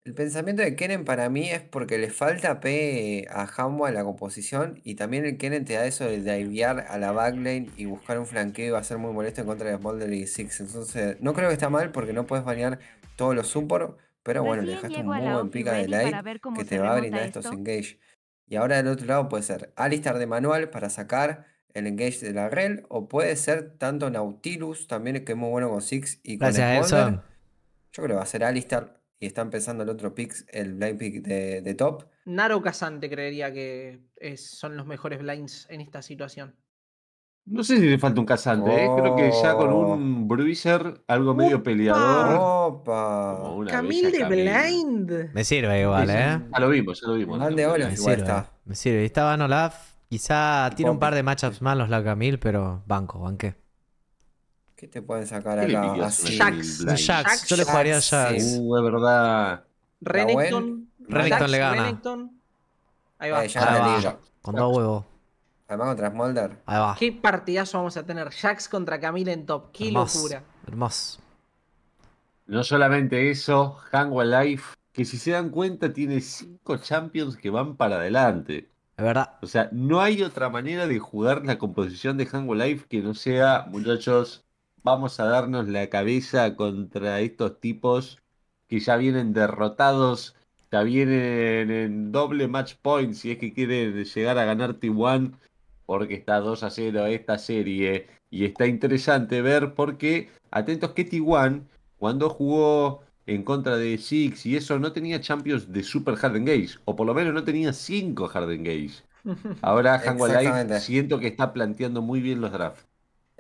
El pensamiento de Kennen para mí es porque le falta P a Hambo a la composición y también el Kennen te da eso de divear a la backlane y buscar un flanqueo y va a ser muy molesto en contra de Smolder y Six. Entonces, no creo que está mal porque no puedes banear todos los support, pero bueno, le dejaste un muy buen pica de light que te va a brindar estos engage. Y ahora del otro lado puede ser Alistar de manual para sacar el engage de la rel o puede ser tanto Nautilus también que es muy bueno con Six y con Gracias, Smolder. Yo creo que va a ser Alistar y está empezando el otro pick, el blind pick de, top. Naro Casante creería que son los mejores blinds en esta situación. No sé si le falta un casante, ¿eh? creo que ya con un oh. bruiser, algo medio peleador. Opa. Camil de Blind. Me sirve igual, ¿eh? Ya lo vimos, ya lo vimos. Ande oro, me, sirve, me sirve. estaba olaf quizá tiene un par de matchups malos la Camille, pero banco, banqué. ¿Qué te pueden sacar acá? Jax. Jax. Yo le jugaría a Jax. Uh, es verdad. Renekton. Renekton le gana. Ahí va. Eh, Ahí va. Con dos huevos. Además contra Smolder. Ahí va. Qué partidazo vamos a tener. Jax contra Camille en top. Qué locura. Hermoso. No solamente eso, Hangwell Life, que si se dan cuenta, tiene cinco champions que van para adelante. Es verdad. O sea, no hay otra manera de jugar la composición de Hangwell Life que no sea, muchachos, vamos a darnos la cabeza contra estos tipos que ya vienen derrotados, ya vienen en doble match point si es que quieren llegar a ganar T1, porque está 2 a 0 esta serie. Y está interesante ver porque, atentos que T1, cuando jugó en contra de Six y eso, no tenía champions de Super Hard Engage, o por lo menos no tenía 5 Hard Engage. Ahora Hanwha siento que está planteando muy bien los drafts.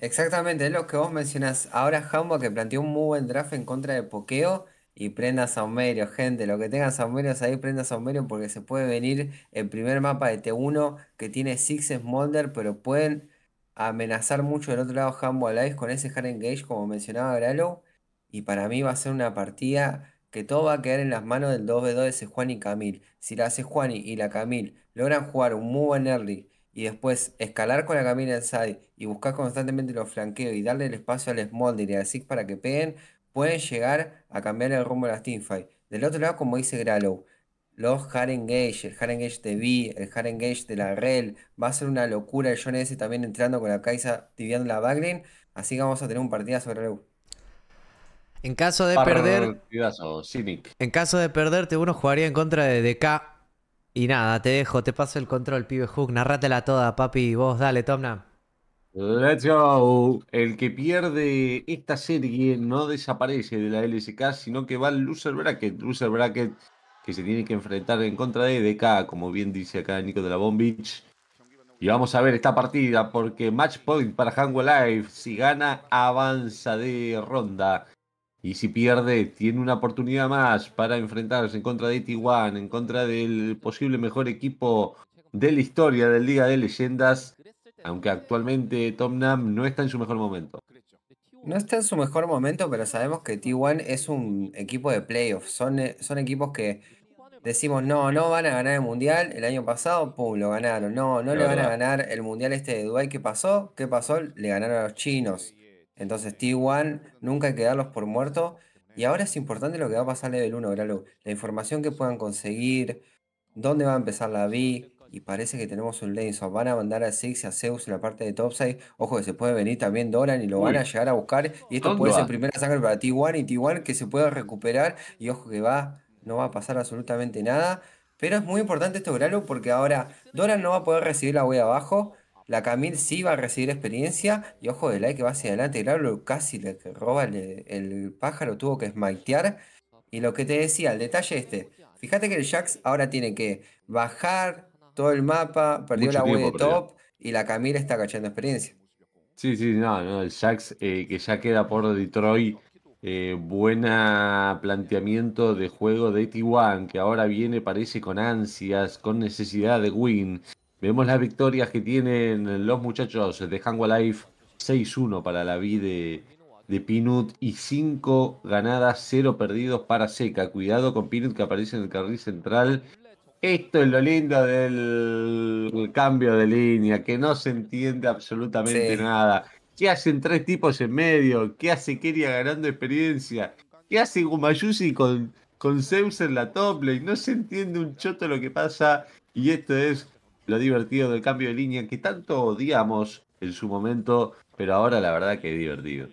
Exactamente, es lo que vos mencionas. Ahora Jambo que planteó un muy buen draft en contra de Pokeo y prenda Saumerio, gente. Lo que tengan Saumerios ahí, prenda Saumerio porque se puede venir el primer mapa de T1 que tiene Six Smolder, pero pueden amenazar mucho del otro lado Hambo Alive con ese Hard Engage, como mencionaba Gralo. Y para mí va a ser una partida que todo va a quedar en las manos del 2v2 de Sejuani y Camil. Si la Sejuani y la Camil logran jugar un muy buen early y después escalar con la camina inside y buscar constantemente los flanqueos y darle el espacio al Smolder y al Six para que peguen, pueden llegar a cambiar el rumbo de la teamfight. Del otro lado, como dice Gralow, los hard engage, el hard engage de B, el hard engage de la rel, va a ser una locura el John S también entrando con la Kaisa tibiando la Baglin así que vamos a tener un partidazo sobre En caso de perder, en caso de perderte, uno jugaría en contra de DK y nada, te dejo, te paso el control, pibe Hook. Narrátela toda, papi. Vos, dale, Tomna. Let's go. El que pierde esta serie no desaparece de la LSK, sino que va al loser bracket. Loser bracket que se tiene que enfrentar en contra de DK, como bien dice acá Nico de la Bomb Y vamos a ver esta partida porque match point para Hango Life. Si gana, avanza de ronda. Y si pierde, tiene una oportunidad más para enfrentarse en contra de T1, en contra del posible mejor equipo de la historia del Liga de Leyendas, aunque actualmente Tom Nam no está en su mejor momento. No está en su mejor momento, pero sabemos que T1 es un equipo de playoffs. Son, son equipos que decimos, no, no van a ganar el Mundial. El año pasado, pum, lo ganaron. No, no, no le van a ganar el Mundial este de Dubái. ¿Qué pasó? ¿Qué pasó? Le ganaron a los chinos. Entonces T1 nunca hay que darlos por muertos. Y ahora es importante lo que va a pasar level 1, Gralu. La información que puedan conseguir, dónde va a empezar la B Y parece que tenemos un lane. van a mandar a Six y a Zeus en la parte de topside. Ojo que se puede venir también Doran y lo van a llegar a buscar. Y esto puede ser primera sangre para T1 y T1 que se pueda recuperar. Y ojo que va, no va a pasar absolutamente nada. Pero es muy importante esto, Gralu, porque ahora Doran no va a poder recibir la hueá abajo. La Camille sí va a recibir experiencia. Y ojo de like que va hacia adelante. El casi le roba el, pájaro, tuvo que smitear. Y lo que te decía, el detalle este. Fíjate que el Jax ahora tiene que bajar todo el mapa, perdió la web de top y la Camille está cachando experiencia. Sí, sí, no, el Jax eh, que ya queda por Detroit. Eh, buena planteamiento de juego de T1, que ahora viene, parece, con ansias, con necesidad de win. Vemos las victorias que tienen los muchachos de Life 6-1 para la vida de, Pinut y 5 ganadas, 0 perdidos para Seca. Cuidado con Pinut que aparece en el carril central. Esto es lo lindo del cambio de línea, que no se entiende absolutamente nada. ¿Qué hacen tres tipos en medio? ¿Qué hace Keria ganando experiencia? ¿Qué hace Gumayusi con, con Zeus en la top lane? No se entiende un choto lo que pasa. Y esto es lo divertido del cambio de línea que tanto odiamos en su momento, pero ahora la verdad que es divertido.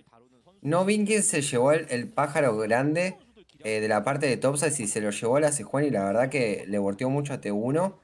No vi quién se llevó el, pájaro grande eh, de la parte de Topside y se lo llevó a la Sejuani y la verdad que le volteó mucho a T1.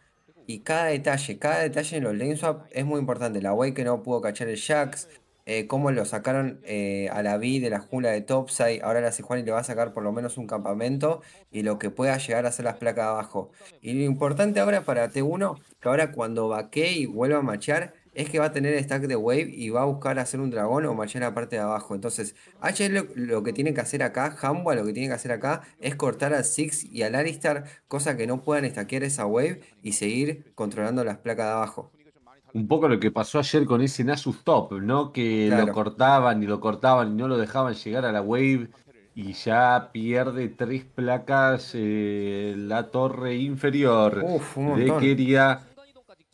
Y cada detalle, cada detalle en los lane es muy importante. La way que no pudo cachar el Jax, como eh, cómo lo sacaron eh, a la B de la jungla de Topside, ahora la Sejuani le va a sacar por lo menos un campamento y lo que pueda llegar a ser las placas de abajo. Y lo importante ahora para T1, que ahora cuando que y vuelva a machear, es que va a tener stack de wave y va a buscar hacer un dragón o machear la parte de abajo. Entonces, H lo, que tiene que hacer acá, Hamba lo que tiene que hacer acá es cortar al Six y al Alistar, cosa que no puedan stackear esa wave y seguir controlando las placas de abajo un poco lo que pasó ayer con ese Nasus Top, ¿no? Que lo cortaban y lo cortaban y no lo dejaban llegar a la wave y ya pierde tres placas eh, la torre inferior de Keria.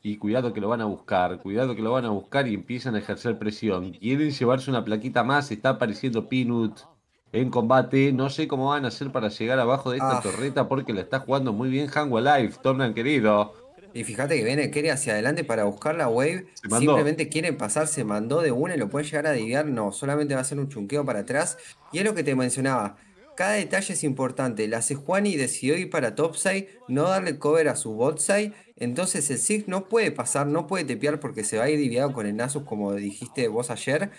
Y cuidado que lo van a buscar, cuidado que lo van a buscar y empiezan a ejercer presión. Quieren llevarse una plaquita más, está apareciendo Peanut en combate. No sé cómo van a hacer para llegar abajo de esta ah. torreta porque la está jugando muy bien Hango Life, Tornan querido. Y fíjate que viene Kerry hacia adelante para buscar la wave. Simplemente quieren pasar, se mandó de una y lo puede llegar a diviar. No, solamente va a ser un chunqueo para atrás. Y es lo que te mencionaba. Cada detalle es importante. La Sejuani decidió ir para topside, no darle cover a su botside. Entonces el Zig no puede pasar, no puede tepear porque se va a ir diviado con el Nasus, como dijiste vos ayer.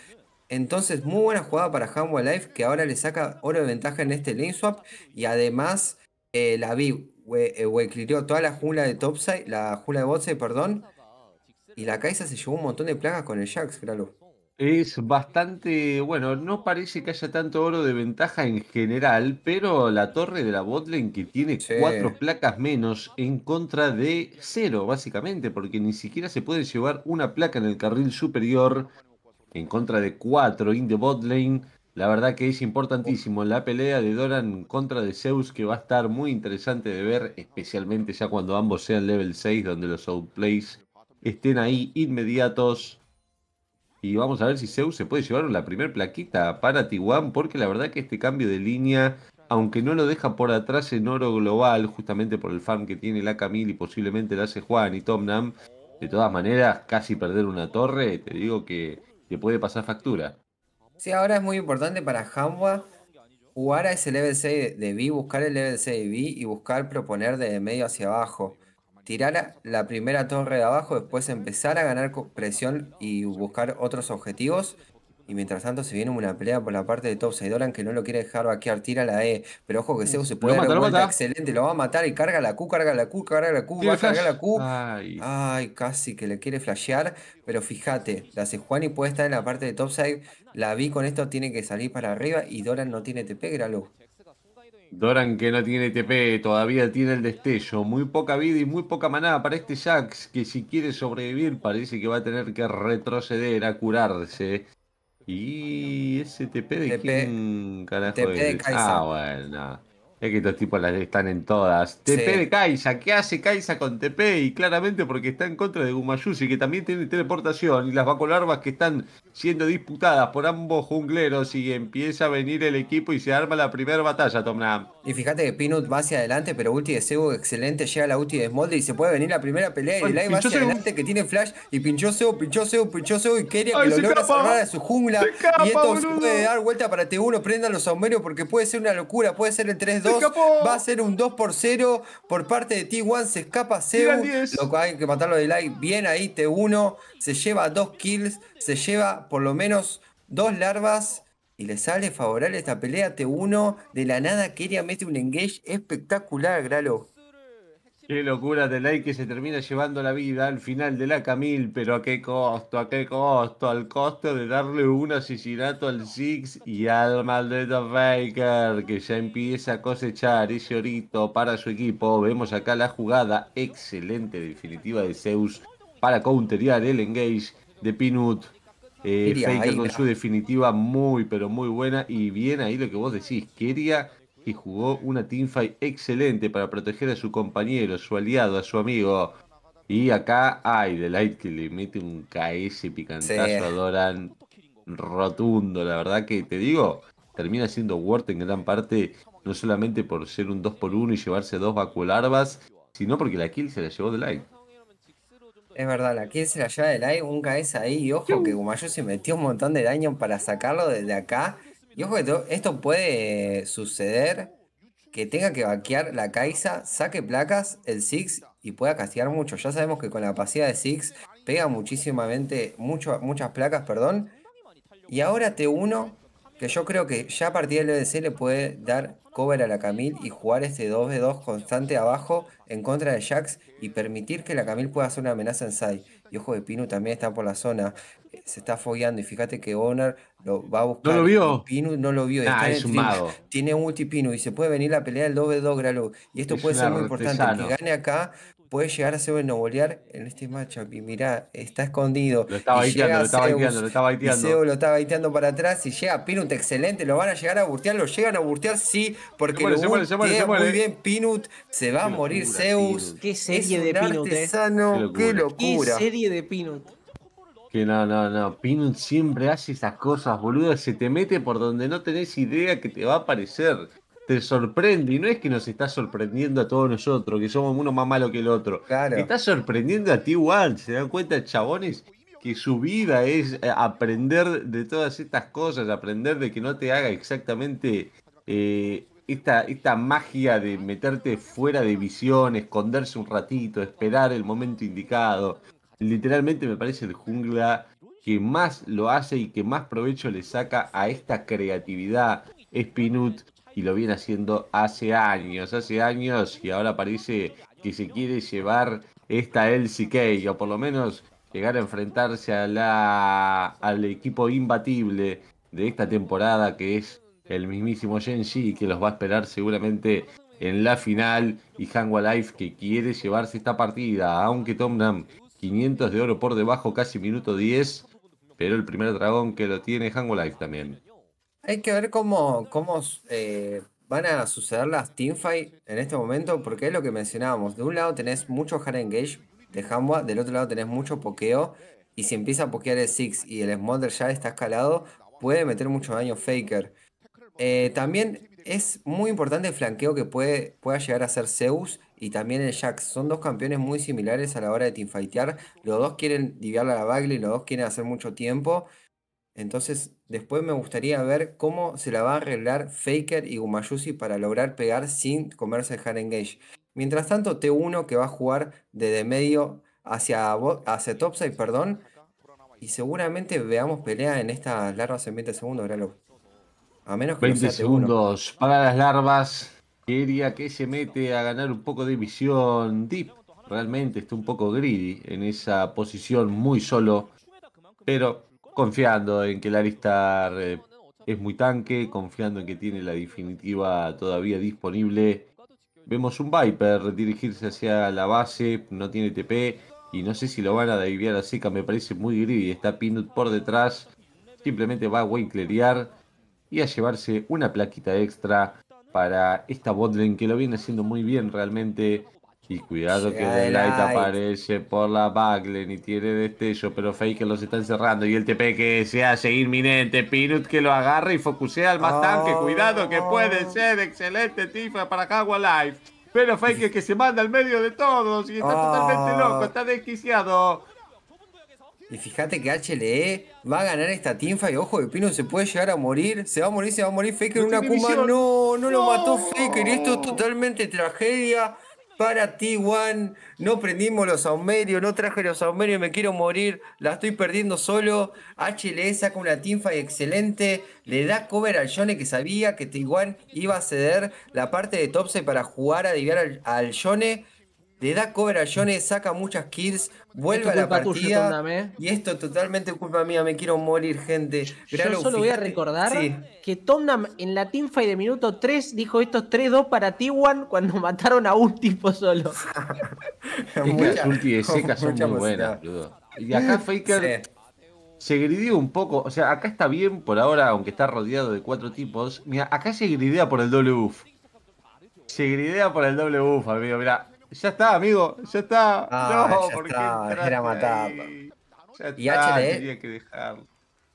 Entonces, muy buena jugada para Humble Life, que ahora le saca oro de ventaja en este lane swap. Y además, eh, la vi equilibró eh, toda la jungla de Topside, la jula de Botside, perdón. Y la Kaisa se llevó un montón de placas con el Jax, claro. Es bastante, bueno, no parece que haya tanto oro de ventaja en general, pero la torre de la botlane que tiene cuatro placas menos en contra de cero, básicamente, porque ni siquiera se puede llevar una placa en el carril superior en contra de cuatro in the botlane la verdad que es importantísimo la pelea de Doran contra de Zeus, que va a estar muy interesante de ver, especialmente ya cuando ambos sean level 6, donde los outplays estén ahí inmediatos. Y vamos a ver si Zeus se puede llevar la primera plaquita para Tiguan, porque la verdad que este cambio de línea, aunque no lo deja por atrás en oro global, justamente por el farm que tiene la Camille y posiblemente la hace Juan y Tomnam, de todas maneras, casi perder una torre, te digo que te puede pasar factura. Sí, ahora es muy importante para Hanwa jugar a ese level 6 de B, buscar el level 6 de B y buscar proponer de medio hacia abajo. Tirar la primera torre de abajo, después empezar a ganar presión y buscar otros objetivos y mientras tanto se viene una pelea por la parte de Topside Doran que no lo quiere dejar vaquear, tira la E. Pero ojo que Zeus se puede dar excelente, lo va a matar y carga la Q, carga la Q, carga la Q, va a cargar la Q. Ay. casi que le quiere flashear. Pero fíjate, la Sejuani puede estar en la parte de Topside. La vi con esto, tiene que salir para arriba y Doran no tiene TP, Gralo. Doran que no tiene TP, todavía tiene el destello, muy poca vida y muy poca manada para este Jax que si quiere sobrevivir parece que va a tener que retroceder a curarse. ¿Y ese TP de TP, quién carajo? TP de Kaiser. Ah, bueno, es que estos tipos están en todas. TP de Kaisa, ¿qué hace Kaisa con TP? Y claramente porque está en contra de Gumayusi, que también tiene teleportación, y las vacolarvas que están siendo disputadas por ambos jungleros, y empieza a venir el equipo y se arma la primera batalla, Tomnam. Y fíjate que Pinut va hacia adelante, pero ulti de Sebo excelente, llega la ulti de Smolder y se puede venir la primera pelea, y Live va hacia adelante que tiene flash, y pinchó Sebo, pinchó Sebo, pinchó Sebo, y quería que lo a su jungla, y esto puede dar vuelta para T1, prendan los sombreros porque puede ser una locura, puede ser el 3-2, Va a ser un 2 por 0 por parte de T1. Se escapa Zeus. Lo hay que matarlo de like. Bien ahí T1. Se lleva dos kills. Se lleva por lo menos dos larvas. Y le sale favorable esta pelea T1. De la nada, quería mete un engage espectacular, Gralo. Qué locura de ley que se termina llevando la vida al final de la Camil, pero a qué costo, a qué costo, al costo de darle un asesinato al Six y al maldito Baker, que ya empieza a cosechar ese orito para su equipo. Vemos acá la jugada excelente definitiva de Zeus para counterear el engage de Pinut. Eh, Faker con su definitiva muy, pero muy buena. Y bien ahí lo que vos decís, quería y jugó una teamfight excelente para proteger a su compañero, a su aliado, a su amigo. Y acá, hay The Light que le mete un KS picantazo a Doran rotundo. La verdad que te digo, termina siendo Word en gran parte, no solamente por ser un 2 por 1 y llevarse dos vacuolarvas, sino porque la kill se la llevó The Light. Es verdad, la kill se la lleva The Light, un KS ahí, y ojo que Gumayo se metió un montón de daño para sacarlo desde acá y ojo que esto puede suceder que tenga que vaquear la Caixa, saque placas, el Six y pueda castigar mucho. Ya sabemos que con la capacidad de Six pega muchísimamente, mucho, muchas placas, perdón. Y ahora T1, que yo creo que ya a partir del EDC le puede dar cover a la Camille y jugar este 2v2 constante abajo en contra de Jax y permitir que la Camille pueda hacer una amenaza en side y Ojo de Pinu también está por la zona. Se está fogueando y fíjate que Honor lo va a buscar. ¿No lo vio? Pinu no lo vio. está es en el Tiene un multi Pino. y se puede venir la pelea del 2v2 Gralo. Y esto puede ser muy importante. que gane acá puede llegar a ser bolear en este matchup. Y mirá, está escondido. Lo estaba baiteando, lo estaba baiteando, lo estaba baiteando. Zeus lo estaba baiteando para atrás y llega Pinut, excelente. Lo van a llegar a burtear, lo llegan a burtear, sí, porque muere, muere, muere, muy bien Pinut. Se va a morir Zeus. Qué serie de Pinut. Eh. Es qué locura. Qué locura. Qué serie de Pinut. Que no, no, no. Pinut siempre hace esas cosas, boludo. Se te mete por donde no tenés idea que te va a aparecer te sorprende. Y no es que nos está sorprendiendo a todos nosotros, que somos uno más malo que el otro. está sorprendiendo a ti igual. Se dan cuenta, chabones, que su vida es eh, aprender de todas estas cosas, aprender de que no te haga exactamente eh, esta, esta magia de meterte fuera de visión, esconderse un ratito, esperar el momento indicado. Literalmente me parece el jungla que más lo hace y que más provecho le saca a esta creatividad. Spinut, y lo viene haciendo hace años, hace años, y ahora parece que se quiere llevar esta LCK, o por lo menos llegar a enfrentarse a la, al equipo imbatible de esta temporada, que es el mismísimo Genji, que los va a esperar seguramente en la final, y Hangua Life, que quiere llevarse esta partida, aunque Tomnam 500 de oro por debajo, casi minuto 10, pero el primer dragón que lo tiene Hangua Life también. Hay que ver cómo, cómo eh, van a suceder las teamfight en este momento, porque es lo que mencionábamos. De un lado tenés mucho hard engage de Hamwa, del otro lado tenés mucho pokeo, y si empieza a pokear el Six y el Smolder ya está escalado, puede meter mucho daño Faker. Eh, también es muy importante el flanqueo que puede, pueda llegar a ser Zeus y también el Jax. Son dos campeones muy similares a la hora de teamfightear. Los dos quieren diviarle a la Bagley, los dos quieren hacer mucho tiempo. Entonces Después me gustaría ver cómo se la va a arreglar Faker y Gumayusi para lograr pegar sin comerse el hard engage. Mientras tanto, T1 que va a jugar desde medio hacia, hacia topside, perdón. Y seguramente veamos pelea en estas larvas en 20 segundos, A menos que 20 segundos para las larvas. Quería que se mete a ganar un poco de visión deep. Realmente está un poco greedy en esa posición muy solo. Pero Confiando en que el Aristar eh, es muy tanque, confiando en que tiene la definitiva todavía disponible. Vemos un Viper dirigirse hacia la base, no tiene TP y no sé si lo van a desviar a seca, me parece muy y Está Pinut por detrás, simplemente va a winklerear y a llevarse una plaquita extra para esta botlane que lo viene haciendo muy bien realmente y cuidado que light aparece por la backline y tiene destello, pero Faker los está encerrando. Y el TP que se hace inminente. Pinut que lo agarra y focusea al más tanque. Cuidado que puede oh. ser excelente Tifa para Kawa Life. Pero Faker que se manda al medio de todos y está totalmente oh. loco, está desquiciado. Y fíjate que HLE va a ganar esta tinfa y ojo que Pino se puede llegar a morir. Se va a morir, se va a morir Faker una Kuma. No, no, lo mató Faker. Esto es totalmente tragedia para ti, No prendimos los aumerios, no traje los aumerios, me quiero morir, la estoy perdiendo solo. HLE saca una y excelente, le da cover al Yone que sabía que Taiwan iba a ceder la parte de Topse para jugar a adivinar al, al le da cover a Jones, saca muchas kills, vuelve a la partida. ¿eh? y esto totalmente culpa mía, me quiero morir, gente. Yo solo voy a recordar que Tomnam en la teamfight de minuto 3 dijo estos 3-2 para T1 cuando mataron a un tipo solo. es que las ulti de seca son muy buenas, Y acá Faker se gridió un poco. O sea, acá está bien por ahora, aunque está rodeado de cuatro tipos. Mira, acá se gridea por el doble buff. Se gridea por el doble buff, amigo. Mira, ya está, amigo, ya está. Ah, no, ya era matarlo. y HLE.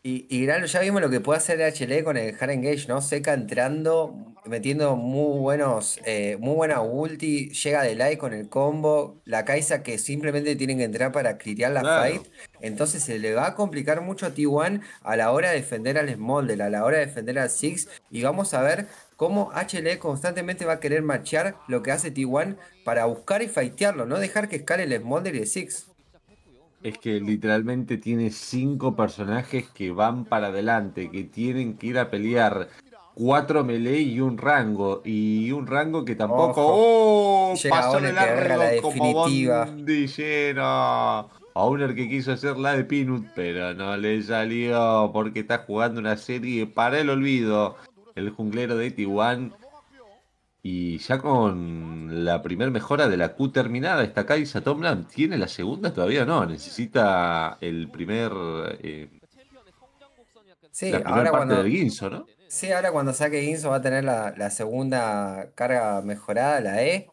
Y, ya vimos lo que puede hacer HLE con el Hard Engage, ¿no? Seca entrando, metiendo muy buenos, eh, muy buena ulti, llega de like con el combo, la Kaisa que simplemente tienen que entrar para critear la fight, entonces se le va a complicar mucho a T1 a la hora de defender al Smolder, a la hora de defender al Six, y vamos a ver cómo HLE constantemente va a querer marchar lo que hace T1 para buscar y fightearlo, no dejar que escale el Smolder y el Six. Es que literalmente tiene cinco personajes que van para adelante, que tienen que ir a pelear. Cuatro melee y un rango. Y un rango que tampoco. ¡Oh! Pasó el arreglo como definitiva. Aún a que quiso hacer la de Pinut, pero no le salió porque está jugando una serie para el olvido el junglero de T1. Y ya con la primera mejora de la Q terminada, esta Kaisa tomlan tiene la segunda, todavía no, necesita el primer... Eh, sí, ahora cuando, del ¿no? Sí, ahora cuando saque Ginzo va a tener la, segunda carga mejorada, la E.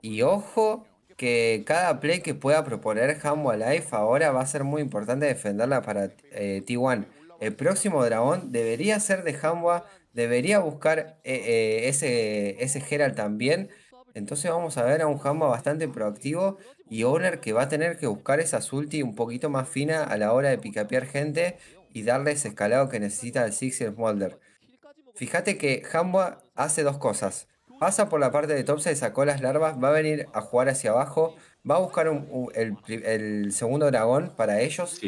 Y ojo, que cada play que pueda proponer Hambo Life ahora va a ser muy importante defenderla para eh, T1. El próximo dragón debería ser de Hanwha... Debería buscar eh, eh, ese, ese también. Entonces vamos a ver a un Jamba bastante proactivo y Owner que va a tener que buscar esa ulti un poquito más fina a la hora de picapear gente y darle ese escalado que necesita el Six y el Smolder. Fíjate que Jamba hace dos cosas. Pasa por la parte de Topsa y sacó las larvas, va a venir a jugar hacia abajo, va a buscar el, segundo dragón para ellos.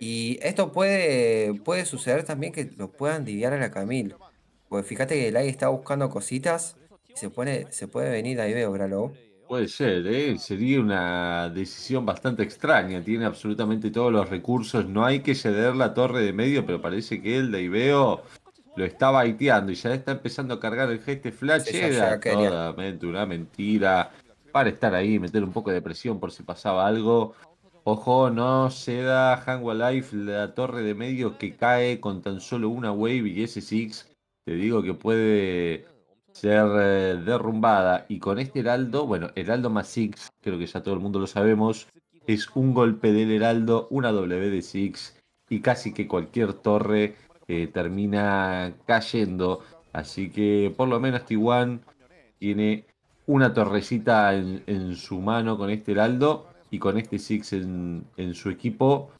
Y esto puede, puede suceder también que lo puedan diviar a la Camille. Porque fíjate que el aire está buscando cositas se, pone, se puede venir ahí veo, Gralo. Puede ser, ¿eh? sería una decisión bastante extraña. Tiene absolutamente todos los recursos. No hay que ceder la torre de medio, pero parece que él, de Ibeo lo está baiteando y ya está empezando a cargar el geste flash. una mentira para estar ahí, meter un poco de presión por si pasaba algo. Ojo, no se da Hangwa Life la torre de medio que cae con tan solo una wave y ese Six, te digo que puede ser eh, derrumbada. Y con este Heraldo, bueno, Heraldo más Six, creo que ya todo el mundo lo sabemos, es un golpe del Heraldo, una W de Six y casi que cualquier torre eh, termina cayendo. Así que por lo menos Tiwan tiene una torrecita en su mano con este Heraldo y con este Six en, su equipo.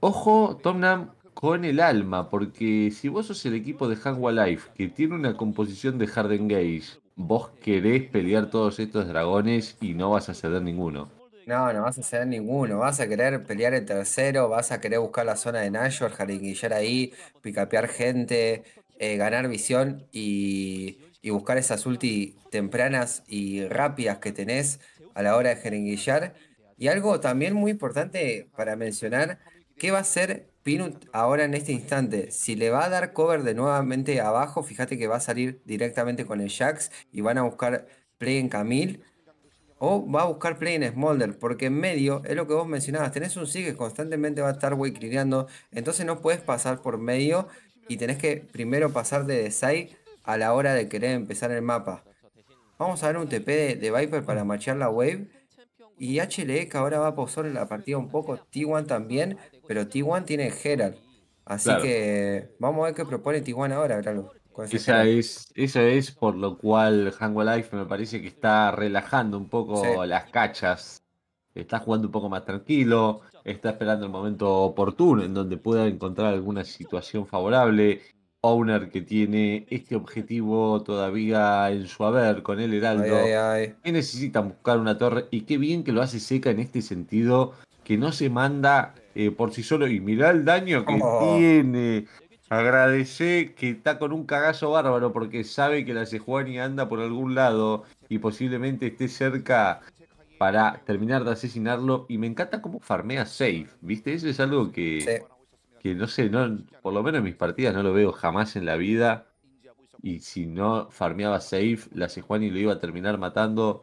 Ojo, TomNam con el alma, porque si vos sos el equipo de Hardware Life, que tiene una composición de Harden Gage, vos querés pelear todos estos dragones y no vas a ceder ninguno. No, no vas a ceder ninguno. Vas a querer pelear el tercero, vas a querer buscar la zona de Nashor, jeringuillar ahí, picapear gente, eh, ganar visión y, y, buscar esas ulti tempranas y rápidas que tenés a la hora de jeringuillar y algo también muy importante para mencionar, ¿qué va a hacer Pinut ahora en este instante? Si le va a dar cover de nuevamente abajo, fíjate que va a salir directamente con el Jax y van a buscar play en Camille. O va a buscar play en Smolder, porque en medio es lo que vos mencionabas. Tenés un sigue que constantemente va a estar criando entonces no puedes pasar por medio y tenés que primero pasar de Desai a la hora de querer empezar el mapa. Vamos a ver un TP de, Viper para marchar la wave y HLE que ahora va a posar la partida un poco, T1 también, pero T1 tiene Herald. Así que vamos a ver qué propone T1 ahora, claro. Esa es, esa es por lo cual Hango Life me parece que está relajando un poco las cachas. Está jugando un poco más tranquilo, está esperando el momento oportuno en donde pueda encontrar alguna situación favorable Owner que tiene este objetivo todavía en su haber con el Heraldo. Que necesita buscar una torre y qué bien que lo hace Seca en este sentido, que no se manda eh, por sí solo. Y mirá el daño que oh. tiene. Agradece que está con un cagazo bárbaro porque sabe que la Sejuani anda por algún lado y posiblemente esté cerca para terminar de asesinarlo. Y me encanta cómo farmea safe, ¿viste? Eso es algo que que no sé, no, por lo menos en mis partidas no lo veo jamás en la vida. Y si no farmeaba safe, la Sejuani lo iba a terminar matando.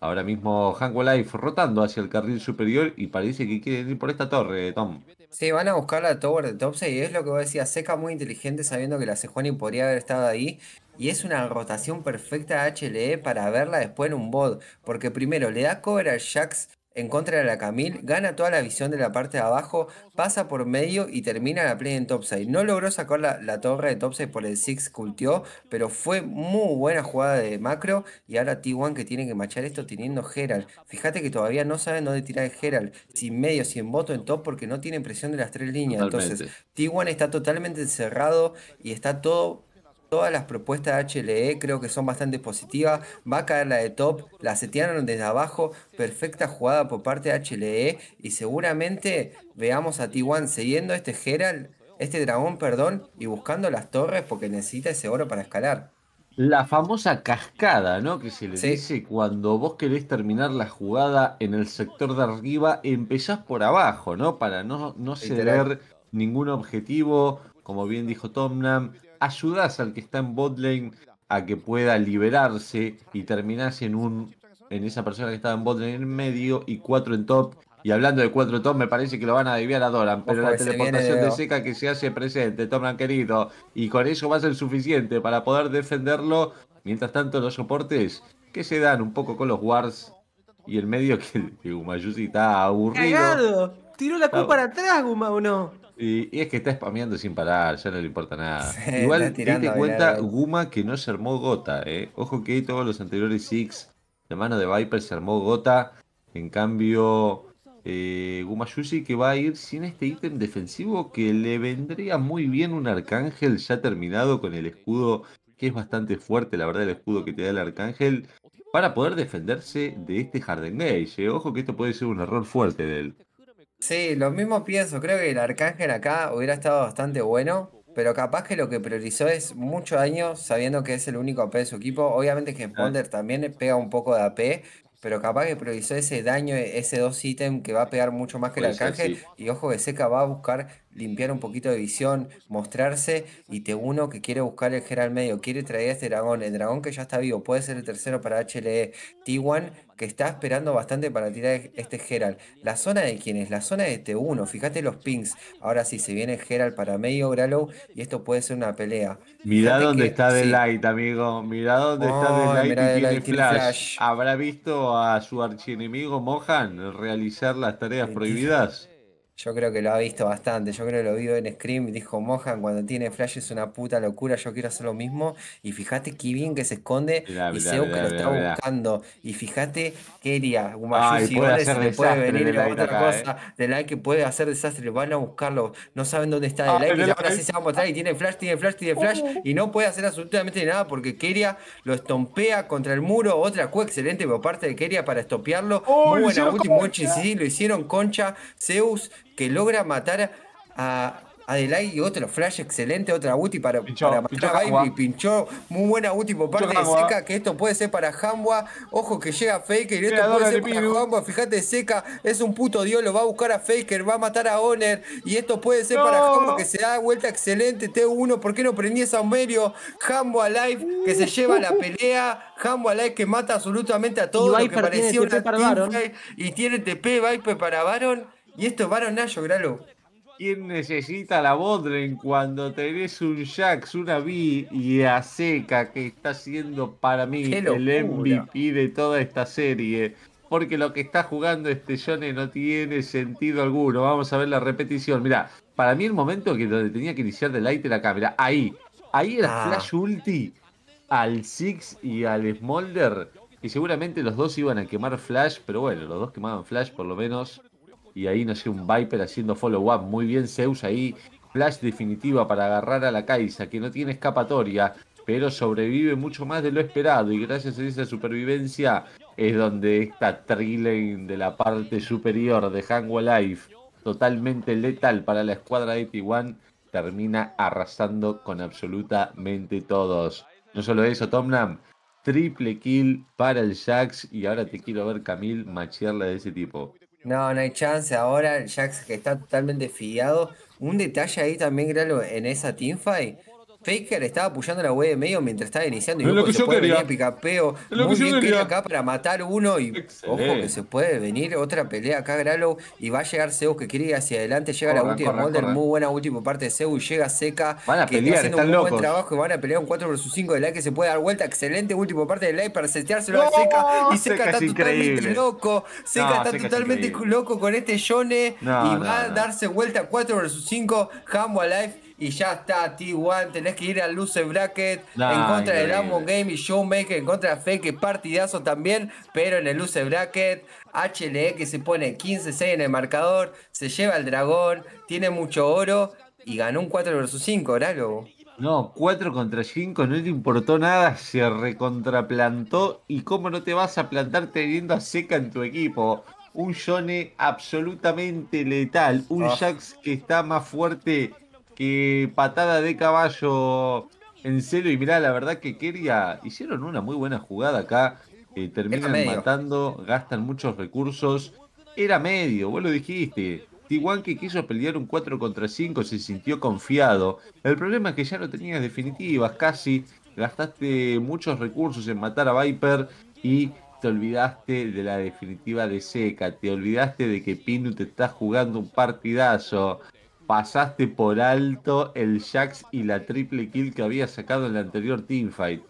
Ahora mismo Hank Life rotando hacia el carril superior y parece que quiere ir por esta torre, Tom. Sí, van a buscar la Tower de Topside y es lo que decía Seca muy inteligente sabiendo que la Sejuani podría haber estado ahí. Y es una rotación perfecta de HLE para verla después en un bot. Porque primero le da cover al Jax en contra de la Camille, gana toda la visión de la parte de abajo, pasa por medio y termina la play en topside. No logró sacar la, torre de topside por el six cultió, pero fue muy buena jugada de macro y ahora T1 que tiene que machar esto teniendo Herald. Fíjate que todavía no saben dónde tirar el Herald, si medio, si en voto, en top, porque no tienen presión de las tres líneas. Entonces, T1 está totalmente encerrado y está todo Todas las propuestas de HLE creo que son bastante positivas. Va a caer la de top, la setearon desde abajo. Perfecta jugada por parte de HLE. Y seguramente veamos a T1 siguiendo este Herald, este dragón, perdón, y buscando las torres porque necesita ese oro para escalar. La famosa cascada, ¿no? Que se le dice cuando vos querés terminar la jugada en el sector de arriba, empezás por abajo, ¿no? Para no, no ceder ningún objetivo, como bien dijo Tomnam, ayudas al que está en botlane a que pueda liberarse y terminás en un en esa persona que estaba en botlane en medio y cuatro en top. Y hablando de cuatro en top, me parece que lo van a desviar a Doran, pero la teleportación de seca que se hace presente, Toman querido, y con eso va a ser suficiente para poder defenderlo. Mientras tanto, los soportes que se dan un poco con los wards y el medio que, Gumayusi está aburrido. ¡Cagado! Tiró la Q para atrás, Guma, no? Y, es que está spameando sin parar, ya no le importa nada. Igual date cuenta, Guma, que no se armó Gota, eh. Ojo que todos los anteriores Six, de mano de Viper, se armó Gota. En cambio, eh, Guma Yushi que va a ir sin este ítem defensivo que le vendría muy bien un arcángel ya terminado con el escudo, que es bastante fuerte, la verdad, el escudo que te da el arcángel, para poder defenderse de este Harden Gage. Eh. Ojo que esto puede ser un error fuerte del Sí, lo mismo pienso. Creo que el Arcángel acá hubiera estado bastante bueno. Pero capaz que lo que priorizó es mucho daño, sabiendo que es el único AP de su equipo. Obviamente que ah. Sponder también pega un poco de AP, pero capaz que priorizó ese daño, ese dos ítem que va a pegar mucho más que el Arcángel. Y ojo que Seca va a buscar limpiar un poquito de visión, mostrarse y T1 que quiere buscar el Gerald medio, quiere traer a este dragón, el dragón que ya está vivo, puede ser el tercero para HLE, T1 que está esperando bastante para tirar este Gerald, La zona de quién es, la zona de T1, fíjate los pings. Ahora sí, se viene Geral para medio Gralow y esto puede ser una pelea. Mirá dónde está Delight, Light amigo. Mirá dónde está oh, Delight flash. ¿Habrá visto a su archienemigo Mohan realizar las tareas prohibidas? Yo creo que lo ha visto bastante. Yo creo que lo vio en Scream y dijo Mohan cuando tiene Flash es una puta locura. Yo quiero hacer lo mismo. Y fíjate qué bien que se esconde y Zeus que lo está buscando. Y fíjate Keria, Umayusi se le puede venir la otra cosa. Del eh. De que puede hacer desastre. Van a buscarlo. No saben dónde está el Ah, y ahora sí se va a mostrar. Y tiene Flash, tiene Flash, tiene Flash. Y no puede hacer absolutamente nada porque Keria lo estompea contra el muro. Otra Q excelente por parte de Keria para estopearlo. Muy buena última. Sí, Sí, lo hicieron Concha, Zeus que logra matar a Adelaide y otro flash excelente, otra Uti para, pinchó, para Pinchó muy buena Uti por parte de Seca, que esto puede ser para Jamba. Ojo que llega Faker y esto puede ser para Fíjate, Seca es un puto dios, lo va a buscar a Faker, va a matar a Honor. Y esto puede ser para Hanwha. que se da vuelta excelente. T1, ¿por qué no prendí a Homerio? Jamba Life. que se lleva la pelea. Jamba Live, que mata absolutamente a todo lo que parecía una Y tiene TP Viper para Baron. Y esto es Baron Nayo, Gralo. ¿Quién necesita la Bodren cuando tenés un Jax, una B y a seca que está siendo para mí el MVP de toda esta serie? Porque lo que está jugando este Johnny no tiene sentido alguno. Vamos a ver la repetición. Mira, para mí el momento que donde tenía que iniciar de light era acá. Mirá, ahí. Ahí era ah. Flash Ulti al Six y al Smolder. Y seguramente los dos iban a quemar Flash, pero bueno, los dos quemaban Flash por lo menos y ahí no sé, un Viper haciendo follow-up. Muy bien se usa ahí, flash definitiva para agarrar a la Kaisa, que no tiene escapatoria, pero sobrevive mucho más de lo esperado y gracias a esa supervivencia es donde esta trilane de la parte superior de Hangwa Life, totalmente letal para la escuadra de T1, termina arrasando con absolutamente todos. No solo eso, Tomnam, triple kill para el Jax y ahora te quiero ver Camille machearle de ese tipo. No, no hay chance. Ahora Jax que está totalmente fiado. Un detalle ahí también, creo, en esa teamfight Faker estaba apoyando la web de medio mientras estaba iniciando y lo que se puede venir picapeo. muy acá para matar uno y ojo que se puede venir otra pelea acá Gralo y va a llegar Zeus que quiere ir hacia adelante, llega la última Molder, muy buena última parte de Zeus, llega seca, que pelear, está haciendo un buen trabajo y van a pelear un 4 vs 5 de like que se puede dar vuelta, excelente última parte de like para seteárselo a Seca y Seca, está totalmente loco, Seca está totalmente loco con este Yone y va a darse vuelta 4 vs 5, Hambo Alive y ya está T1, tenés que ir al Luce Bracket ah, en contra del Ramon Game y Showmaker, en contra de Fake, partidazo también, pero en el Luce Bracket, HLE que se pone 15-6 en el marcador, se lleva el dragón, tiene mucho oro y ganó un 4 vs 5, ¿verdad, No, 4 contra 5, no le importó nada, se recontraplantó y cómo no te vas a plantar teniendo a Seca en tu equipo. Un Johnny absolutamente letal, un ah. Jax que está más fuerte que patada de caballo en cero Y mirá, la verdad que quería, hicieron una muy buena jugada acá. Eh, terminan matando, gastan muchos recursos. Era medio, vos lo dijiste. Tiguan que quiso pelear un 4 contra 5, se sintió confiado. El problema es que ya no tenías definitivas, casi gastaste muchos recursos en matar a Viper y te olvidaste de la definitiva de Seca, te olvidaste de que pindu te está jugando un partidazo pasaste por alto el Jax y la triple kill que había sacado en el anterior teamfight.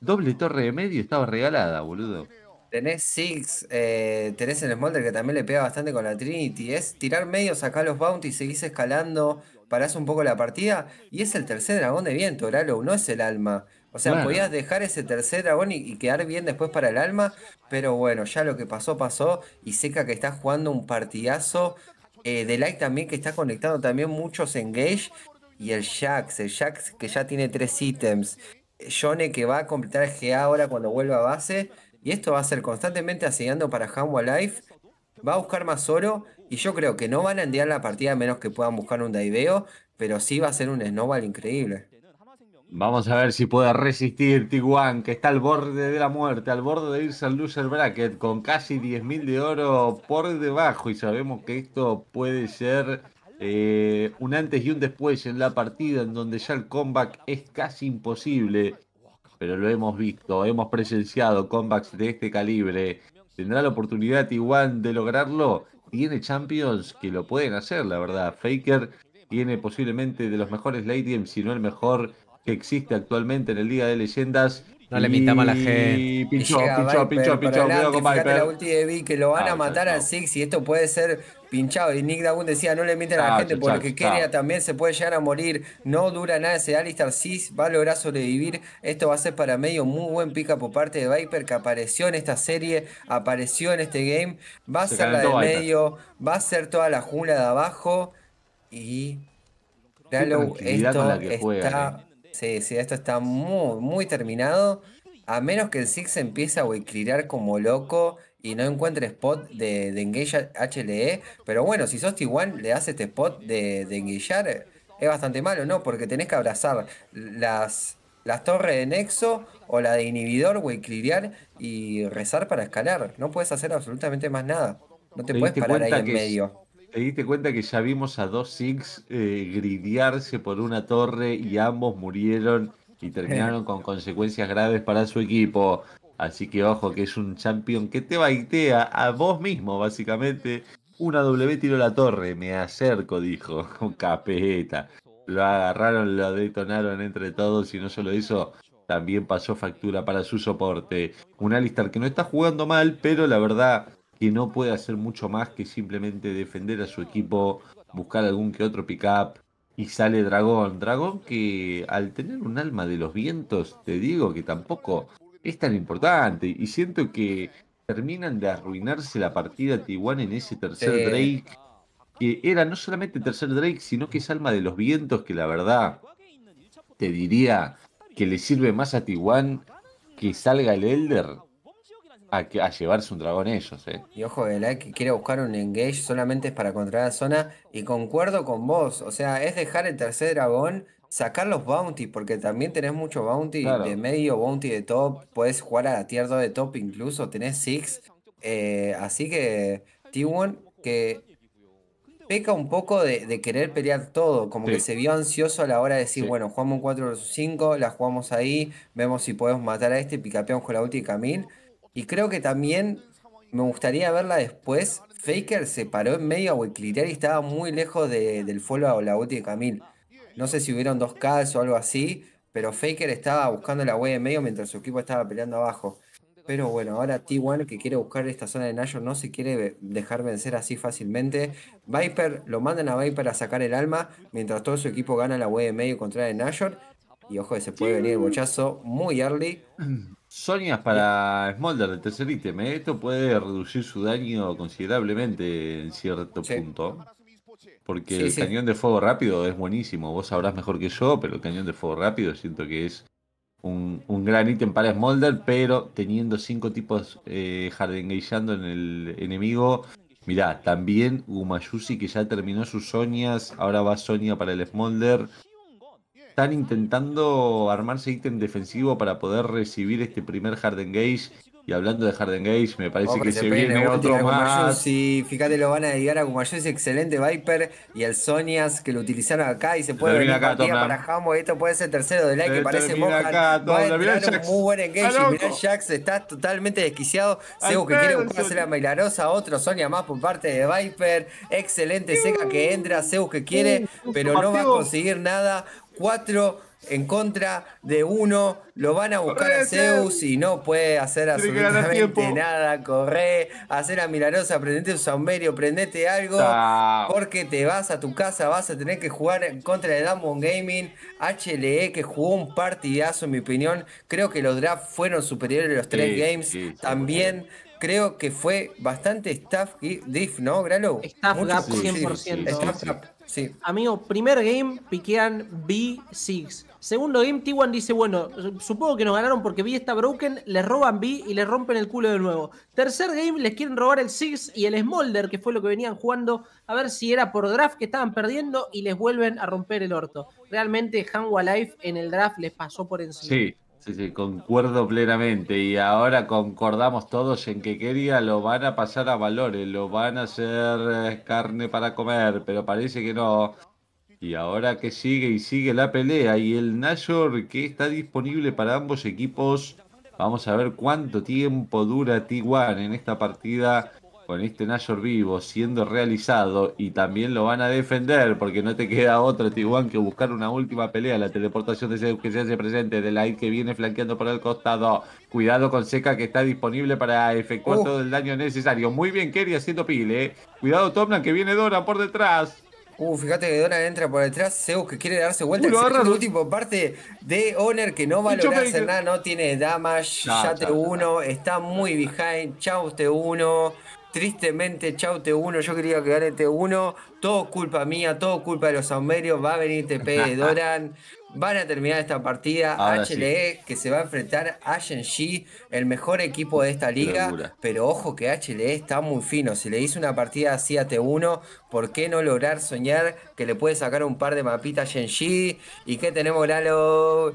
doble torre de medio estaba regalada, boludo. Tenés Six, eh, tenés el Smolder que también le pega bastante con la Trinity. Es tirar medio, sacar los bounties, seguís escalando, parás un poco la partida. Y es el tercer dragón de viento, Gralo, no es el alma. O sea, podías dejar ese tercer dragón y, quedar bien después para el alma. Pero bueno, ya lo que pasó, pasó. Y Seca que está jugando un partidazo eh, Light también que está conectando también muchos Engage y el Jax, el Jax que ya tiene tres ítems, Jone que va a completar el GA ahora cuando vuelva a base y esto va a ser constantemente asignando para Hanwha Life, va a buscar más oro y yo creo que no van a enviar la partida a menos que puedan buscar un daiveo, pero sí va a ser un snowball increíble. Vamos a ver si puede resistir Tiguan, que está al borde de la muerte, al borde de irse al loser bracket, con casi 10.000 de oro por debajo. Y sabemos que esto puede ser eh, un antes y un después en la partida, en donde ya el comeback es casi imposible. Pero lo hemos visto, hemos presenciado comebacks de este calibre. ¿Tendrá la oportunidad Tiguan de lograrlo? Tiene Champions que lo pueden hacer, la verdad. Faker tiene posiblemente de los mejores late games, si no el mejor que existe actualmente en el Liga de Leyendas. No le mal a la gente. Pinchó, pinchó, pinchó, pinchó. Cuidado con Viper. La que lo van a ah, matar al Six y esto puede ser pinchado. Y Nick Dagun decía: no le mienten a la ah, gente porque Kenia también se puede llegar a morir. No dura nada ese Alistar Six, va a lograr sobrevivir. Esto va a ser para medio muy buen pica por parte de Viper que apareció en esta serie, apareció en este game. Va a ser la de medio, va a ser toda la jungla de abajo. Y. esto está. Eh. Sí, sí, esto está muy, muy terminado. A menos que el Six empiece a wayclear como loco y no encuentre spot de, de HLE. E. Pero bueno, si sos t le hace este spot de, de es bastante malo, ¿no? Porque tenés que abrazar las, las torres de nexo o la de inhibidor, wayclear y rezar para escalar. No puedes hacer absolutamente más nada. No te puedes parar ahí en medio. Te diste cuenta que ya vimos a dos Six eh, gridearse por una torre y ambos murieron y terminaron con consecuencias graves para su equipo. Así que ojo que es un champion que te baitea a vos mismo, básicamente. Una W tiró la torre, me acerco, dijo, con capeta. Lo agarraron, lo detonaron entre todos y no solo eso, también pasó factura para su soporte. Un Alistar que no está jugando mal, pero la verdad que no puede hacer mucho más que simplemente defender a su equipo, buscar algún que otro pick-up, Y sale Dragón. Dragón que al tener un alma de los vientos, te digo que tampoco es tan importante. Y siento que terminan de arruinarse la partida a en ese tercer Drake. Que era no solamente tercer Drake, sino que es alma de los vientos que la verdad te diría que le sirve más a T1 que salga el Elder a, llevarse un dragón ellos, ¿eh? Y ojo, el like que quiere buscar un engage solamente es para controlar la zona. Y concuerdo con vos, o sea, es dejar el tercer dragón, sacar los bounty, porque también tenés mucho bounty de medio, bounty de top. Puedes jugar a la tier 2 de top incluso, tenés six. Eh, así que T1 que peca un poco de, querer pelear todo, como que se vio ansioso a la hora de decir, bueno, jugamos un 4 vs 5, la jugamos ahí, vemos si podemos matar a este, picapeamos con la ulti y creo que también me gustaría verla después. Faker se paró en medio a Weclitear y estaba muy lejos del follow a la bot de Camille. No sé si hubieron dos Ks o algo así, pero Faker estaba buscando la web de medio mientras su equipo estaba peleando abajo. Pero bueno, ahora T1 que quiere buscar esta zona de Nayo no se quiere dejar vencer así fácilmente. Viper, lo mandan a Viper a sacar el alma mientras todo su equipo gana la web de medio contra el Nayor. Y ojo que se puede venir el bochazo muy early. Sonias para Smolder el tercer ítem. ¿eh? Esto puede reducir su daño considerablemente en cierto punto. Porque el cañón de fuego rápido es buenísimo. Vos sabrás mejor que yo, pero el cañón de fuego rápido siento que es un, un gran ítem para Smolder. Pero teniendo cinco tipos eh, en el enemigo. Mirá, también Umayusi que ya terminó sus Sonias, Ahora va Sonia para el Smolder están intentando armarse ítem defensivo para poder recibir este primer Harden Gage. Y hablando de Harden Gage, me parece que se, viene otro más. Sí, fíjate, lo van a dedicar a Kumayo, es excelente Viper. Y al Sonias que lo utilizaron acá y se puede venir acá, para Hamo. Esto puede ser tercero de like, que parece Mohan. muy buen engage. ¡Ah, mirá, Jax, está totalmente desquiciado. Zeus ¡Ah, que quiere buscarse la bailarosa. Otro Sonia más por parte de Viper. Excelente Seca que entra. Zeus que quiere, pero no va a conseguir nada cuatro en contra de uno, lo van a buscar a Zeus y no puede hacer absolutamente nada. Corre, hacer a Milanosa, prendete un sombrero, prendete algo, porque te vas a tu casa, vas a tener que jugar en contra de Damon Gaming, HLE, que jugó un partidazo, en mi opinión. Creo que los drafts fueron superiores a los tres games. También. creo que fue bastante staff diff, ¿no, Gralo? Staff 100%. Amigo, primer game piquean B6. Segundo game, T1 dice, bueno, supongo que nos ganaron porque B está broken, le roban B y le rompen el culo de nuevo. Tercer game, les quieren robar el Six y el Smolder, que fue lo que venían jugando, a ver si era por draft que estaban perdiendo y les vuelven a romper el orto. Realmente Hanwha Life en el draft les pasó por encima. Sí, Sí, sí, concuerdo plenamente. Y ahora concordamos todos en que quería lo van a pasar a valores, lo van a hacer eh, carne para comer, pero parece que no. Y ahora que sigue y sigue la pelea y el Nashor que está disponible para ambos equipos. Vamos a ver cuánto tiempo dura Tiguan en esta partida con este Nashor vivo siendo realizado y también lo van a defender porque no te queda otro Tiguan que buscar una última pelea. La teleportación de Zeus que se hace presente, de Light que viene flanqueando por el costado. Cuidado con Seca que está disponible para efectuar todo el daño necesario. Muy bien Kerry haciendo pile. Eh. Cuidado Tomlan que viene Dora por detrás. Uh, fíjate que Dona entra por detrás, Zeus que quiere darse vuelta. Uh, parte de Honor que no va a lograr nada, no tiene damage. ya T1, está muy behind. Chao T1. Tristemente, chau T1, yo quería que gane T1. Todo culpa mía, todo culpa de los saumerios. Va a venir TP de Doran. Van a terminar esta partida. HLE que se va a enfrentar a Shen el mejor equipo de esta liga. Pero ojo que HLE está muy fino. Si le hizo una partida así a T1, ¿por qué no lograr soñar que le puede sacar un par de mapitas a ¿Y que tenemos, Lalo?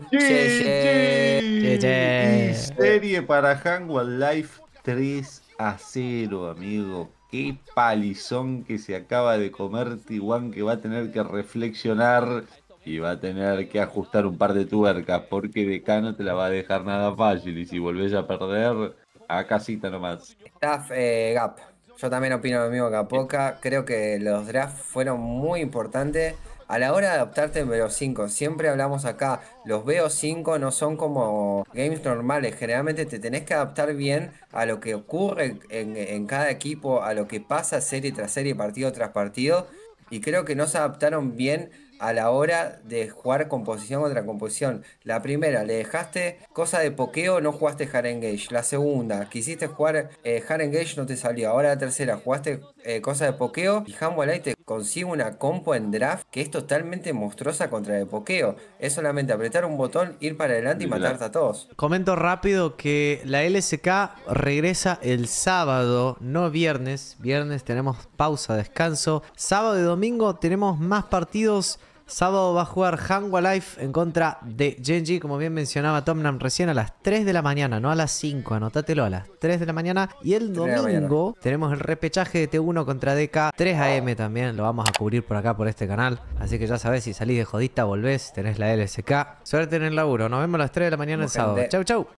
serie para Hangwall Life 3 a cero amigo. Qué palizón que se acaba de comer Tiguan que va a tener que reflexionar y va a tener que ajustar un par de tuercas porque de no te la va a dejar nada fácil y si volvés a perder, a casita nomás. Staff eh, Gap. Yo también opino lo mismo que Creo que los drafts fueron muy importantes a la hora de adaptarte en bo 5, siempre hablamos acá, los BO5 no son como games normales, generalmente te tenés que adaptar bien a lo que ocurre en, en cada equipo, a lo que pasa serie tras serie, partido tras partido, y creo que no se adaptaron bien a la hora de jugar composición contra composición. La primera, le dejaste cosa de pokeo, no jugaste Hard Engage. La segunda, quisiste jugar eh, Hard Engage, no te salió. Ahora la tercera, jugaste eh, cosa de pokeo y Humble Light te consigue una compo en draft que es totalmente monstruosa contra de pokeo. Es solamente apretar un botón, ir para adelante y matarte a todos. Comento rápido que la LSK regresa el sábado, no viernes. Viernes tenemos pausa, descanso. Sábado y domingo tenemos más partidos Sábado va a jugar Hangwa Life en contra de Genji, como bien mencionaba Tomnam recién, a las 3 de la mañana, no a las 5, anótatelo, a las 3 de la mañana. Y el domingo tenemos el repechaje de T1 contra DK, 3 AM también, lo vamos a cubrir por acá, por este canal. Así que ya sabés, si salís de jodista, volvés, tenés la LSK. Suerte en el laburo, nos vemos a las 3 de la mañana el sábado. Chau, chau.